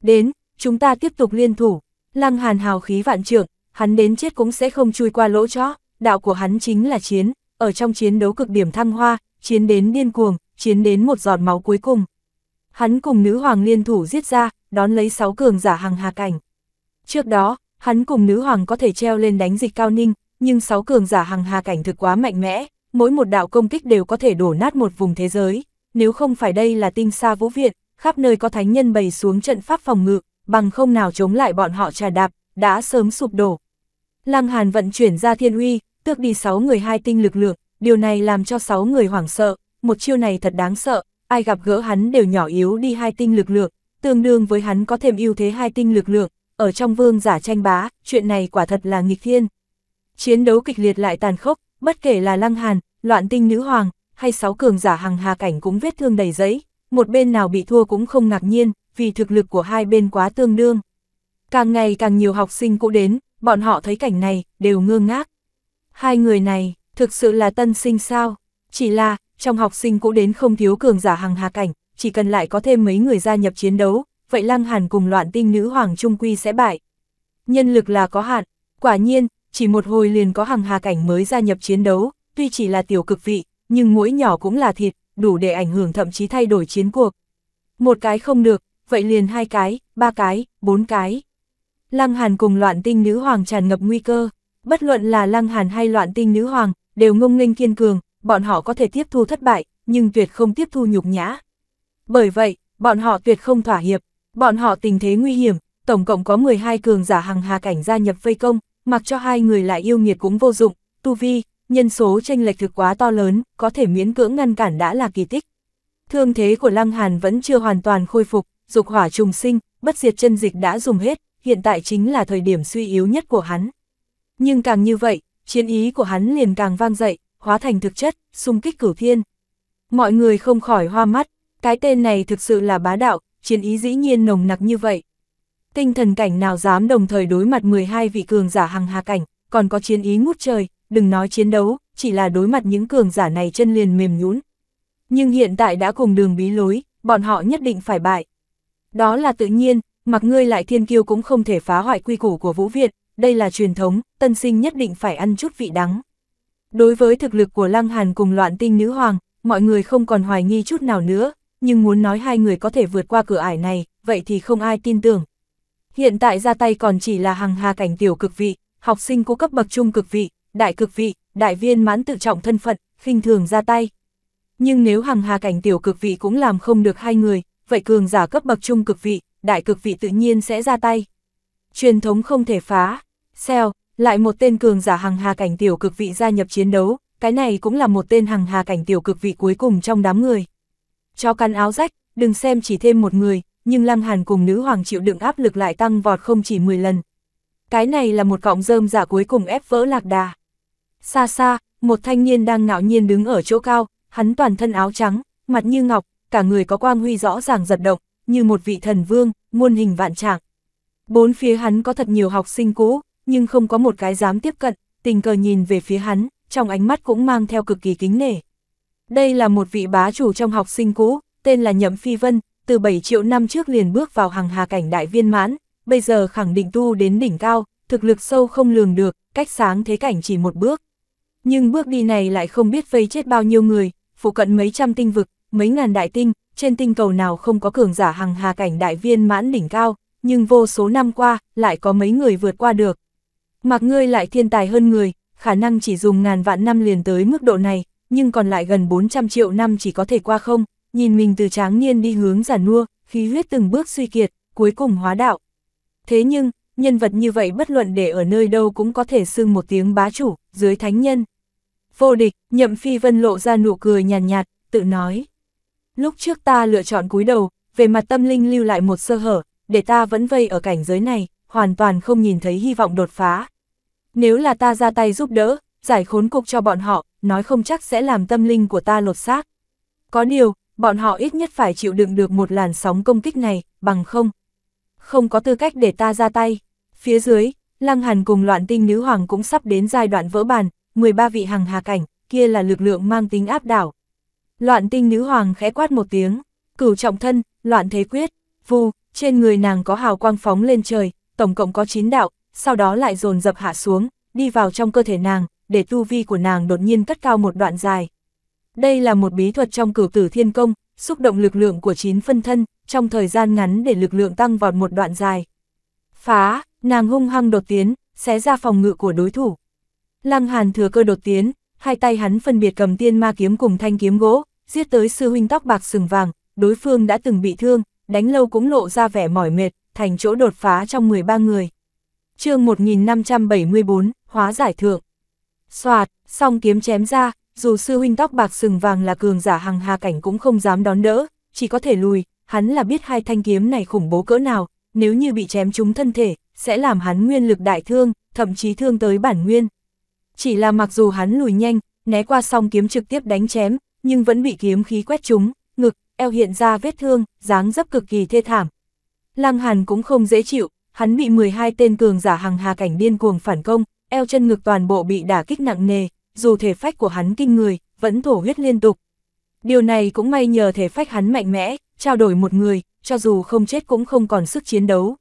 Đến, chúng ta tiếp tục liên thủ, lăng hàn hào khí vạn trưởng, hắn đến chết cũng sẽ không chui qua lỗ chó, đạo của hắn chính là chiến, ở trong chiến đấu cực điểm thăng hoa, chiến đến điên cuồng, chiến đến một giọt máu cuối cùng. Hắn cùng nữ hoàng liên thủ giết ra, đón lấy sáu cường giả hàng hà cảnh. Trước đó, hắn cùng nữ hoàng có thể treo lên đánh dịch cao ninh, nhưng sáu cường giả hàng hà cảnh thực quá mạnh mẽ, mỗi một đạo công kích đều có thể đổ nát một vùng thế giới, nếu không phải đây là tinh xa vũ viện, khắp nơi có thánh nhân bày xuống trận pháp phòng ngự, bằng không nào chống lại bọn họ trà đạp, đã sớm sụp đổ. Lăng Hàn vận chuyển ra thiên uy, tước đi 6 người hai tinh lực lượng, điều này làm cho 6 người hoảng sợ, một chiêu này thật đáng sợ, ai gặp gỡ hắn đều nhỏ yếu đi hai tinh lực lượng, tương đương với hắn có thêm ưu thế hai tinh lực lượng, ở trong vương giả tranh bá, chuyện này quả thật là nghịch thiên. Chiến đấu kịch liệt lại tàn khốc, Bất kể là Lăng Hàn, loạn tinh nữ hoàng, hay sáu cường giả hằng hà cảnh cũng vết thương đầy giấy, một bên nào bị thua cũng không ngạc nhiên, vì thực lực của hai bên quá tương đương. Càng ngày càng nhiều học sinh cũng đến, bọn họ thấy cảnh này, đều ngơ ngác. Hai người này, thực sự là tân sinh sao? Chỉ là, trong học sinh cũng đến không thiếu cường giả hằng hà cảnh, chỉ cần lại có thêm mấy người gia nhập chiến đấu, vậy Lăng Hàn cùng loạn tinh nữ hoàng trung quy sẽ bại. Nhân lực là có hạn, quả nhiên, chỉ một hồi liền có hàng hà cảnh mới gia nhập chiến đấu, tuy chỉ là tiểu cực vị, nhưng mũi nhỏ cũng là thịt, đủ để ảnh hưởng thậm chí thay đổi chiến cuộc. Một cái không được, vậy liền hai cái, ba cái, bốn cái. Lăng Hàn cùng loạn tinh nữ hoàng tràn ngập nguy cơ, bất luận là Lăng Hàn hay loạn tinh nữ hoàng, đều ngông nghênh kiên cường, bọn họ có thể tiếp thu thất bại, nhưng tuyệt không tiếp thu nhục nhã. Bởi vậy, bọn họ tuyệt không thỏa hiệp, bọn họ tình thế nguy hiểm, tổng cộng có 12 cường giả hàng hà cảnh gia nhập vây công, mặc cho hai người lại yêu nghiệt cũng vô dụng, tu vi, nhân số tranh lệch thực quá to lớn, có thể miễn cưỡng ngăn cản đã là kỳ tích. Thương thế của Lăng Hàn vẫn chưa hoàn toàn khôi phục, dục hỏa trùng sinh, bất diệt chân dịch đã dùng hết, hiện tại chính là thời điểm suy yếu nhất của hắn. Nhưng càng như vậy, chiến ý của hắn liền càng vang dậy, hóa thành thực chất, xung kích cửu thiên. Mọi người không khỏi hoa mắt, cái tên này thực sự là bá đạo, chiến ý dĩ nhiên nồng nặc như vậy, tinh thần cảnh nào dám đồng thời đối mặt 12 vị cường giả hằng hà cảnh, còn có chiến ý ngút trời, đừng nói chiến đấu, chỉ là đối mặt những cường giả này chân liền mềm nhũn. Nhưng hiện tại đã cùng đường bí lối, bọn họ nhất định phải bại. Đó là tự nhiên, mặc ngươi lại thiên kiêu cũng không thể phá hoại quy củ của Vũ Việt, đây là truyền thống, tân sinh nhất định phải ăn chút vị đắng. Đối với thực lực của Lăng Hàn cùng loạn tinh nữ hoàng, mọi người không còn hoài nghi chút nào nữa, nhưng muốn nói hai người có thể vượt qua cửa ải này, vậy thì không ai tin tưởng, hiện tại ra tay còn chỉ là hàng hà cảnh tiểu cực vị, học sinh của cấp bậc trung cực vị, đại cực vị, đại viên mãn tự trọng thân phận, khinh thường ra tay. Nhưng nếu hàng hà cảnh tiểu cực vị cũng làm không được hai người, vậy cường giả cấp bậc trung cực vị, đại cực vị tự nhiên sẽ ra tay. Truyền thống không thể phá, xeo, lại một tên cường giả hàng hà cảnh tiểu cực vị gia nhập chiến đấu, cái này cũng là một tên hàng hà cảnh tiểu cực vị cuối cùng trong đám người. Cho căn áo rách, đừng xem chỉ thêm một người, nhưng Lăng Hàn cùng nữ hoàng chịu đựng áp lực lại tăng vọt không chỉ 10 lần. Cái này là một cọng rơm giả dạ cuối cùng ép vỡ lạc đà. Xa xa, một thanh niên đang ngạo nhiên đứng ở chỗ cao, hắn toàn thân áo trắng, mặt như ngọc, cả người có quang huy rõ ràng giật động, như một vị thần vương, muôn hình vạn trạng. Bốn phía hắn có thật nhiều học sinh cũ, nhưng không có một cái dám tiếp cận, tình cờ nhìn về phía hắn, trong ánh mắt cũng mang theo cực kỳ kính nể. Đây là một vị bá chủ trong học sinh cũ, tên là Nhậm Phi Vân, từ 7 triệu năm trước liền bước vào hàng hà cảnh đại viên mãn, bây giờ khẳng định tu đến đỉnh cao, thực lực sâu không lường được, cách sáng thế cảnh chỉ một bước. Nhưng bước đi này lại không biết vây chết bao nhiêu người, phụ cận mấy trăm tinh vực, mấy ngàn đại tinh, trên tinh cầu nào không có cường giả hàng hà cảnh đại viên mãn đỉnh cao, nhưng vô số năm qua, lại có mấy người vượt qua được. Mặc ngươi lại thiên tài hơn người, khả năng chỉ dùng ngàn vạn năm liền tới mức độ này, nhưng còn lại gần 400 triệu năm chỉ có thể qua không, nhìn mình từ tráng niên đi hướng giả nua, khí huyết từng bước suy kiệt, cuối cùng hóa đạo. Thế nhưng, nhân vật như vậy bất luận để ở nơi đâu cũng có thể xưng một tiếng bá chủ, dưới thánh nhân. Vô địch, nhậm phi vân lộ ra nụ cười nhàn nhạt, nhạt, tự nói. Lúc trước ta lựa chọn cúi đầu, về mặt tâm linh lưu lại một sơ hở, để ta vẫn vây ở cảnh giới này, hoàn toàn không nhìn thấy hy vọng đột phá. Nếu là ta ra tay giúp đỡ, giải khốn cục cho bọn họ, nói không chắc sẽ làm tâm linh của ta lột xác. Có điều, bọn họ ít nhất phải chịu đựng được một làn sóng công kích này, bằng không. Không có tư cách để ta ra tay. Phía dưới, Lăng Hàn cùng loạn tinh nữ hoàng cũng sắp đến giai đoạn vỡ bàn, 13 vị hằng hà cảnh, kia là lực lượng mang tính áp đảo. Loạn tinh nữ hoàng khẽ quát một tiếng, cửu trọng thân, loạn thế quyết, vu, trên người nàng có hào quang phóng lên trời, tổng cộng có 9 đạo, sau đó lại dồn dập hạ xuống, đi vào trong cơ thể nàng, để tu vi của nàng đột nhiên cất cao một đoạn dài. Đây là một bí thuật trong cửu tử thiên công, xúc động lực lượng của chín phân thân, trong thời gian ngắn để lực lượng tăng vọt một đoạn dài. Phá, nàng hung hăng đột tiến, xé ra phòng ngự của đối thủ. Lăng Hàn thừa cơ đột tiến, hai tay hắn phân biệt cầm tiên ma kiếm cùng thanh kiếm gỗ, giết tới sư huynh tóc bạc sừng vàng, đối phương đã từng bị thương, đánh lâu cũng lộ ra vẻ mỏi mệt, thành chỗ đột phá trong 13 người. chương 1574, hóa giải thượng. Xoạt, song kiếm chém ra, dù sư huynh tóc bạc sừng vàng là cường giả hằng hà cảnh cũng không dám đón đỡ, chỉ có thể lùi, hắn là biết hai thanh kiếm này khủng bố cỡ nào, nếu như bị chém trúng thân thể, sẽ làm hắn nguyên lực đại thương, thậm chí thương tới bản nguyên. Chỉ là mặc dù hắn lùi nhanh, né qua song kiếm trực tiếp đánh chém, nhưng vẫn bị kiếm khí quét trúng, ngực, eo hiện ra vết thương, dáng dấp cực kỳ thê thảm. Lăng Hàn cũng không dễ chịu, hắn bị 12 tên cường giả hằng hà cảnh điên cuồng phản công, eo chân ngực toàn bộ bị đả kích nặng nề, dù thể phách của hắn kinh người, vẫn thổ huyết liên tục. Điều này cũng may nhờ thể phách hắn mạnh mẽ, trao đổi một người, cho dù không chết cũng không còn sức chiến đấu.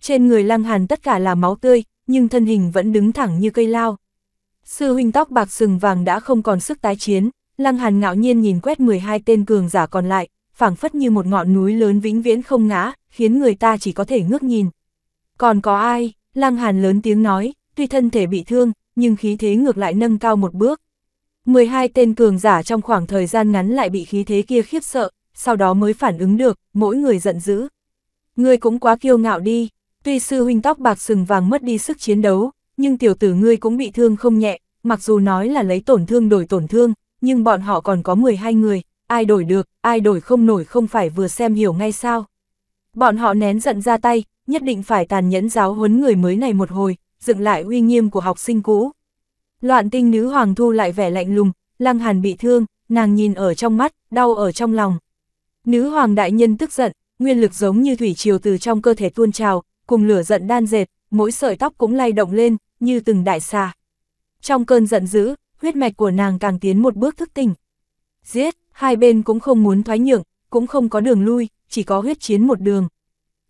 Trên người Lăng Hàn tất cả là máu tươi, nhưng thân hình vẫn đứng thẳng như cây lao. Sư huynh tóc bạc sừng vàng đã không còn sức tái chiến, Lăng Hàn ngạo nhiên nhìn quét 12 tên cường giả còn lại, phảng phất như một ngọn núi lớn vĩnh viễn không ngã, khiến người ta chỉ có thể ngước nhìn. Còn có ai? Lăng Hàn lớn tiếng nói, tuy thân thể bị thương, nhưng khí thế ngược lại nâng cao một bước. 12 tên cường giả trong khoảng thời gian ngắn lại bị khí thế kia khiếp sợ, sau đó mới phản ứng được, mỗi người giận dữ. Ngươi cũng quá kiêu ngạo đi, tuy sư huynh tóc bạc sừng vàng mất đi sức chiến đấu, nhưng tiểu tử ngươi cũng bị thương không nhẹ, mặc dù nói là lấy tổn thương đổi tổn thương, nhưng bọn họ còn có 12 người, ai đổi được, ai đổi không nổi không phải vừa xem hiểu ngay sao. Bọn họ nén giận ra tay, nhất định phải tàn nhẫn giáo huấn người mới này một hồi, dựng lại uy nghiêm của học sinh cũ. Loạn tinh nữ hoàng thu lại vẻ lạnh lùng, lăng hàn bị thương, nàng nhìn ở trong mắt, đau ở trong lòng. Nữ hoàng đại nhân tức giận, nguyên lực giống như thủy triều từ trong cơ thể tuôn trào, cùng lửa giận đan dệt, mỗi sợi tóc cũng lay động lên, như từng đại xà. Trong cơn giận dữ, huyết mạch của nàng càng tiến một bước thức tỉnh. Giết, hai bên cũng không muốn thoái nhượng, cũng không có đường lui, chỉ có huyết chiến một đường.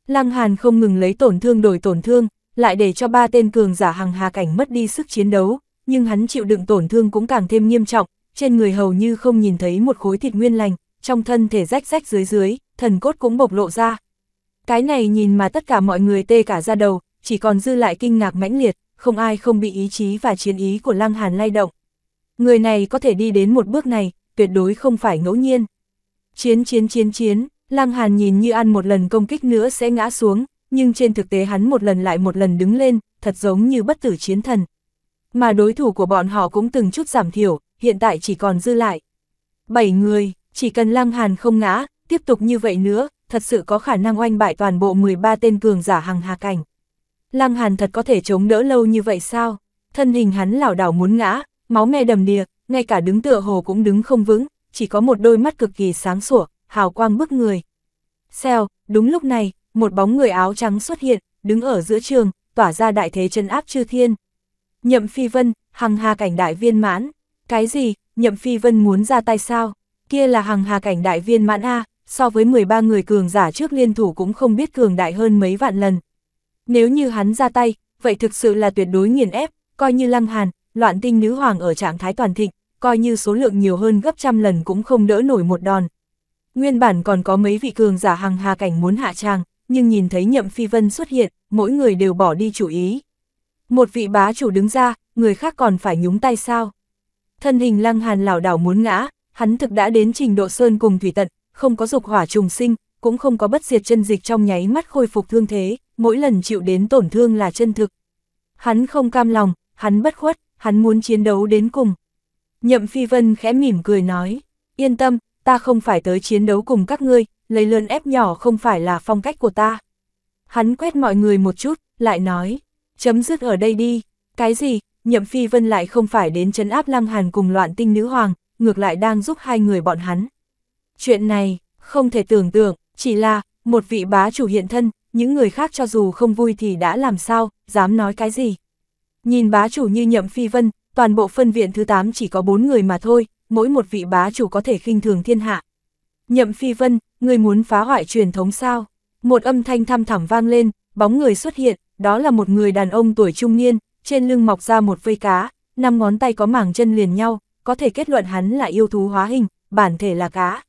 Lăng Hàn không ngừng lấy tổn thương đổi tổn thương, lại để cho ba tên cường giả hằng hà cảnh mất đi sức chiến đấu, nhưng hắn chịu đựng tổn thương cũng càng thêm nghiêm trọng, trên người hầu như không nhìn thấy một khối thịt nguyên lành, trong thân thể rách rách dưới dưới, thần cốt cũng bộc lộ ra. Cái này nhìn mà tất cả mọi người tê cả ra đầu, chỉ còn dư lại kinh ngạc mãnh liệt, không ai không bị ý chí và chiến ý của Lăng Hàn lay động. Người này có thể đi đến một bước này, tuyệt đối không phải ngẫu nhiên. Chiến chiến chiến chiến, Lăng Hàn nhìn như ăn một lần công kích nữa sẽ ngã xuống, nhưng trên thực tế hắn một lần lại một lần đứng lên, thật giống như bất tử chiến thần. Mà đối thủ của bọn họ cũng từng chút giảm thiểu, hiện tại chỉ còn dư lại. Bảy người, chỉ cần Lăng Hàn không ngã, tiếp tục như vậy nữa, thật sự có khả năng oanh bại toàn bộ 13 tên cường giả hàng hà cảnh. Lăng Hàn thật có thể chống đỡ lâu như vậy sao? Thân hình hắn lảo đảo muốn ngã, máu me đầm đìa, ngay cả đứng tựa hồ cũng đứng không vững, chỉ có một đôi mắt cực kỳ sáng sủa, hào quang bức người. Xèo, đúng lúc này, một bóng người áo trắng xuất hiện, đứng ở giữa trường, tỏa ra đại thế chân áp chư thiên. Nhậm Phi Vân, hằng hà cảnh đại viên mãn. Cái gì, Nhậm Phi Vân muốn ra tay sao? Kia là hằng hà cảnh đại viên mãn A, so với 13 người cường giả trước liên thủ cũng không biết cường đại hơn mấy vạn lần. Nếu như hắn ra tay, vậy thực sự là tuyệt đối nghiền ép, coi như lăng hàn, loạn tinh nữ hoàng ở trạng thái toàn thịnh, coi như số lượng nhiều hơn gấp trăm lần cũng không đỡ nổi một đòn. Nguyên bản còn có mấy vị cường giả hằng hà cảnh muốn hạ trang, nhưng nhìn thấy Nhậm Phi Vân xuất hiện, mỗi người đều bỏ đi chủ ý. Một vị bá chủ đứng ra, người khác còn phải nhúng tay sao? Thân hình lăng hàn lảo đảo muốn ngã, hắn thực đã đến trình độ sơn cùng thủy tận, không có dục hỏa trùng sinh, cũng không có bất diệt chân dịch trong nháy mắt khôi phục thương thế, mỗi lần chịu đến tổn thương là chân thực. Hắn không cam lòng, hắn bất khuất, hắn muốn chiến đấu đến cùng. Nhậm Phi Vân khẽ mỉm cười nói, yên tâm, ta không phải tới chiến đấu cùng các ngươi, lấy lớn ép nhỏ không phải là phong cách của ta. Hắn quét mọi người một chút, lại nói, chấm dứt ở đây đi, cái gì, nhậm phi vân lại không phải đến chấn áp lăng hàn cùng loạn tinh nữ hoàng, ngược lại đang giúp hai người bọn hắn. Chuyện này, không thể tưởng tượng, chỉ là, một vị bá chủ hiện thân, những người khác cho dù không vui thì đã làm sao, dám nói cái gì. Nhìn bá chủ như nhậm phi vân, toàn bộ phân viện thứ 8 chỉ có 4 người mà thôi, mỗi một vị bá chủ có thể khinh thường thiên hạ. Nhậm Phi Vân, người muốn phá hoại truyền thống sao? Một âm thanh thăm thẳm vang lên, bóng người xuất hiện, đó là một người đàn ông tuổi trung niên, trên lưng mọc ra một vây cá, năm ngón tay có mảng chân liền nhau, có thể kết luận hắn là yêu thú hóa hình, bản thể là cá.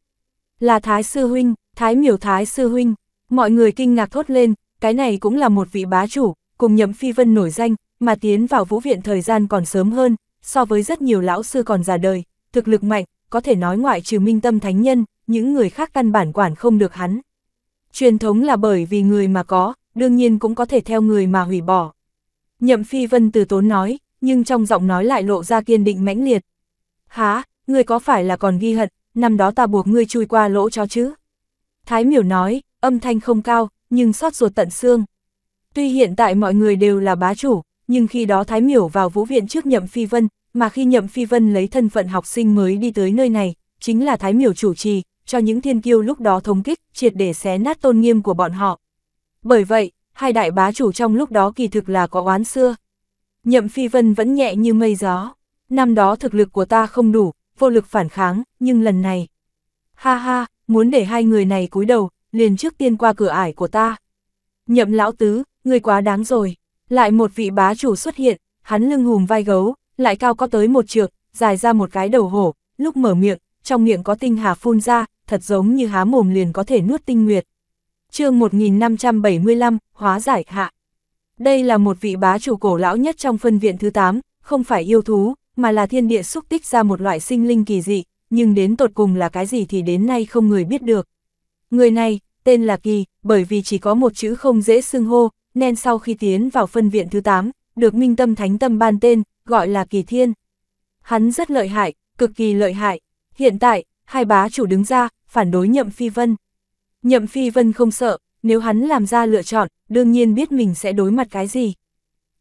Là Thái Sư Huynh, Thái Miểu Thái Sư Huynh, mọi người kinh ngạc thốt lên, cái này cũng là một vị bá chủ, cùng Nhậm Phi Vân nổi danh, mà tiến vào vũ viện thời gian còn sớm hơn, so với rất nhiều lão sư còn già đời, thực lực mạnh, có thể nói ngoại trừ minh tâm thánh nhân, những người khác căn bản quản không được hắn. Truyền thống là bởi vì người mà có, đương nhiên cũng có thể theo người mà hủy bỏ. Nhậm Phi Vân từ tốn nói, nhưng trong giọng nói lại lộ ra kiên định mãnh liệt. Há, ngươi có phải là còn ghi hận, năm đó ta buộc ngươi chui qua lỗ cho chứ? Thái miểu nói, âm thanh không cao, nhưng xót ruột tận xương. Tuy hiện tại mọi người đều là bá chủ, nhưng khi đó Thái miểu vào vũ viện trước Nhậm Phi Vân, mà khi Nhậm Phi Vân lấy thân phận học sinh mới đi tới nơi này, chính là Thái Miểu chủ trì, cho những thiên kiêu lúc đó thống kích, triệt để xé nát tôn nghiêm của bọn họ. Bởi vậy, hai đại bá chủ trong lúc đó kỳ thực là có oán xưa. Nhậm Phi Vân vẫn nhẹ như mây gió, năm đó thực lực của ta không đủ, vô lực phản kháng, nhưng lần này... Ha ha, muốn để hai người này cúi đầu, liền trước tiên qua cửa ải của ta. Nhậm lão tứ, người quá đáng rồi. Lại một vị bá chủ xuất hiện, hắn lưng hùm vai gấu, lại cao có tới một trượng, dài ra một cái đầu hổ, lúc mở miệng, trong miệng có tinh hà phun ra, thật giống như há mồm liền có thể nuốt tinh nguyệt. chương 1575, hóa giải hạ. Đây là một vị bá chủ cổ lão nhất trong phân viện thứ 8, không phải yêu thú, mà là thiên địa xúc tích ra một loại sinh linh kỳ dị, nhưng đến tột cùng là cái gì thì đến nay không người biết được. Người này, tên là Kỳ, bởi vì chỉ có một chữ không dễ xưng hô, nên sau khi tiến vào phân viện thứ 8, được minh tâm thánh tâm ban tên, gọi là Kỳ Thiên. Hắn rất lợi hại, cực kỳ lợi hại. Hiện tại, hai bá chủ đứng ra, phản đối Nhậm Phi Vân. Nhậm Phi Vân không sợ, nếu hắn làm ra lựa chọn, đương nhiên biết mình sẽ đối mặt cái gì.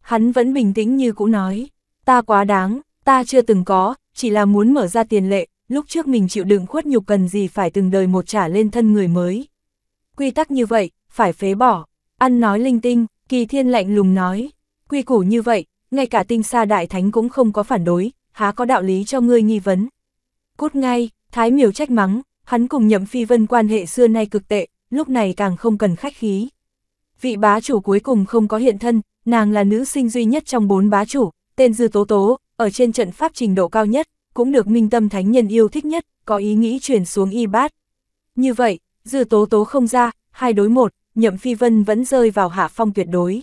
Hắn vẫn bình tĩnh như cũ nói, ta quá đáng, ta chưa từng có, chỉ là muốn mở ra tiền lệ, lúc trước mình chịu đựng khuất nhục cần gì phải từng đời một trả lên thân người mới. Quy tắc như vậy, phải phế bỏ. Ăn nói linh tinh, kỳ thiên lạnh lùng nói, quy củ như vậy, ngay cả tinh xa đại thánh cũng không có phản đối, há có đạo lý cho ngươi nghi vấn. Cút ngay, Thái miều trách mắng, hắn cùng nhậm phi vân quan hệ xưa nay cực tệ, lúc này càng không cần khách khí. Vị bá chủ cuối cùng không có hiện thân, nàng là nữ sinh duy nhất trong bốn bá chủ, tên Dư Tố Tố, ở trên trận pháp trình độ cao nhất, cũng được minh tâm thánh nhân yêu thích nhất, có ý nghĩ chuyển xuống y bát. Như vậy, Dư Tố Tố không ra, hai đối một, Nhậm Phi Vân vẫn rơi vào hạ phong tuyệt đối.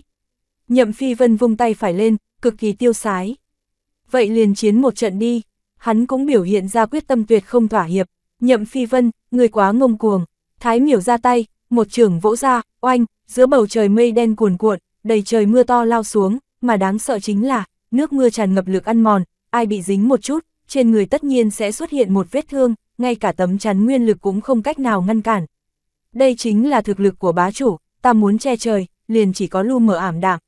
Nhậm Phi Vân vung tay phải lên, cực kỳ tiêu sái. Vậy liền chiến một trận đi, hắn cũng biểu hiện ra quyết tâm tuyệt không thỏa hiệp, nhậm phi vân, người quá ngông cuồng, thái miểu ra tay, một trường vỗ ra, oanh, giữa bầu trời mây đen cuồn cuộn, đầy trời mưa to lao xuống, mà đáng sợ chính là, nước mưa tràn ngập lực ăn mòn, ai bị dính một chút, trên người tất nhiên sẽ xuất hiện một vết thương, ngay cả tấm chắn nguyên lực cũng không cách nào ngăn cản. Đây chính là thực lực của bá chủ, ta muốn che trời, liền chỉ có lu mở ảm đạm,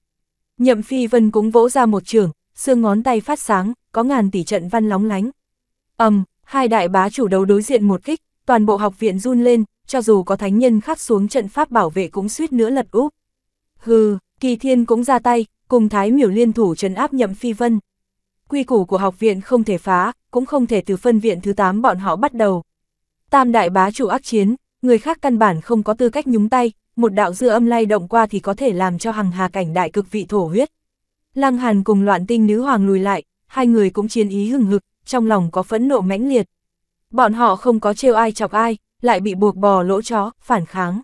Nhậm Phi Vân cũng vỗ ra một trường, xương ngón tay phát sáng, có ngàn tỷ trận văn lóng lánh. ầm, um, hai đại bá chủ đấu đối diện một kích, toàn bộ học viện run lên, cho dù có thánh nhân khắc xuống trận pháp bảo vệ cũng suýt nữa lật úp. Hừ, Kỳ Thiên cũng ra tay, cùng Thái Miểu liên thủ trấn áp Nhậm Phi Vân. Quy củ của học viện không thể phá, cũng không thể từ phân viện thứ 8 bọn họ bắt đầu. Tam đại bá chủ ác chiến, người khác căn bản không có tư cách nhúng tay, một đạo dư âm lay động qua thì có thể làm cho hằng hà cảnh đại cực vị thổ huyết. Lăng Hàn cùng loạn tinh nữ hoàng lùi lại, hai người cũng chiến ý hừng hực, trong lòng có phẫn nộ mãnh liệt. Bọn họ không có trêu ai chọc ai, lại bị buộc bò lỗ chó, phản kháng.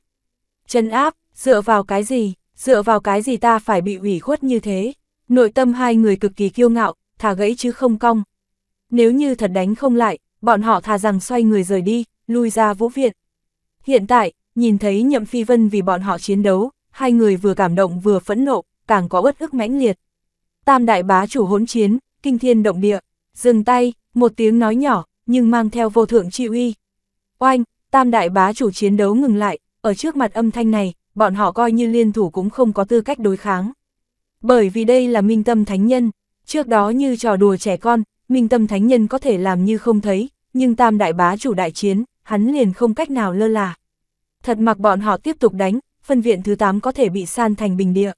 Chân áp, dựa vào cái gì, dựa vào cái gì ta phải bị ủy khuất như thế. Nội tâm hai người cực kỳ kiêu ngạo, thả gãy chứ không cong. Nếu như thật đánh không lại, bọn họ thà rằng xoay người rời đi, lui ra vũ viện. Hiện tại, nhìn thấy Nhậm Phi Vân vì bọn họ chiến đấu, hai người vừa cảm động vừa phẫn nộ, càng có uất ức mãnh liệt. Tam đại bá chủ hỗn chiến, kinh thiên động địa, dừng tay, một tiếng nói nhỏ, nhưng mang theo vô thượng chi uy. Oanh, tam đại bá chủ chiến đấu ngừng lại, ở trước mặt âm thanh này, bọn họ coi như liên thủ cũng không có tư cách đối kháng. Bởi vì đây là minh tâm thánh nhân, trước đó như trò đùa trẻ con, minh tâm thánh nhân có thể làm như không thấy, nhưng tam đại bá chủ đại chiến, hắn liền không cách nào lơ là thật mặc bọn họ tiếp tục đánh, phân viện thứ 8 có thể bị san thành bình địa.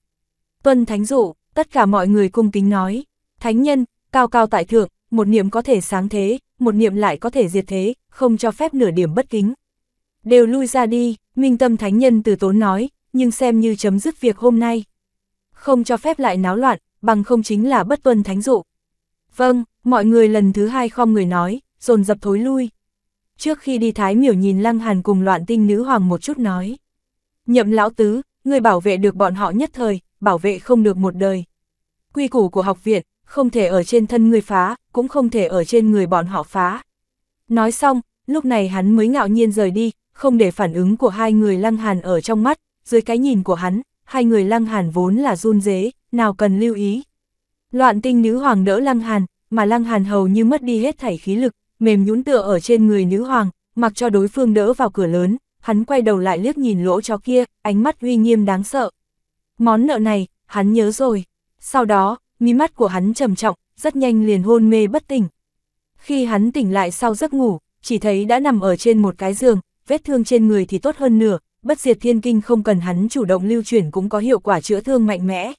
Tuân Thánh Dụ, tất cả mọi người cung kính nói, Thánh Nhân, cao cao tại thượng, một niệm có thể sáng thế, một niệm lại có thể diệt thế, không cho phép nửa điểm bất kính. Đều lui ra đi, minh tâm Thánh Nhân từ tốn nói, nhưng xem như chấm dứt việc hôm nay. Không cho phép lại náo loạn, bằng không chính là bất tuân Thánh Dụ. Vâng, mọi người lần thứ hai khom người nói, dồn dập thối lui. Trước khi đi Thái Miểu nhìn Lăng Hàn cùng loạn tinh nữ hoàng một chút nói. Nhậm lão tứ, người bảo vệ được bọn họ nhất thời, bảo vệ không được một đời. Quy củ của học viện, không thể ở trên thân người phá, cũng không thể ở trên người bọn họ phá. Nói xong, lúc này hắn mới ngạo nhiên rời đi, không để phản ứng của hai người Lăng Hàn ở trong mắt, dưới cái nhìn của hắn, hai người Lăng Hàn vốn là run dế, nào cần lưu ý. Loạn tinh nữ hoàng đỡ Lăng Hàn, mà Lăng Hàn hầu như mất đi hết thảy khí lực, mềm nhũn tựa ở trên người nữ hoàng, mặc cho đối phương đỡ vào cửa lớn, hắn quay đầu lại liếc nhìn lỗ chó kia, ánh mắt uy nghiêm đáng sợ. Món nợ này, hắn nhớ rồi. Sau đó, mí mắt của hắn trầm trọng, rất nhanh liền hôn mê bất tỉnh. Khi hắn tỉnh lại sau giấc ngủ, chỉ thấy đã nằm ở trên một cái giường, vết thương trên người thì tốt hơn nửa, bất diệt thiên kinh không cần hắn chủ động lưu chuyển cũng có hiệu quả chữa thương mạnh mẽ.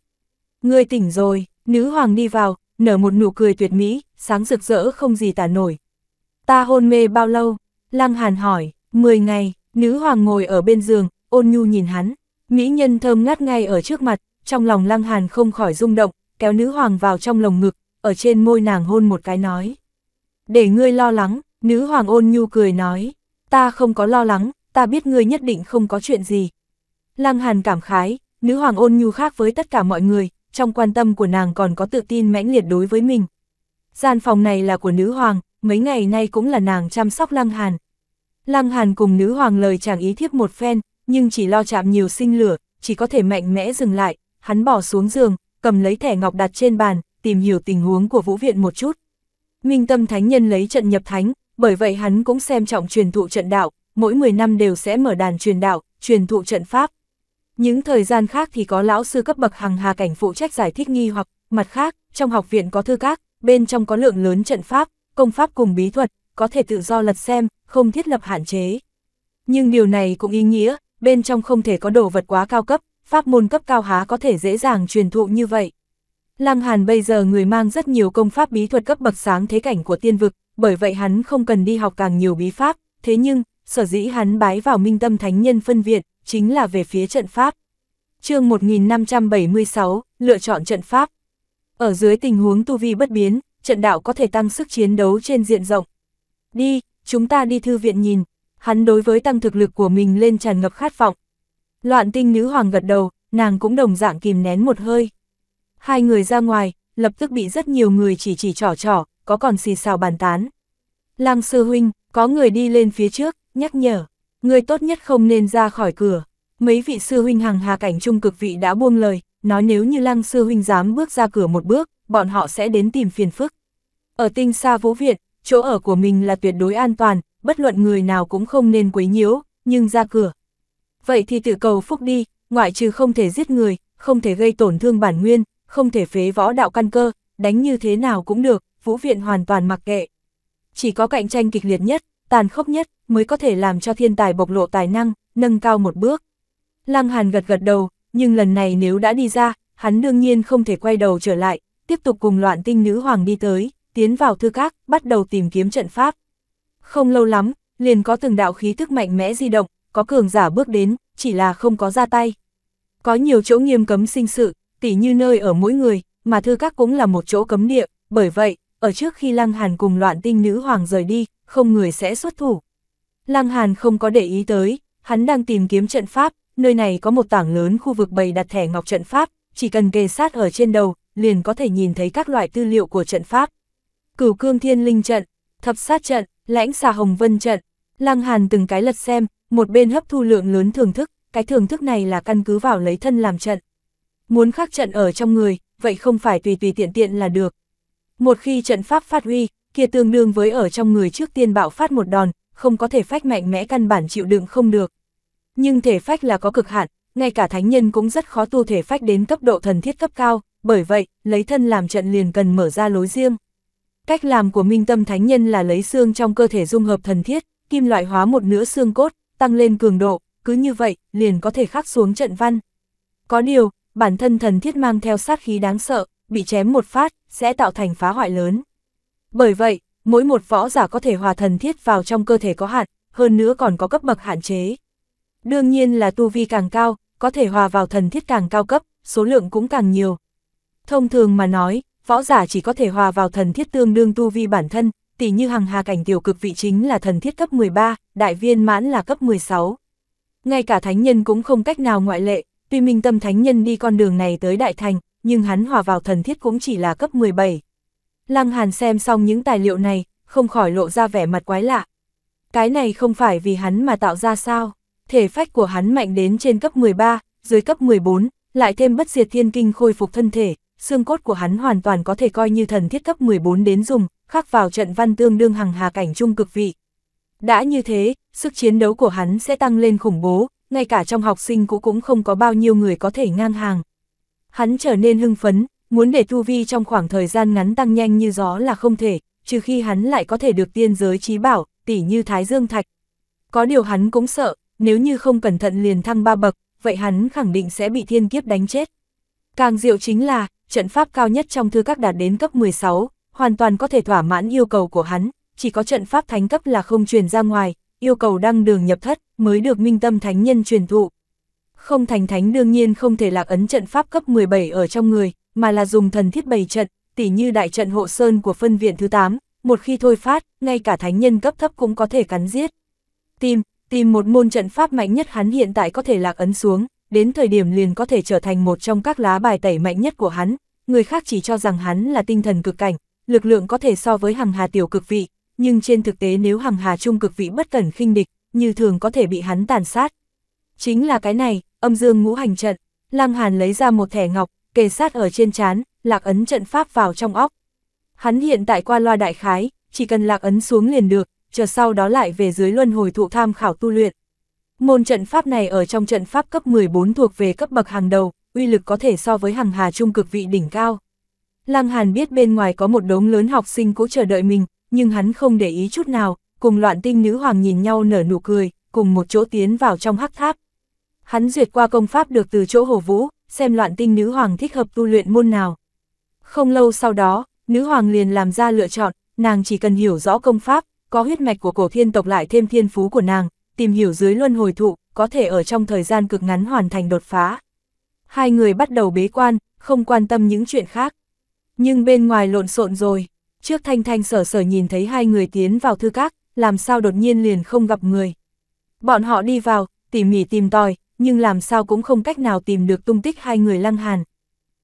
Người tỉnh rồi, nữ hoàng đi vào, nở một nụ cười tuyệt mỹ, sáng rực rỡ không gì tả nổi, Ta hôn mê bao lâu? Lăng Hàn hỏi, 10 ngày, nữ hoàng ngồi ở bên giường, ôn nhu nhìn hắn. Mỹ nhân thơm ngát ngay ở trước mặt, trong lòng Lăng Hàn không khỏi rung động, kéo nữ hoàng vào trong lồng ngực, ở trên môi nàng hôn một cái nói. Để ngươi lo lắng, nữ hoàng ôn nhu cười nói, ta không có lo lắng, ta biết ngươi nhất định không có chuyện gì. Lăng Hàn cảm khái, nữ hoàng ôn nhu khác với tất cả mọi người, trong quan tâm của nàng còn có tự tin mãnh liệt đối với mình. Gian phòng này là của nữ hoàng, mấy ngày nay cũng là nàng chăm sóc Lăng Hàn. Lăng Hàn cùng nữ hoàng lời chàng ý thiếp một phen, nhưng chỉ lo chạm nhiều sinh lửa, chỉ có thể mạnh mẽ dừng lại, hắn bỏ xuống giường, cầm lấy thẻ ngọc đặt trên bàn, tìm hiểu tình huống của vũ viện một chút. Minh tâm thánh nhân lấy trận nhập thánh, bởi vậy hắn cũng xem trọng truyền thụ trận đạo, mỗi 10 năm đều sẽ mở đàn truyền đạo, truyền thụ trận pháp. Những thời gian khác thì có lão sư cấp bậc hàng hà cảnh phụ trách giải thích nghi hoặc, mặt khác, trong học viện có thư các, bên trong có lượng lớn trận pháp, công pháp cùng bí thuật, có thể tự do lật xem, không thiết lập hạn chế. Nhưng điều này cũng ý nghĩa, bên trong không thể có đồ vật quá cao cấp, pháp môn cấp cao há có thể dễ dàng truyền thụ như vậy. Lăng Hàn bây giờ người mang rất nhiều công pháp bí thuật cấp bậc sáng thế cảnh của tiên vực, bởi vậy hắn không cần đi học càng nhiều bí pháp, thế nhưng, sở dĩ hắn bái vào minh tâm thánh nhân phân viện, chính là về phía trận pháp. chương 1576, lựa chọn trận pháp. Ở dưới tình huống tu vi bất biến, trận đạo có thể tăng sức chiến đấu trên diện rộng. Đi, chúng ta đi thư viện nhìn, hắn đối với tăng thực lực của mình lên tràn ngập khát vọng. Loạn tinh nữ hoàng gật đầu, nàng cũng đồng dạng kìm nén một hơi. Hai người ra ngoài, lập tức bị rất nhiều người chỉ chỉ trỏ trỏ, có còn xì xào bàn tán. Lang sư huynh, có người đi lên phía trước, nhắc nhở, người tốt nhất không nên ra khỏi cửa. Mấy vị sư huynh hàng hà cảnh trung cực vị đã buông lời, nói nếu như Lăng Sư Huynh dám bước ra cửa một bước, bọn họ sẽ đến tìm phiền phức. Ở tinh xa vũ viện, chỗ ở của mình là tuyệt đối an toàn, bất luận người nào cũng không nên quấy nhiễu, nhưng ra cửa. Vậy thì tự cầu phúc đi, ngoại trừ không thể giết người, không thể gây tổn thương bản nguyên, không thể phế võ đạo căn cơ, đánh như thế nào cũng được, vũ viện hoàn toàn mặc kệ. Chỉ có cạnh tranh kịch liệt nhất, tàn khốc nhất mới có thể làm cho thiên tài bộc lộ tài năng, nâng cao một bước. Lăng Hàn gật gật đầu, nhưng lần này nếu đã đi ra, hắn đương nhiên không thể quay đầu trở lại, tiếp tục cùng loạn tinh nữ hoàng đi tới, tiến vào thư các, bắt đầu tìm kiếm trận pháp. Không lâu lắm, liền có từng đạo khí thức mạnh mẽ di động, có cường giả bước đến, chỉ là không có ra tay. Có nhiều chỗ nghiêm cấm sinh sự, tỉ như nơi ở mỗi người, mà thư các cũng là một chỗ cấm địa, bởi vậy, ở trước khi Lăng Hàn cùng loạn tinh nữ hoàng rời đi, không người sẽ xuất thủ. Lăng Hàn không có để ý tới, hắn đang tìm kiếm trận pháp, nơi này có một tảng lớn khu vực bày đặt thẻ ngọc trận pháp, chỉ cần kề sát ở trên đầu, liền có thể nhìn thấy các loại tư liệu của trận pháp. Cửu cương thiên linh trận, thập sát trận, lãnh xà hồng vân trận, lăng hàn từng cái lật xem, một bên hấp thu lượng lớn thưởng thức, cái thưởng thức này là căn cứ vào lấy thân làm trận. Muốn khắc trận ở trong người, vậy không phải tùy tùy tiện tiện là được. Một khi trận pháp phát huy, kia tương đương với ở trong người trước tiên bạo phát một đòn, không có thể phách mạnh mẽ căn bản chịu đựng không được. Nhưng thể phách là có cực hạn, ngay cả thánh nhân cũng rất khó tu thể phách đến cấp độ thần thiết cấp cao, bởi vậy, lấy thân làm trận liền cần mở ra lối riêng. Cách làm của minh tâm thánh nhân là lấy xương trong cơ thể dung hợp thần thiết, kim loại hóa một nửa xương cốt, tăng lên cường độ, cứ như vậy, liền có thể khắc xuống trận văn. Có điều, bản thân thần thiết mang theo sát khí đáng sợ, bị chém một phát, sẽ tạo thành phá hoại lớn. Bởi vậy, mỗi một võ giả có thể hòa thần thiết vào trong cơ thể có hạn, hơn nữa còn có cấp bậc hạn chế. Đương nhiên là tu vi càng cao, có thể hòa vào thần thiết càng cao cấp, số lượng cũng càng nhiều. Thông thường mà nói, võ giả chỉ có thể hòa vào thần thiết tương đương tu vi bản thân, tỷ như hàng hà cảnh tiểu cực vị chính là thần thiết cấp 13, đại viên mãn là cấp 16. Ngay cả thánh nhân cũng không cách nào ngoại lệ, tuy minh tâm thánh nhân đi con đường này tới đại thành, nhưng hắn hòa vào thần thiết cũng chỉ là cấp 17. Lăng Hàn xem xong những tài liệu này, không khỏi lộ ra vẻ mặt quái lạ. Cái này không phải vì hắn mà tạo ra sao? thể phách của hắn mạnh đến trên cấp 13, dưới cấp 14, lại thêm bất diệt thiên kinh khôi phục thân thể, xương cốt của hắn hoàn toàn có thể coi như thần thiết cấp 14 đến dùng, khắc vào trận văn tương đương hằng hà cảnh trung cực vị. Đã như thế, sức chiến đấu của hắn sẽ tăng lên khủng bố, ngay cả trong học sinh cũ cũng không có bao nhiêu người có thể ngang hàng. Hắn trở nên hưng phấn, muốn để tu vi trong khoảng thời gian ngắn tăng nhanh như gió là không thể, trừ khi hắn lại có thể được tiên giới trí bảo, tỉ như Thái Dương Thạch. Có điều hắn cũng sợ, nếu như không cẩn thận liền thăng ba bậc, vậy hắn khẳng định sẽ bị thiên kiếp đánh chết. Càng diệu chính là, trận pháp cao nhất trong thư các đạt đến cấp 16, hoàn toàn có thể thỏa mãn yêu cầu của hắn, chỉ có trận pháp thánh cấp là không truyền ra ngoài, yêu cầu đăng đường nhập thất mới được minh tâm thánh nhân truyền thụ. Không thành thánh đương nhiên không thể lạc ấn trận pháp cấp 17 ở trong người, mà là dùng thần thiết bày trận, tỉ như đại trận hộ sơn của phân viện thứ 8, một khi thôi phát, ngay cả thánh nhân cấp thấp cũng có thể cắn giết. Tim, Tìm một môn trận pháp mạnh nhất hắn hiện tại có thể lạc ấn xuống, đến thời điểm liền có thể trở thành một trong các lá bài tẩy mạnh nhất của hắn, người khác chỉ cho rằng hắn là tinh thần cực cảnh, lực lượng có thể so với hàng hà tiểu cực vị, nhưng trên thực tế nếu hàng hà trung cực vị bất cẩn khinh địch, như thường có thể bị hắn tàn sát. Chính là cái này, âm dương ngũ hành trận, Lăng Hàn lấy ra một thẻ ngọc, kề sát ở trên chán, lạc ấn trận pháp vào trong óc. Hắn hiện tại qua loa đại khái, chỉ cần lạc ấn xuống liền được, chờ sau đó lại về dưới luân hồi thụ tham khảo tu luyện. Môn trận pháp này ở trong trận pháp cấp 14 thuộc về cấp bậc hàng đầu, uy lực có thể so với hàng hà trung cực vị đỉnh cao. Lăng Hàn biết bên ngoài có một đống lớn học sinh cố chờ đợi mình, nhưng hắn không để ý chút nào, cùng loạn tinh nữ hoàng nhìn nhau nở nụ cười, cùng một chỗ tiến vào trong hắc tháp. Hắn duyệt qua công pháp được từ chỗ hồ vũ, xem loạn tinh nữ hoàng thích hợp tu luyện môn nào. Không lâu sau đó, nữ hoàng liền làm ra lựa chọn, nàng chỉ cần hiểu rõ công pháp, có huyết mạch của cổ thiên tộc lại thêm thiên phú của nàng, tìm hiểu dưới luân hồi thụ, có thể ở trong thời gian cực ngắn hoàn thành đột phá. Hai người bắt đầu bế quan, không quan tâm những chuyện khác. Nhưng bên ngoài lộn xộn rồi, trước thanh thanh sở sở nhìn thấy hai người tiến vào thư các, làm sao đột nhiên liền không gặp người. Bọn họ đi vào, tỉ mỉ tìm tòi, nhưng làm sao cũng không cách nào tìm được tung tích hai người lăng hàn.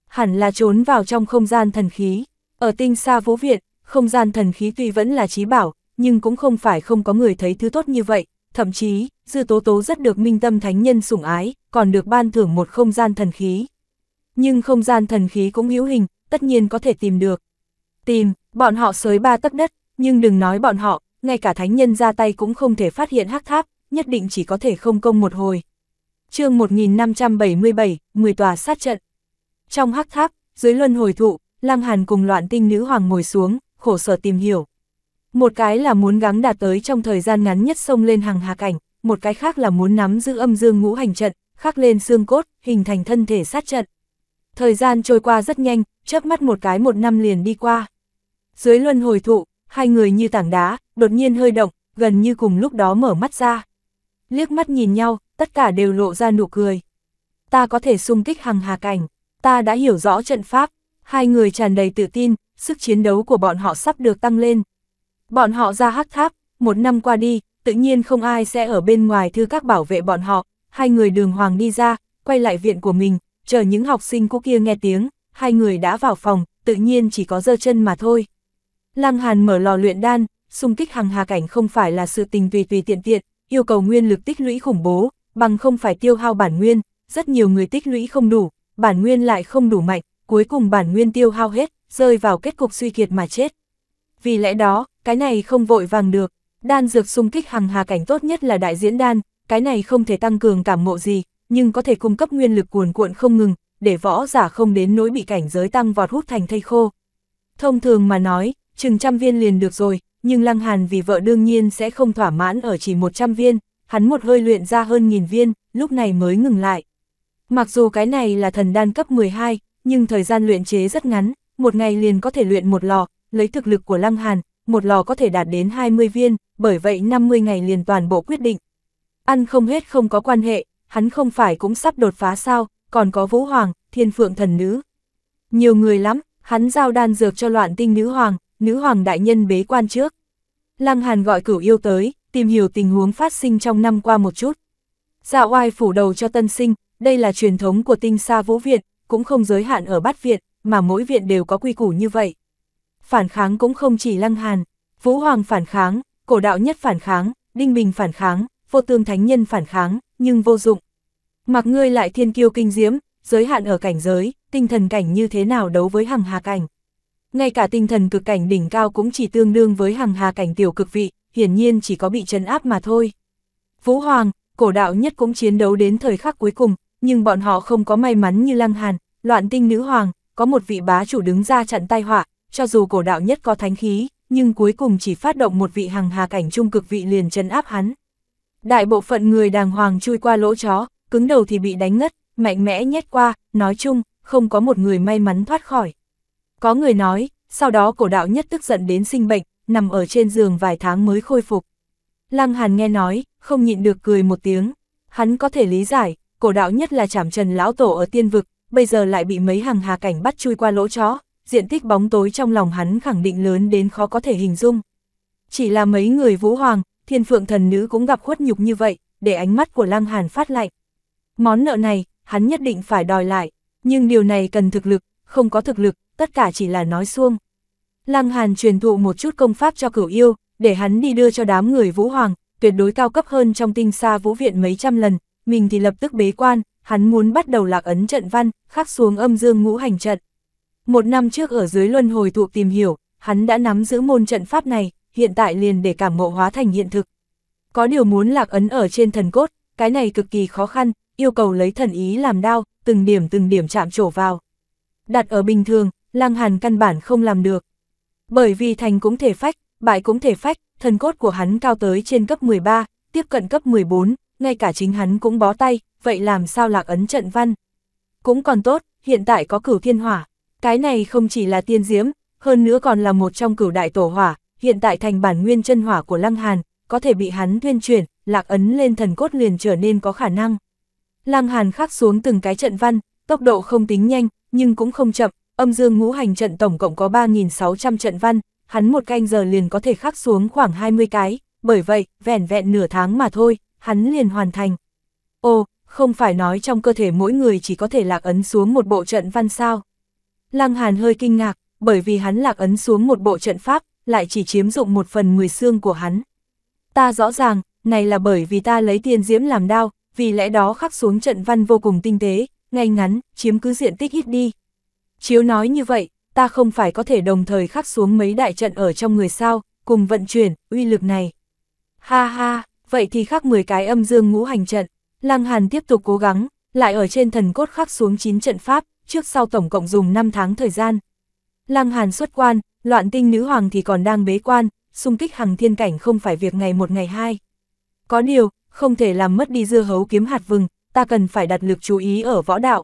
Hẳn là trốn vào trong không gian thần khí, ở tinh xa vũ viện, không gian thần khí tuy vẫn là trí bảo, nhưng cũng không phải không có người thấy thứ tốt như vậy, thậm chí, Dư Tố Tố rất được minh tâm thánh nhân sủng ái, còn được ban thưởng một không gian thần khí. Nhưng không gian thần khí cũng hữu hình, tất nhiên có thể tìm được. Tìm, bọn họ sới ba tấc đất, nhưng đừng nói bọn họ, ngay cả thánh nhân ra tay cũng không thể phát hiện hắc tháp, nhất định chỉ có thể không công một hồi. chương 1577, 10 tòa sát trận. Trong hắc tháp, dưới luân hồi thụ, Lăng Hàn cùng loạn tinh nữ hoàng ngồi xuống, khổ sở tìm hiểu, một cái là muốn gắng đạt tới trong thời gian ngắn nhất sông lên hàng hà cảnh, một cái khác là muốn nắm giữ âm dương ngũ hành trận, khắc lên xương cốt, hình thành thân thể sát trận. Thời gian trôi qua rất nhanh, chớp mắt một cái một năm liền đi qua. Dưới luân hồi thụ, hai người như tảng đá, đột nhiên hơi động, gần như cùng lúc đó mở mắt ra. Liếc mắt nhìn nhau, tất cả đều lộ ra nụ cười. Ta có thể xung kích hàng hà cảnh, ta đã hiểu rõ trận pháp, hai người tràn đầy tự tin, sức chiến đấu của bọn họ sắp được tăng lên. Bọn họ ra hắc tháp, một năm qua đi, tự nhiên không ai sẽ ở bên ngoài thư các bảo vệ bọn họ, hai người đường hoàng đi ra, quay lại viện của mình, chờ những học sinh cũ kia nghe tiếng, hai người đã vào phòng, tự nhiên chỉ có dơ chân mà thôi. Lăng Hàn mở lò luyện đan, xung kích hàng hà cảnh không phải là sự tình tùy tùy tiện tiện, yêu cầu nguyên lực tích lũy khủng bố, bằng không phải tiêu hao bản nguyên, rất nhiều người tích lũy không đủ, bản nguyên lại không đủ mạnh, cuối cùng bản nguyên tiêu hao hết, rơi vào kết cục suy kiệt mà chết. Vì lẽ đó, cái này không vội vàng được. Đan dược xung kích hằng hà cảnh tốt nhất là đại diễn đan, cái này không thể tăng cường cảm ngộ gì, nhưng có thể cung cấp nguyên lực cuồn cuộn không ngừng, để võ giả không đến nỗi bị cảnh giới tăng vọt hút thành thây khô. Thông thường mà nói, chừng trăm viên liền được rồi, nhưng Lăng Hàn vì vợ đương nhiên sẽ không thỏa mãn ở chỉ 100 viên, hắn một hơi luyện ra hơn nghìn viên, lúc này mới ngừng lại. Mặc dù cái này là thần đan cấp 12, nhưng thời gian luyện chế rất ngắn, một ngày liền có thể luyện một lò, lấy thực lực của Lăng Hàn, một lò có thể đạt đến 20 viên, bởi vậy 50 ngày liền toàn bộ quyết định. Ăn không hết không có quan hệ, hắn không phải cũng sắp đột phá sao, còn có Vũ Hoàng, Thiên Phượng Thần Nữ. Nhiều người lắm, hắn giao đan dược cho loạn tinh nữ hoàng, nữ hoàng đại nhân bế quan trước. Lăng Hàn gọi cửu yêu tới, tìm hiểu tình huống phát sinh trong năm qua một chút. Dạ oai phủ đầu cho tân sinh, đây là truyền thống của tinh sa vũ viện, cũng không giới hạn ở bát viện, mà mỗi viện đều có quy củ như vậy phản kháng cũng không chỉ Lăng Hàn, Vũ Hoàng phản kháng, cổ đạo nhất phản kháng, Đinh Bình phản kháng, vô tương thánh nhân phản kháng, nhưng vô dụng. Mặc ngươi lại thiên kiêu kinh diễm, giới hạn ở cảnh giới, tinh thần cảnh như thế nào đấu với hằng hà cảnh. Ngay cả tinh thần cực cảnh đỉnh cao cũng chỉ tương đương với hằng hà cảnh tiểu cực vị, hiển nhiên chỉ có bị trấn áp mà thôi. Vũ Hoàng, cổ đạo nhất cũng chiến đấu đến thời khắc cuối cùng, nhưng bọn họ không có may mắn như Lăng Hàn, loạn tinh nữ hoàng, có một vị bá chủ đứng ra chặn tai họa, cho dù cổ đạo nhất có thánh khí, nhưng cuối cùng chỉ phát động một vị hằng hà cảnh trung cực vị liền chân áp hắn. Đại bộ phận người đàng hoàng chui qua lỗ chó, cứng đầu thì bị đánh ngất, mạnh mẽ nhét qua, nói chung, không có một người may mắn thoát khỏi. Có người nói, sau đó cổ đạo nhất tức giận đến sinh bệnh, nằm ở trên giường vài tháng mới khôi phục. Lăng Hàn nghe nói, không nhịn được cười một tiếng. Hắn có thể lý giải, cổ đạo nhất là chảm trần lão tổ ở tiên vực, bây giờ lại bị mấy hàng hà cảnh bắt chui qua lỗ chó, diện tích bóng tối trong lòng hắn khẳng định lớn đến khó có thể hình dung. Chỉ là mấy người vũ hoàng, thiên phượng thần nữ cũng gặp khuất nhục như vậy, để ánh mắt của Lăng Hàn phát lạnh. Món nợ này, hắn nhất định phải đòi lại, nhưng điều này cần thực lực, không có thực lực, tất cả chỉ là nói xuông. Lăng Hàn truyền thụ một chút công pháp cho cửu yêu, để hắn đi đưa cho đám người vũ hoàng, tuyệt đối cao cấp hơn trong tinh xa vũ viện mấy trăm lần, mình thì lập tức bế quan, hắn muốn bắt đầu lạc ấn trận văn, khắc xuống âm dương ngũ hành trận. Một năm trước ở dưới luân hồi thụ tìm hiểu, hắn đã nắm giữ môn trận pháp này, hiện tại liền để cảm ngộ hóa thành hiện thực. Có điều muốn lạc ấn ở trên thần cốt, cái này cực kỳ khó khăn, yêu cầu lấy thần ý làm đao, từng điểm từng điểm chạm trổ vào. Đặt ở bình thường, lang hàn căn bản không làm được. Bởi vì thành cũng thể phách, bại cũng thể phách, thần cốt của hắn cao tới trên cấp 13, tiếp cận cấp 14, ngay cả chính hắn cũng bó tay, vậy làm sao lạc ấn trận văn. Cũng còn tốt, hiện tại có cửu thiên hỏa, cái này không chỉ là tiên diễm, hơn nữa còn là một trong cửu đại tổ hỏa, hiện tại thành bản nguyên chân hỏa của Lăng Hàn, có thể bị hắn tuyên truyền, lạc ấn lên thần cốt liền trở nên có khả năng. Lăng Hàn khắc xuống từng cái trận văn, tốc độ không tính nhanh, nhưng cũng không chậm, âm dương ngũ hành trận tổng cộng có 3.600 trận văn, hắn một canh giờ liền có thể khắc xuống khoảng 20 cái, bởi vậy, vẻn vẹn nửa tháng mà thôi, hắn liền hoàn thành. Ồ, không phải nói trong cơ thể mỗi người chỉ có thể lạc ấn xuống một bộ trận văn sao? Lăng Hàn hơi kinh ngạc, bởi vì hắn lạc ấn xuống một bộ trận pháp, lại chỉ chiếm dụng một phần mười xương của hắn. Ta rõ ràng, này là bởi vì ta lấy tiền diễm làm đao, vì lẽ đó khắc xuống trận văn vô cùng tinh tế, ngay ngắn, chiếm cứ diện tích ít đi. Chiếu nói như vậy, ta không phải có thể đồng thời khắc xuống mấy đại trận ở trong người sao, cùng vận chuyển, uy lực này. Ha ha, vậy thì khắc 10 cái âm dương ngũ hành trận. Lăng Hàn tiếp tục cố gắng, lại ở trên thần cốt khắc xuống 9 trận pháp, trước sau tổng cộng dùng 5 tháng thời gian. Lăng Hàn xuất quan, loạn tinh nữ hoàng thì còn đang bế quan, xung kích hàng thiên cảnh không phải việc ngày một ngày hai. Có điều, không thể làm mất đi dưa hấu kiếm hạt vừng, ta cần phải đặt lực chú ý ở võ đạo.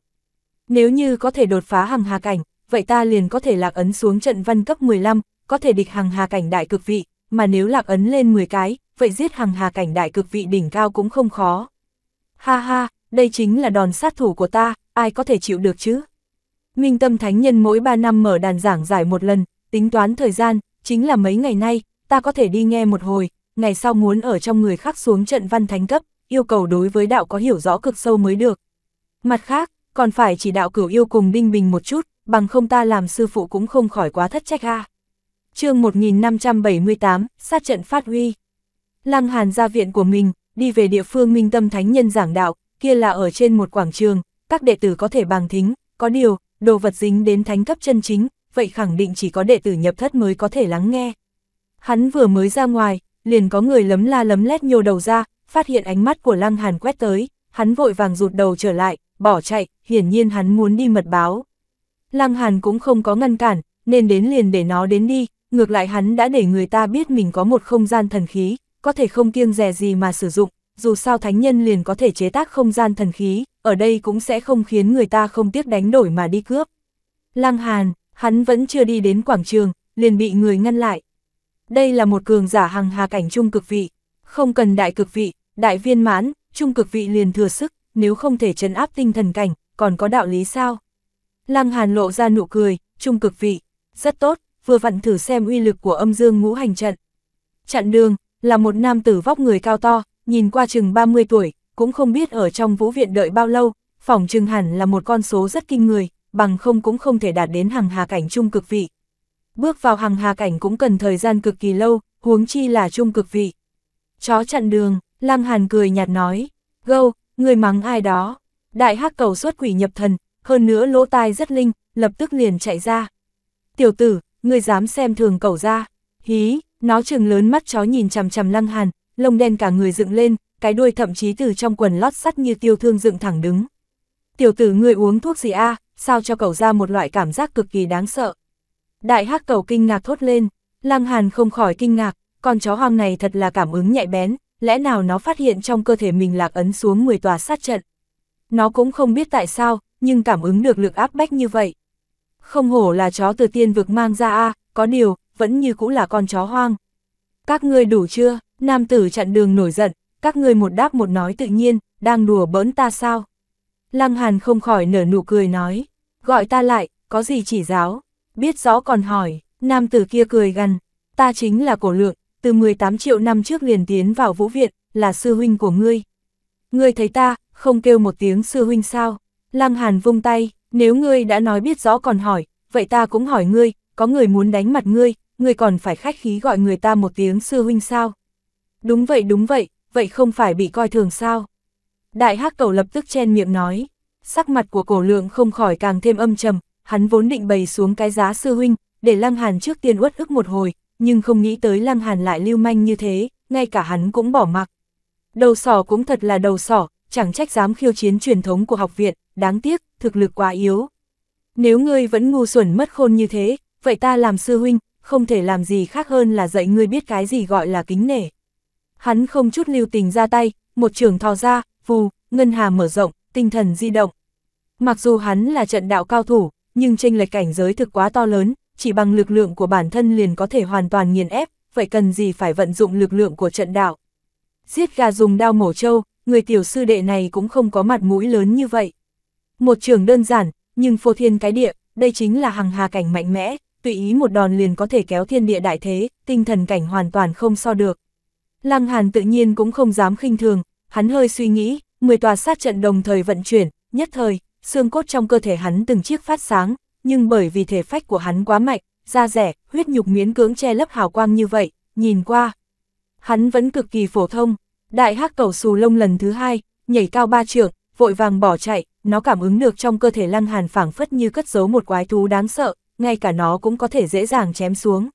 Nếu như có thể đột phá hàng hà cảnh, vậy ta liền có thể lạc ấn xuống trận văn cấp 15, có thể địch hàng hà cảnh đại cực vị, mà nếu lạc ấn lên 10 cái, vậy giết hàng hà cảnh đại cực vị đỉnh cao cũng không khó. Ha ha, đây chính là đòn sát thủ của ta, ai có thể chịu được chứ? Minh Tâm Thánh Nhân mỗi 3 năm mở đàn giảng giải một lần, tính toán thời gian, chính là mấy ngày nay, ta có thể đi nghe một hồi, ngày sau muốn ở trong người khác xuống trận văn thánh cấp, yêu cầu đối với đạo có hiểu rõ cực sâu mới được. Mặt khác, còn phải chỉ đạo cửu yêu cùng đinh bình một chút, bằng không ta làm sư phụ cũng không khỏi quá thất trách a. À. Chương 1578, sát trận phát huy. Lăng Hàn ra viện của mình, đi về địa phương Minh Tâm Thánh Nhân giảng đạo, kia là ở trên một quảng trường, các đệ tử có thể bằng thính, có điều, đồ vật dính đến thánh cấp chân chính, vậy khẳng định chỉ có đệ tử nhập thất mới có thể lắng nghe. Hắn vừa mới ra ngoài, liền có người lấm la lấm lét nhiều đầu ra, phát hiện ánh mắt của Lăng Hàn quét tới, hắn vội vàng rụt đầu trở lại, bỏ chạy, hiển nhiên hắn muốn đi mật báo. Lăng Hàn cũng không có ngăn cản, nên đến liền để nó đến đi, ngược lại hắn đã để người ta biết mình có một không gian thần khí, có thể không kiêng dè gì mà sử dụng, dù sao thánh nhân liền có thể chế tác không gian thần khí, ở đây cũng sẽ không khiến người ta không tiếc đánh đổi mà đi cướp. Lăng Hàn, hắn vẫn chưa đi đến quảng trường, liền bị người ngăn lại. Đây là một cường giả hằng hà cảnh trung cực vị, không cần đại cực vị, đại viên mãn, trung cực vị liền thừa sức, nếu không thể trấn áp tinh thần cảnh, còn có đạo lý sao? Lăng Hàn lộ ra nụ cười, trung cực vị, rất tốt, vừa vặn thử xem uy lực của âm dương ngũ hành trận. Chặn đường, là một nam tử vóc người cao to, nhìn qua chừng 30 tuổi, cũng không biết ở trong vũ viện đợi bao lâu, phỏng chừng hẳn là một con số rất kinh người, bằng không cũng không thể đạt đến hàng hà cảnh trung cực vị. Bước vào hàng hà cảnh cũng cần thời gian cực kỳ lâu, huống chi là trung cực vị. Chó chặn đường, Lăng Hàn cười nhạt nói, gâu, người mắng ai đó. Đại hắc cầu xuất quỷ nhập thần, hơn nữa lỗ tai rất linh, lập tức liền chạy ra. Tiểu tử, ngươi dám xem thường cầu ra. Hí, nó trừng lớn mắt chó nhìn chằm chằm Lăng Hàn, lông đen cả người dựng lên, cái đuôi thậm chí từ trong quần lót sắt như tiêu thương dựng thẳng đứng. Tiểu tử người uống thuốc gì a? À, sao cho cậu ra một loại cảm giác cực kỳ đáng sợ. Đại hắc cầu kinh ngạc thốt lên, Lăng Hàn không khỏi kinh ngạc, con chó hoang này thật là cảm ứng nhạy bén, lẽ nào nó phát hiện trong cơ thể mình lạc ấn xuống 10 tòa sát trận. Nó cũng không biết tại sao, nhưng cảm ứng được lực áp bách như vậy. Không hổ là chó từ tiên vực mang ra a, à, có điều, vẫn như cũ là con chó hoang các ngươi đủ chưa, nam tử chặn đường nổi giận, các ngươi một đáp một nói tự nhiên, đang đùa bỡn ta sao? Lăng Hàn không khỏi nở nụ cười nói, gọi ta lại, có gì chỉ giáo, biết rõ còn hỏi, nam tử kia cười gằn, ta chính là cổ lượng, từ 18 triệu năm trước liền tiến vào vũ viện, là sư huynh của ngươi. Ngươi thấy ta, không kêu một tiếng sư huynh sao? Lăng Hàn vung tay, nếu ngươi đã nói biết rõ còn hỏi, vậy ta cũng hỏi ngươi, có người muốn đánh mặt ngươi, người còn phải khách khí gọi người ta một tiếng sư huynh sao? Đúng vậy đúng vậy, vậy không phải bị coi thường sao? Đại hắc cầu lập tức chen miệng nói, sắc mặt của cổ lượng không khỏi càng thêm âm trầm, hắn vốn định bày xuống cái giá sư huynh, để Lăng Hàn trước tiên uất ức một hồi, nhưng không nghĩ tới Lăng Hàn lại lưu manh như thế, ngay cả hắn cũng bỏ mặc. Đầu sỏ cũng thật là đầu sỏ, chẳng trách dám khiêu chiến truyền thống của học viện, đáng tiếc, thực lực quá yếu. Nếu ngươi vẫn ngu xuẩn mất khôn như thế, vậy ta làm sư huynh, không thể làm gì khác hơn là dạy ngươi biết cái gì gọi là kính nể. Hắn không chút lưu tình ra tay, một trường thò ra, vù, ngân hà mở rộng, tinh thần di động. Mặc dù hắn là trận đạo cao thủ, nhưng tranh lệch cảnh giới thực quá to lớn, chỉ bằng lực lượng của bản thân liền có thể hoàn toàn nghiền ép, vậy cần gì phải vận dụng lực lượng của trận đạo. Giết gà dùng đao mổ trâu, người tiểu sư đệ này cũng không có mặt mũi lớn như vậy. Một trường đơn giản, nhưng phô thiên cái địa, đây chính là hằng hà cảnh mạnh mẽ, tùy ý một đòn liền có thể kéo thiên địa đại thế, tinh thần cảnh hoàn toàn không so được. Lăng Hàn tự nhiên cũng không dám khinh thường, hắn hơi suy nghĩ, 10 tòa sát trận đồng thời vận chuyển, nhất thời, xương cốt trong cơ thể hắn từng chiếc phát sáng, nhưng bởi vì thể phách của hắn quá mạnh, da rẻ, huyết nhục miến cưỡng che lấp hào quang như vậy, nhìn qua. Hắn vẫn cực kỳ phổ thông, đại hắc cầu xù lông lần thứ hai, nhảy cao ba trượng, vội vàng bỏ chạy, nó cảm ứng được trong cơ thể lăng hàn phảng phất như cất giấu một quái thú đáng sợ, ngay cả nó cũng có thể dễ dàng chém xuống.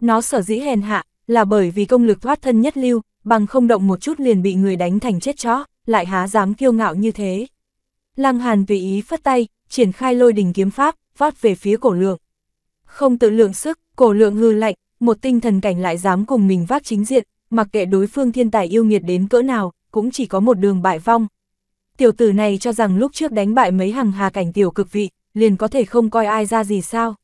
Nó sở dĩ hèn hạ, là bởi vì công lực thoát thân nhất lưu, bằng không động một chút liền bị người đánh thành chết chó, lại há dám kiêu ngạo như thế. Lăng Hàn tùy ý phất tay, triển khai lôi đình kiếm pháp, vót về phía cổ lượng. Không tự lượng sức, cổ lượng hư lạnh, một tinh thần cảnh lại dám cùng mình vác chính diện, mặc kệ đối phương thiên tài yêu nghiệt đến cỡ nào, cũng chỉ có một đường bại vong. Tiểu tử này cho rằng lúc trước đánh bại mấy hàng hà cảnh tiểu cực vị, liền có thể không coi ai ra gì sao.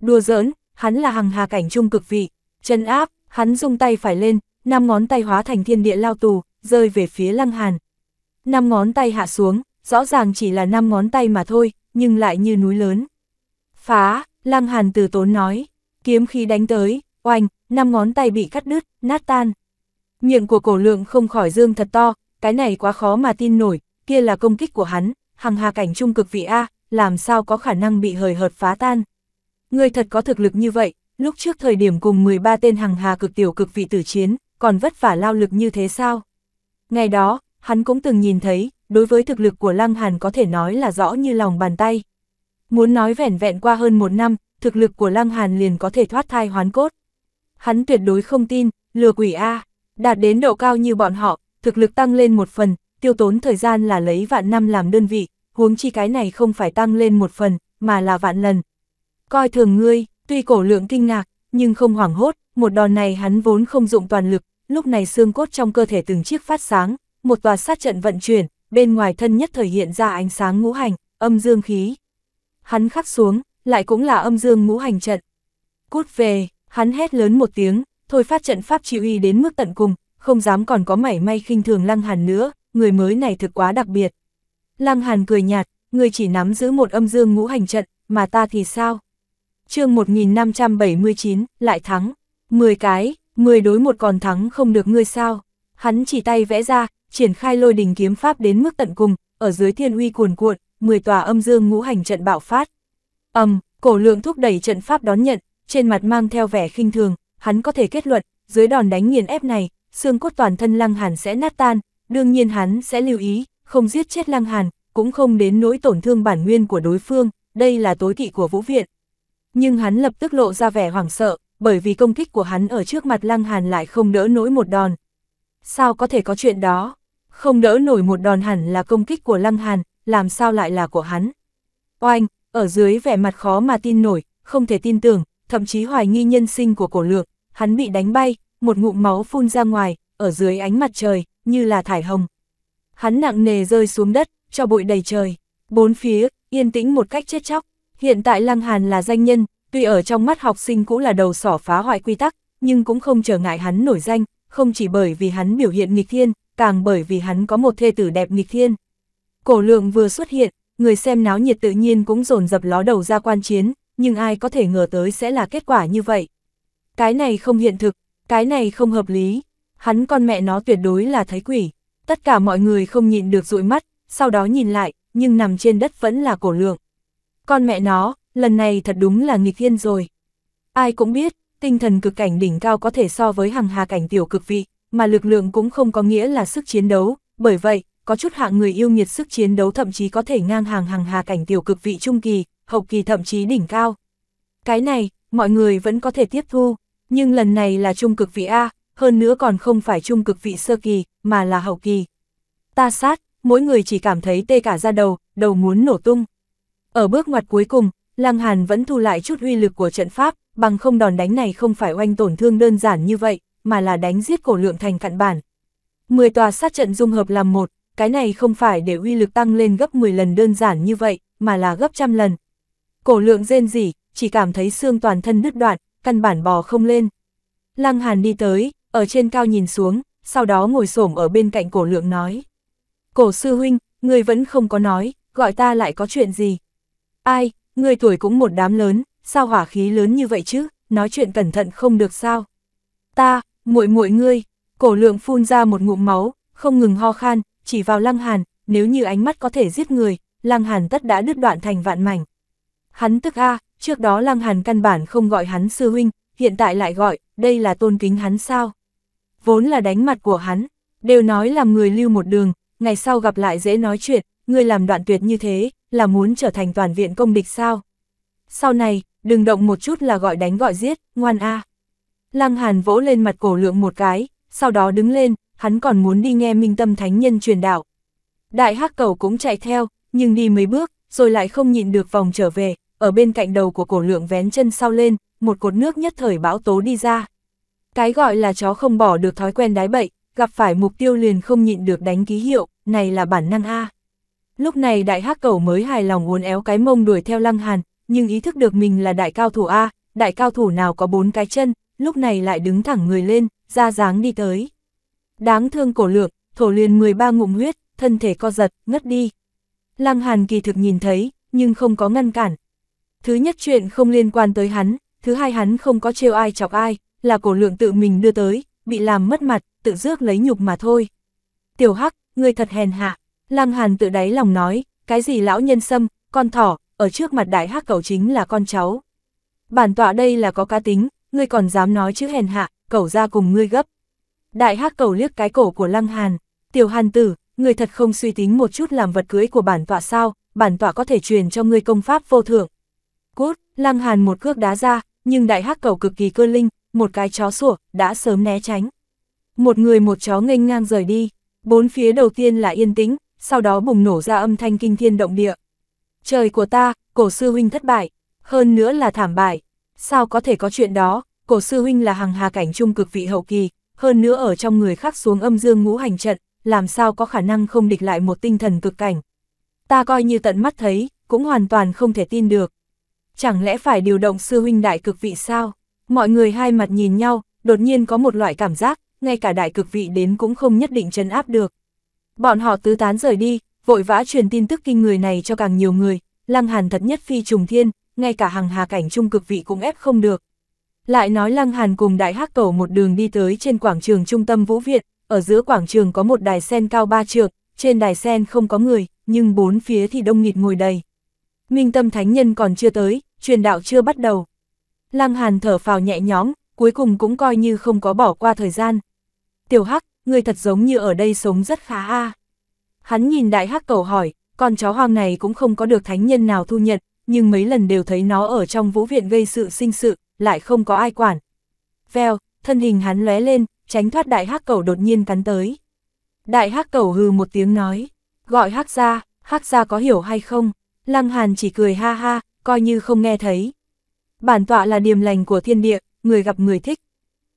Đùa giỡn, hắn là hằng hà cảnh trung cực vị, chân áp, hắn dung tay phải lên, năm ngón tay hóa thành thiên địa lao tù, rơi về phía lăng hàn. Năm ngón tay hạ xuống, rõ ràng chỉ là năm ngón tay mà thôi, nhưng lại như núi lớn. Phá, lăng hàn từ tốn nói, kiếm khí đánh tới, oanh, năm ngón tay bị cắt đứt, nát tan. Miệng của cổ lượng không khỏi dương thật to, cái này quá khó mà tin nổi, kia là công kích của hắn, hằng hà cảnh trung cực vị A, làm sao có khả năng bị hời hợt phá tan. Người thật có thực lực như vậy, lúc trước thời điểm cùng 13 tên hằng hà cực tiểu cực vị tử chiến, còn vất vả lao lực như thế sao? Ngày đó, hắn cũng từng nhìn thấy, đối với thực lực của Lăng Hàn có thể nói là rõ như lòng bàn tay. Muốn nói vẻn vẹn qua hơn một năm, thực lực của Lăng Hàn liền có thể thoát thai hoán cốt. Hắn tuyệt đối không tin, lừa quỷ A, đạt đến độ cao như bọn họ, thực lực tăng lên một phần, tiêu tốn thời gian là lấy vạn năm làm đơn vị, huống chi cái này không phải tăng lên một phần, mà là vạn lần. Coi thường ngươi, tuy cổ lượng kinh ngạc, nhưng không hoảng hốt, một đòn này hắn vốn không dụng toàn lực, lúc này xương cốt trong cơ thể từng chiếc phát sáng, một tòa sát trận vận chuyển, bên ngoài thân nhất thời hiện ra ánh sáng ngũ hành, âm dương khí. Hắn khắc xuống, lại cũng là âm dương ngũ hành trận. Cút về, hắn hét lớn một tiếng, thôi phát trận pháp chịu y đến mức tận cùng, không dám còn có mảy may khinh thường lăng hàn nữa, người mới này thực quá đặc biệt. Lăng Hàn cười nhạt, người chỉ nắm giữ một âm dương ngũ hành trận, mà ta thì sao? chương 1579, lại thắng. 10 cái, 10 đối một còn thắng không được ngươi sao? Hắn chỉ tay vẽ ra, triển khai lôi đình kiếm pháp đến mức tận cùng, ở dưới thiên uy cuồn cuộn, 10 tòa âm dương ngũ hành trận bạo phát. Âm, um, cổ lượng thúc đẩy trận pháp đón nhận, trên mặt mang theo vẻ khinh thường, hắn có thể kết luận, dưới đòn đánh nghiền ép này, xương cốt toàn thân lăng hàn sẽ nát tan, đương nhiên hắn sẽ lưu ý, không giết chết Lăng Hàn, cũng không đến nỗi tổn thương bản nguyên của đối phương, đây là tối kỵ của Vũ Viện. Nhưng hắn lập tức lộ ra vẻ hoảng sợ, bởi vì công kích của hắn ở trước mặt Lăng Hàn lại không đỡ nổi một đòn. Sao có thể có chuyện đó? Không đỡ nổi một đòn hẳn là công kích của Lăng Hàn, làm sao lại là của hắn? Oanh, ở dưới vẻ mặt khó mà tin nổi, không thể tin tưởng, thậm chí hoài nghi nhân sinh của cổ lược, hắn bị đánh bay, một ngụm máu phun ra ngoài, ở dưới ánh mặt trời, như là thải hồng. Hắn nặng nề rơi xuống đất, cho bụi đầy trời. Bốn phía, yên tĩnh một cách chết chóc. Hiện tại Lăng Hàn là danh nhân, tuy ở trong mắt học sinh cũng là đầu sỏ phá hoại quy tắc, nhưng cũng không trở ngại hắn nổi danh, không chỉ bởi vì hắn biểu hiện nghịch thiên, càng bởi vì hắn có một thê tử đẹp nghịch thiên. Cổ lượng vừa xuất hiện, người xem náo nhiệt tự nhiên cũng dồn dập ló đầu ra quan chiến, nhưng ai có thể ngờ tới sẽ là kết quả như vậy. Cái này không hiện thực, cái này không hợp lý, hắn con mẹ nó tuyệt đối là thấy quỷ, tất cả mọi người không nhịn được dụi mắt, sau đó nhìn lại, nhưng nằm trên đất vẫn là cổ lượng. Con mẹ nó, lần này thật đúng là nghịch thiên rồi. Ai cũng biết, tinh thần cực cảnh đỉnh cao có thể so với hàng hà cảnh tiểu cực vị, mà lực lượng cũng không có nghĩa là sức chiến đấu, bởi vậy, có chút hạng người yêu nghiệt sức chiến đấu thậm chí có thể ngang hàng hàng hà cảnh tiểu cực vị trung kỳ, hậu kỳ thậm chí đỉnh cao. Cái này, mọi người vẫn có thể tiếp thu, nhưng lần này là trung cực vị A, hơn nữa còn không phải trung cực vị sơ kỳ, mà là hậu kỳ. Ta sát, mỗi người chỉ cảm thấy tê cả ra đầu, đầu muốn nổ tung. Ở bước ngoặt cuối cùng, Lăng Hàn vẫn thu lại chút uy lực của trận pháp, bằng không đòn đánh này không phải oanh tổn thương đơn giản như vậy, mà là đánh giết cổ lượng thành cặn bản. 10 tòa sát trận dung hợp làm một, cái này không phải để uy lực tăng lên gấp 10 lần đơn giản như vậy, mà là gấp trăm lần. Cổ lượng rên rỉ, chỉ cảm thấy xương toàn thân nứt đoạn, căn bản bò không lên. Lăng Hàn đi tới, ở trên cao nhìn xuống, sau đó ngồi xổm ở bên cạnh cổ lượng nói. Cổ sư huynh, người vẫn không có nói, gọi ta lại có chuyện gì. Ai, người tuổi cũng một đám lớn, sao hỏa khí lớn như vậy chứ, nói chuyện cẩn thận không được sao. Ta, muội muội ngươi, cổ lượng phun ra một ngụm máu, không ngừng ho khan, chỉ vào lăng hàn, nếu như ánh mắt có thể giết người, lăng hàn tất đã đứt đoạn thành vạn mảnh. Hắn tức a, trước đó lăng hàn căn bản không gọi hắn sư huynh, hiện tại lại gọi, đây là tôn kính hắn sao vốn là đánh mặt của hắn, đều nói làm người lưu một đường, ngày sau gặp lại dễ nói chuyện, người làm đoạn tuyệt như thế, là muốn trở thành toàn viện công địch sao. Sau này, đừng động một chút là gọi đánh gọi giết, ngoan a. Lăng Hàn vỗ lên mặt cổ lượng một cái, sau đó đứng lên, hắn còn muốn đi nghe minh tâm thánh nhân truyền đạo. Đại hắc cầu cũng chạy theo, nhưng đi mấy bước, rồi lại không nhịn được vòng trở về, ở bên cạnh đầu của cổ lượng vén chân sau lên, một cột nước nhất thời bão tố đi ra. Cái gọi là chó không bỏ được thói quen đái bậy, gặp phải mục tiêu liền không nhịn được đánh ký hiệu, này là bản năng A. Lúc này đại hắc cầu mới hài lòng uốn éo cái mông đuổi theo lăng hàn, nhưng ý thức được mình là đại cao thủ A, đại cao thủ nào có bốn cái chân, lúc này lại đứng thẳng người lên, ra dáng đi tới. Đáng thương cổ lược, thổ liền 13 ngụm huyết, thân thể co giật, ngất đi. Lăng hàn kỳ thực nhìn thấy, nhưng không có ngăn cản. Thứ nhất chuyện không liên quan tới hắn, thứ hai hắn không có trêu ai chọc ai, là cổ lượng tự mình đưa tới, bị làm mất mặt, tự rước lấy nhục mà thôi. Tiểu Hắc, người thật hèn hạ, Lăng Hàn tự đáy lòng nói, cái gì lão nhân sâm, con thỏ, ở trước mặt đại hắc cậu chính là con cháu. Bản tọa đây là có cá tính, ngươi còn dám nói chữ hèn hạ, cậu ra cùng ngươi gấp. Đại hắc cầu liếc cái cổ của Lăng Hàn, tiểu hàn tử, ngươi thật không suy tính một chút làm vật cưới của bản tọa sao, bản tọa có thể truyền cho ngươi công pháp vô thượng. Cút, Lăng Hàn một cước đá ra, nhưng đại hắc cầu cực kỳ cơ linh, một cái chó sủa, đã sớm né tránh. Một người một chó nghênh ngang rời đi, bốn phía đầu tiên là yên tĩnh, sau đó bùng nổ ra âm thanh kinh thiên động địa. Trời của ta, cổ sư huynh thất bại, hơn nữa là thảm bại. Sao có thể có chuyện đó, cổ sư huynh là hàng hà cảnh trung cực vị hậu kỳ, hơn nữa ở trong người khác xuống âm dương ngũ hành trận, làm sao có khả năng không địch lại một tinh thần cực cảnh. Ta coi như tận mắt thấy, cũng hoàn toàn không thể tin được. Chẳng lẽ phải điều động sư huynh đại cực vị sao? Mọi người hai mặt nhìn nhau, đột nhiên có một loại cảm giác, ngay cả đại cực vị đến cũng không nhất định trấn áp được. Bọn họ tứ tán rời đi, vội vã truyền tin tức kinh người này cho càng nhiều người, Lăng Hàn thật nhất phi trùng thiên, ngay cả hàng hà cảnh trung cực vị cũng ép không được. Lại nói Lăng Hàn cùng đại hắc cầu một đường đi tới trên quảng trường trung tâm Vũ viện. ở giữa quảng trường có một đài sen cao ba trượng, trên đài sen không có người, nhưng bốn phía thì đông nghịt ngồi đầy. Minh tâm thánh nhân còn chưa tới, truyền đạo chưa bắt đầu. Lăng Hàn thở phào nhẹ nhõm, cuối cùng cũng coi như không có bỏ qua thời gian. Tiểu Hắc, người thật giống như ở đây sống rất khá a. Hắn nhìn đại Hắc cầu hỏi, con chó hoang này cũng không có được thánh nhân nào thu nhận, nhưng mấy lần đều thấy nó ở trong vũ viện gây sự sinh sự, lại không có ai quản. Vèo, thân hình hắn lóe lên, tránh thoát đại Hắc cầu đột nhiên cắn tới. Đại Hắc cầu hừ một tiếng nói, gọi Hắc ra, Hắc ra có hiểu hay không? Lăng Hàn chỉ cười ha ha, coi như không nghe thấy. Bản tọa là điềm lành của thiên địa, người gặp người thích.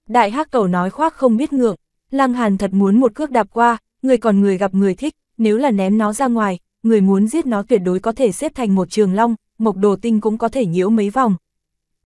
Đại hắc cầu nói khoác không biết ngượng, Lăng Hàn thật muốn một cước đạp qua, người còn người gặp người thích, nếu là ném nó ra ngoài, người muốn giết nó tuyệt đối có thể xếp thành một trường long, mộc đồ tinh cũng có thể nhiễu mấy vòng,